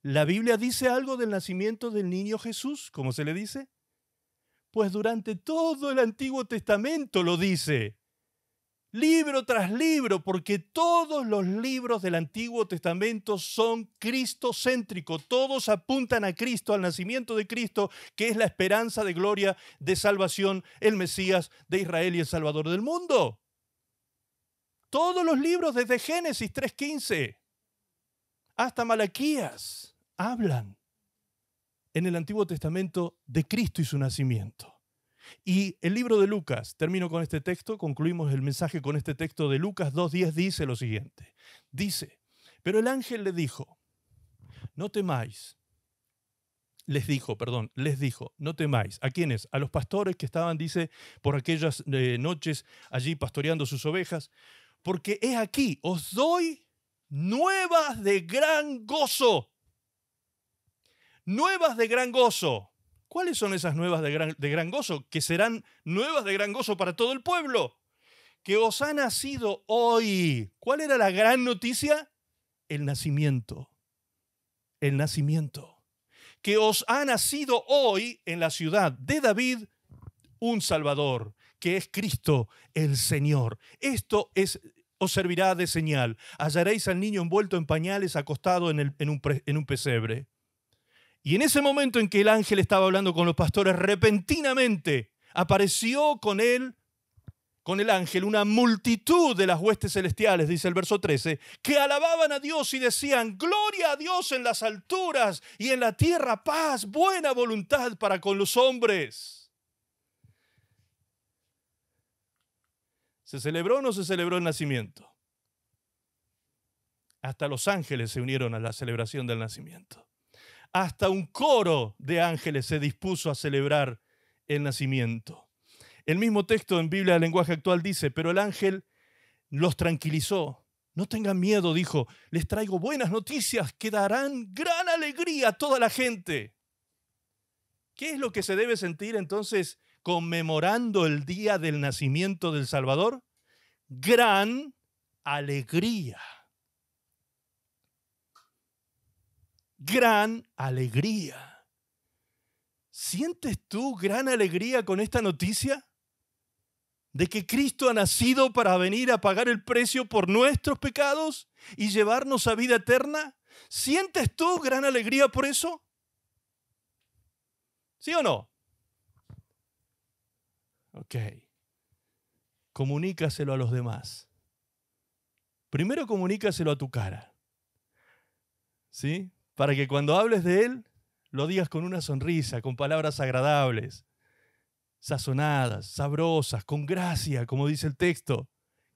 Speaker 1: ¿La Biblia dice algo del nacimiento del niño Jesús, como se le dice? Pues durante todo el Antiguo Testamento lo dice libro tras libro, porque todos los libros del Antiguo Testamento son cristocéntricos, todos apuntan a Cristo, al nacimiento de Cristo, que es la esperanza de gloria, de salvación, el Mesías de Israel y el Salvador del mundo. Todos los libros desde Génesis 3.15 hasta Malaquías hablan en el Antiguo Testamento de Cristo y su nacimiento. Y el libro de Lucas, termino con este texto, concluimos el mensaje con este texto de Lucas 2.10, dice lo siguiente. Dice, pero el ángel le dijo, no temáis. Les dijo, perdón, les dijo, no temáis. ¿A quiénes? A los pastores que estaban, dice, por aquellas eh, noches allí pastoreando sus ovejas. Porque he aquí, os doy nuevas de gran gozo. Nuevas de gran gozo ¿Cuáles son esas nuevas de gran, gozo? Que serán nuevas de gran gozo para todo el pueblo. Que os ha nacido hoy. ¿Cuál era la gran noticia? El nacimiento. El nacimiento. Que os ha nacido hoy en la ciudad de David un Salvador, que es Cristo el Señor. Esto es, os servirá de señal. Hallaréis al niño envuelto en pañales, acostado en un pesebre. Y en ese momento en que el ángel estaba hablando con los pastores, repentinamente apareció con él, con el ángel, una multitud de las huestes celestiales, dice el verso 13, que alababan a Dios y decían, gloria a Dios en las alturas y en la tierra paz, buena voluntad para con los hombres. ¿Se celebró o no se celebró el nacimiento? Hasta los ángeles se unieron a la celebración del nacimiento hasta un coro de ángeles se dispuso a celebrar el nacimiento. El mismo texto en Biblia del lenguaje actual dice, pero el ángel los tranquilizó. No tengan miedo, dijo, les traigo buenas noticias que darán gran alegría a toda la gente. ¿Qué es lo que se debe sentir entonces conmemorando el día del nacimiento del Salvador? Gran alegría. gran alegría. ¿Sientes tú gran alegría con esta noticia? de que Cristo ha nacido para venir a pagar el precio por nuestros pecados y llevarnos a vida eterna? ¿Sientes tú gran alegría por eso? ¿Sí o no? Ok. Comunícaselo a los demás. Primero comunícaselo a tu cara. ¿Sí? para que cuando hables de Él lo digas con una sonrisa, con palabras agradables, sazonadas, sabrosas, con gracia, como dice el texto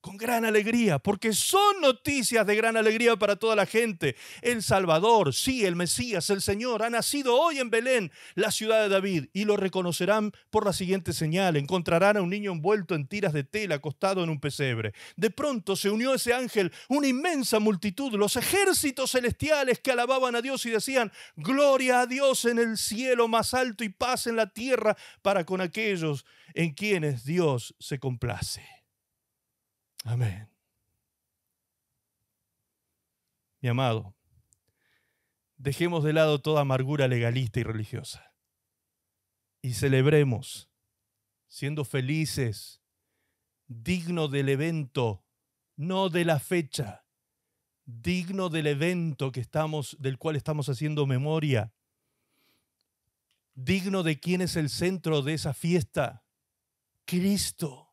Speaker 1: con gran alegría, porque son noticias de gran alegría para toda la gente. El Salvador, sí, el Mesías, el Señor, ha nacido hoy en Belén, la ciudad de David, y lo reconocerán por la siguiente señal. Encontrarán a un niño envuelto en tiras de tela, acostado en un pesebre. De pronto se unió ese ángel, una inmensa multitud, los ejércitos celestiales que alababan a Dios y decían, gloria a Dios en el cielo más alto y paz en la tierra para con aquellos en quienes Dios se complace. Amén. Mi amado, dejemos de lado toda amargura legalista y religiosa y celebremos siendo felices, digno del evento, no de la fecha, digno del evento que estamos del cual estamos haciendo memoria, digno de quién es el centro de esa fiesta, Cristo.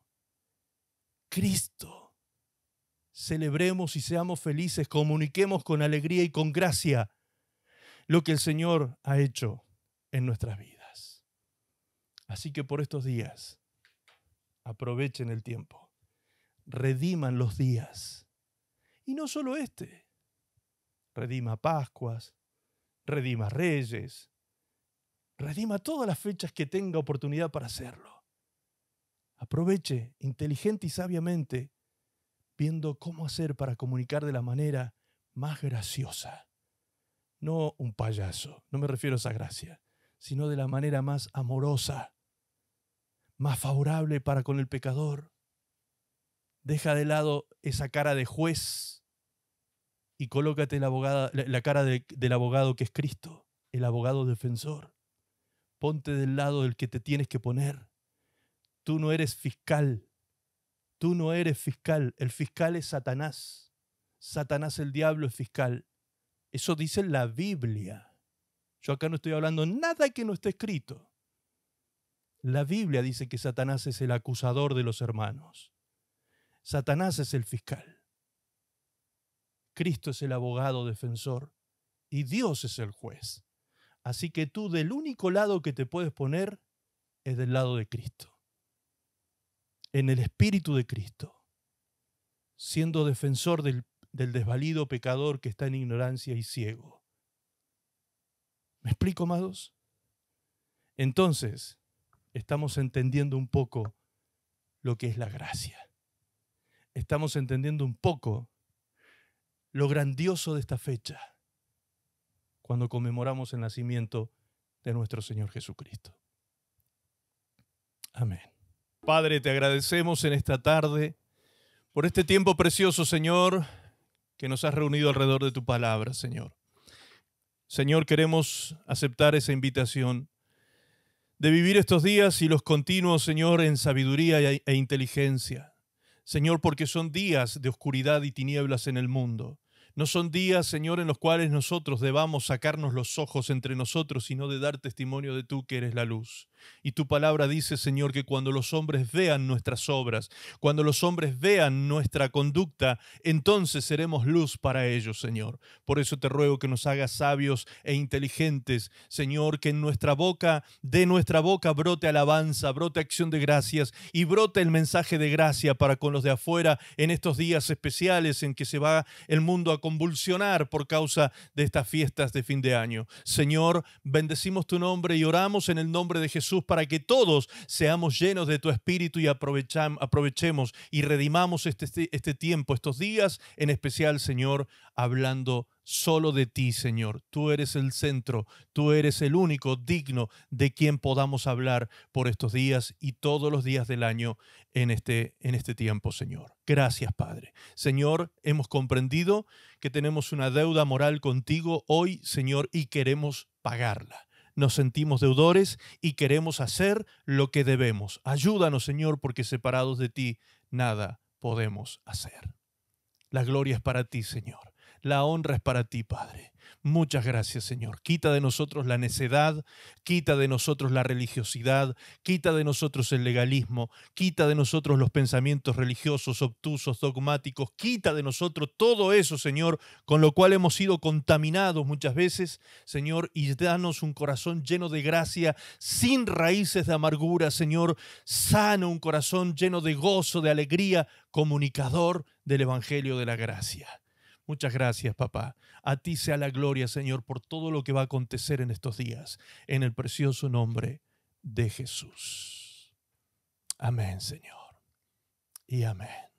Speaker 1: Cristo celebremos y seamos felices, comuniquemos con alegría y con gracia lo que el Señor ha hecho en nuestras vidas. Así que por estos días, aprovechen el tiempo, rediman los días. Y no solo este, redima Pascuas, redima Reyes, redima todas las fechas que tenga oportunidad para hacerlo. Aproveche inteligente y sabiamente viendo cómo hacer para comunicar de la manera más graciosa. No un payaso, no me refiero a esa gracia, sino de la manera más amorosa, más favorable para con el pecador. Deja de lado esa cara de juez y colócate la, la, cara del abogado que es Cristo, el abogado defensor. Ponte del lado del que te tienes que poner. Tú no eres fiscal, Tú no eres fiscal, el fiscal es Satanás. Satanás el diablo es fiscal. Eso dice la Biblia. Yo acá no estoy hablando nada que no esté escrito. La Biblia dice que Satanás es el acusador de los hermanos. Satanás es el fiscal. Cristo es el abogado defensor y Dios es el juez. Así que tú del único lado que te puedes poner es del lado de Cristo en el Espíritu de Cristo, siendo defensor del, desvalido pecador que está en ignorancia y ciego. ¿Me explico, amados? Entonces, estamos entendiendo un poco lo que es la gracia. Estamos entendiendo un poco lo grandioso de esta fecha, cuando conmemoramos el nacimiento de nuestro Señor Jesucristo. Amén. Padre, te agradecemos en esta tarde por este tiempo precioso, Señor, que nos has reunido alrededor de tu palabra, Señor. Señor, queremos aceptar esa invitación de vivir estos días y los continuos, Señor, en sabiduría e, e inteligencia. Señor, porque son días de oscuridad y tinieblas en el mundo. No son días, Señor, en los cuales nosotros debamos sacarnos los ojos entre nosotros, sino de dar testimonio de tú que eres la luz. Y tu palabra dice, Señor, que cuando los hombres vean nuestras obras, cuando los hombres vean nuestra conducta, entonces seremos luz para ellos, Señor. Por eso te ruego que nos hagas sabios e inteligentes, Señor, que en nuestra boca, de nuestra boca brote alabanza, brote acción de gracias y brote el mensaje de gracia para con los de afuera en estos días especiales en que se va el mundo a convulsionar por causa de estas fiestas de fin de año. Señor, bendecimos tu nombre y oramos en el nombre de Jesús para que todos seamos llenos de tu espíritu y aprovechemos y redimamos este, este, este, tiempo, estos días, en especial, Señor, hablando solo de ti, Señor. Tú eres el centro, tú eres el único digno de quien podamos hablar por estos días y todos los días del año en este, en este tiempo, Señor. Gracias, Padre. Señor, hemos comprendido que tenemos una deuda moral contigo hoy, Señor, y queremos pagarla nos sentimos deudores y queremos hacer lo que debemos. Ayúdanos, Señor, porque separados de ti nada podemos hacer. La gloria es para ti, Señor. La honra es para ti, Padre. Muchas gracias, Señor. Quita de nosotros la necedad, quita de nosotros la religiosidad, quita de nosotros el legalismo, quita de nosotros los pensamientos religiosos, obtusos, dogmáticos, quita de nosotros todo eso, Señor, con lo cual hemos sido contaminados muchas veces, Señor, y danos un corazón lleno de gracia, sin raíces de amargura, Señor, sano, un corazón lleno de gozo, de alegría, comunicador del Evangelio de la Gracia. Muchas gracias, papá. A ti sea la gloria, Señor, por todo lo que va a acontecer en estos días, en el precioso nombre de Jesús. Amén, Señor. Y amén.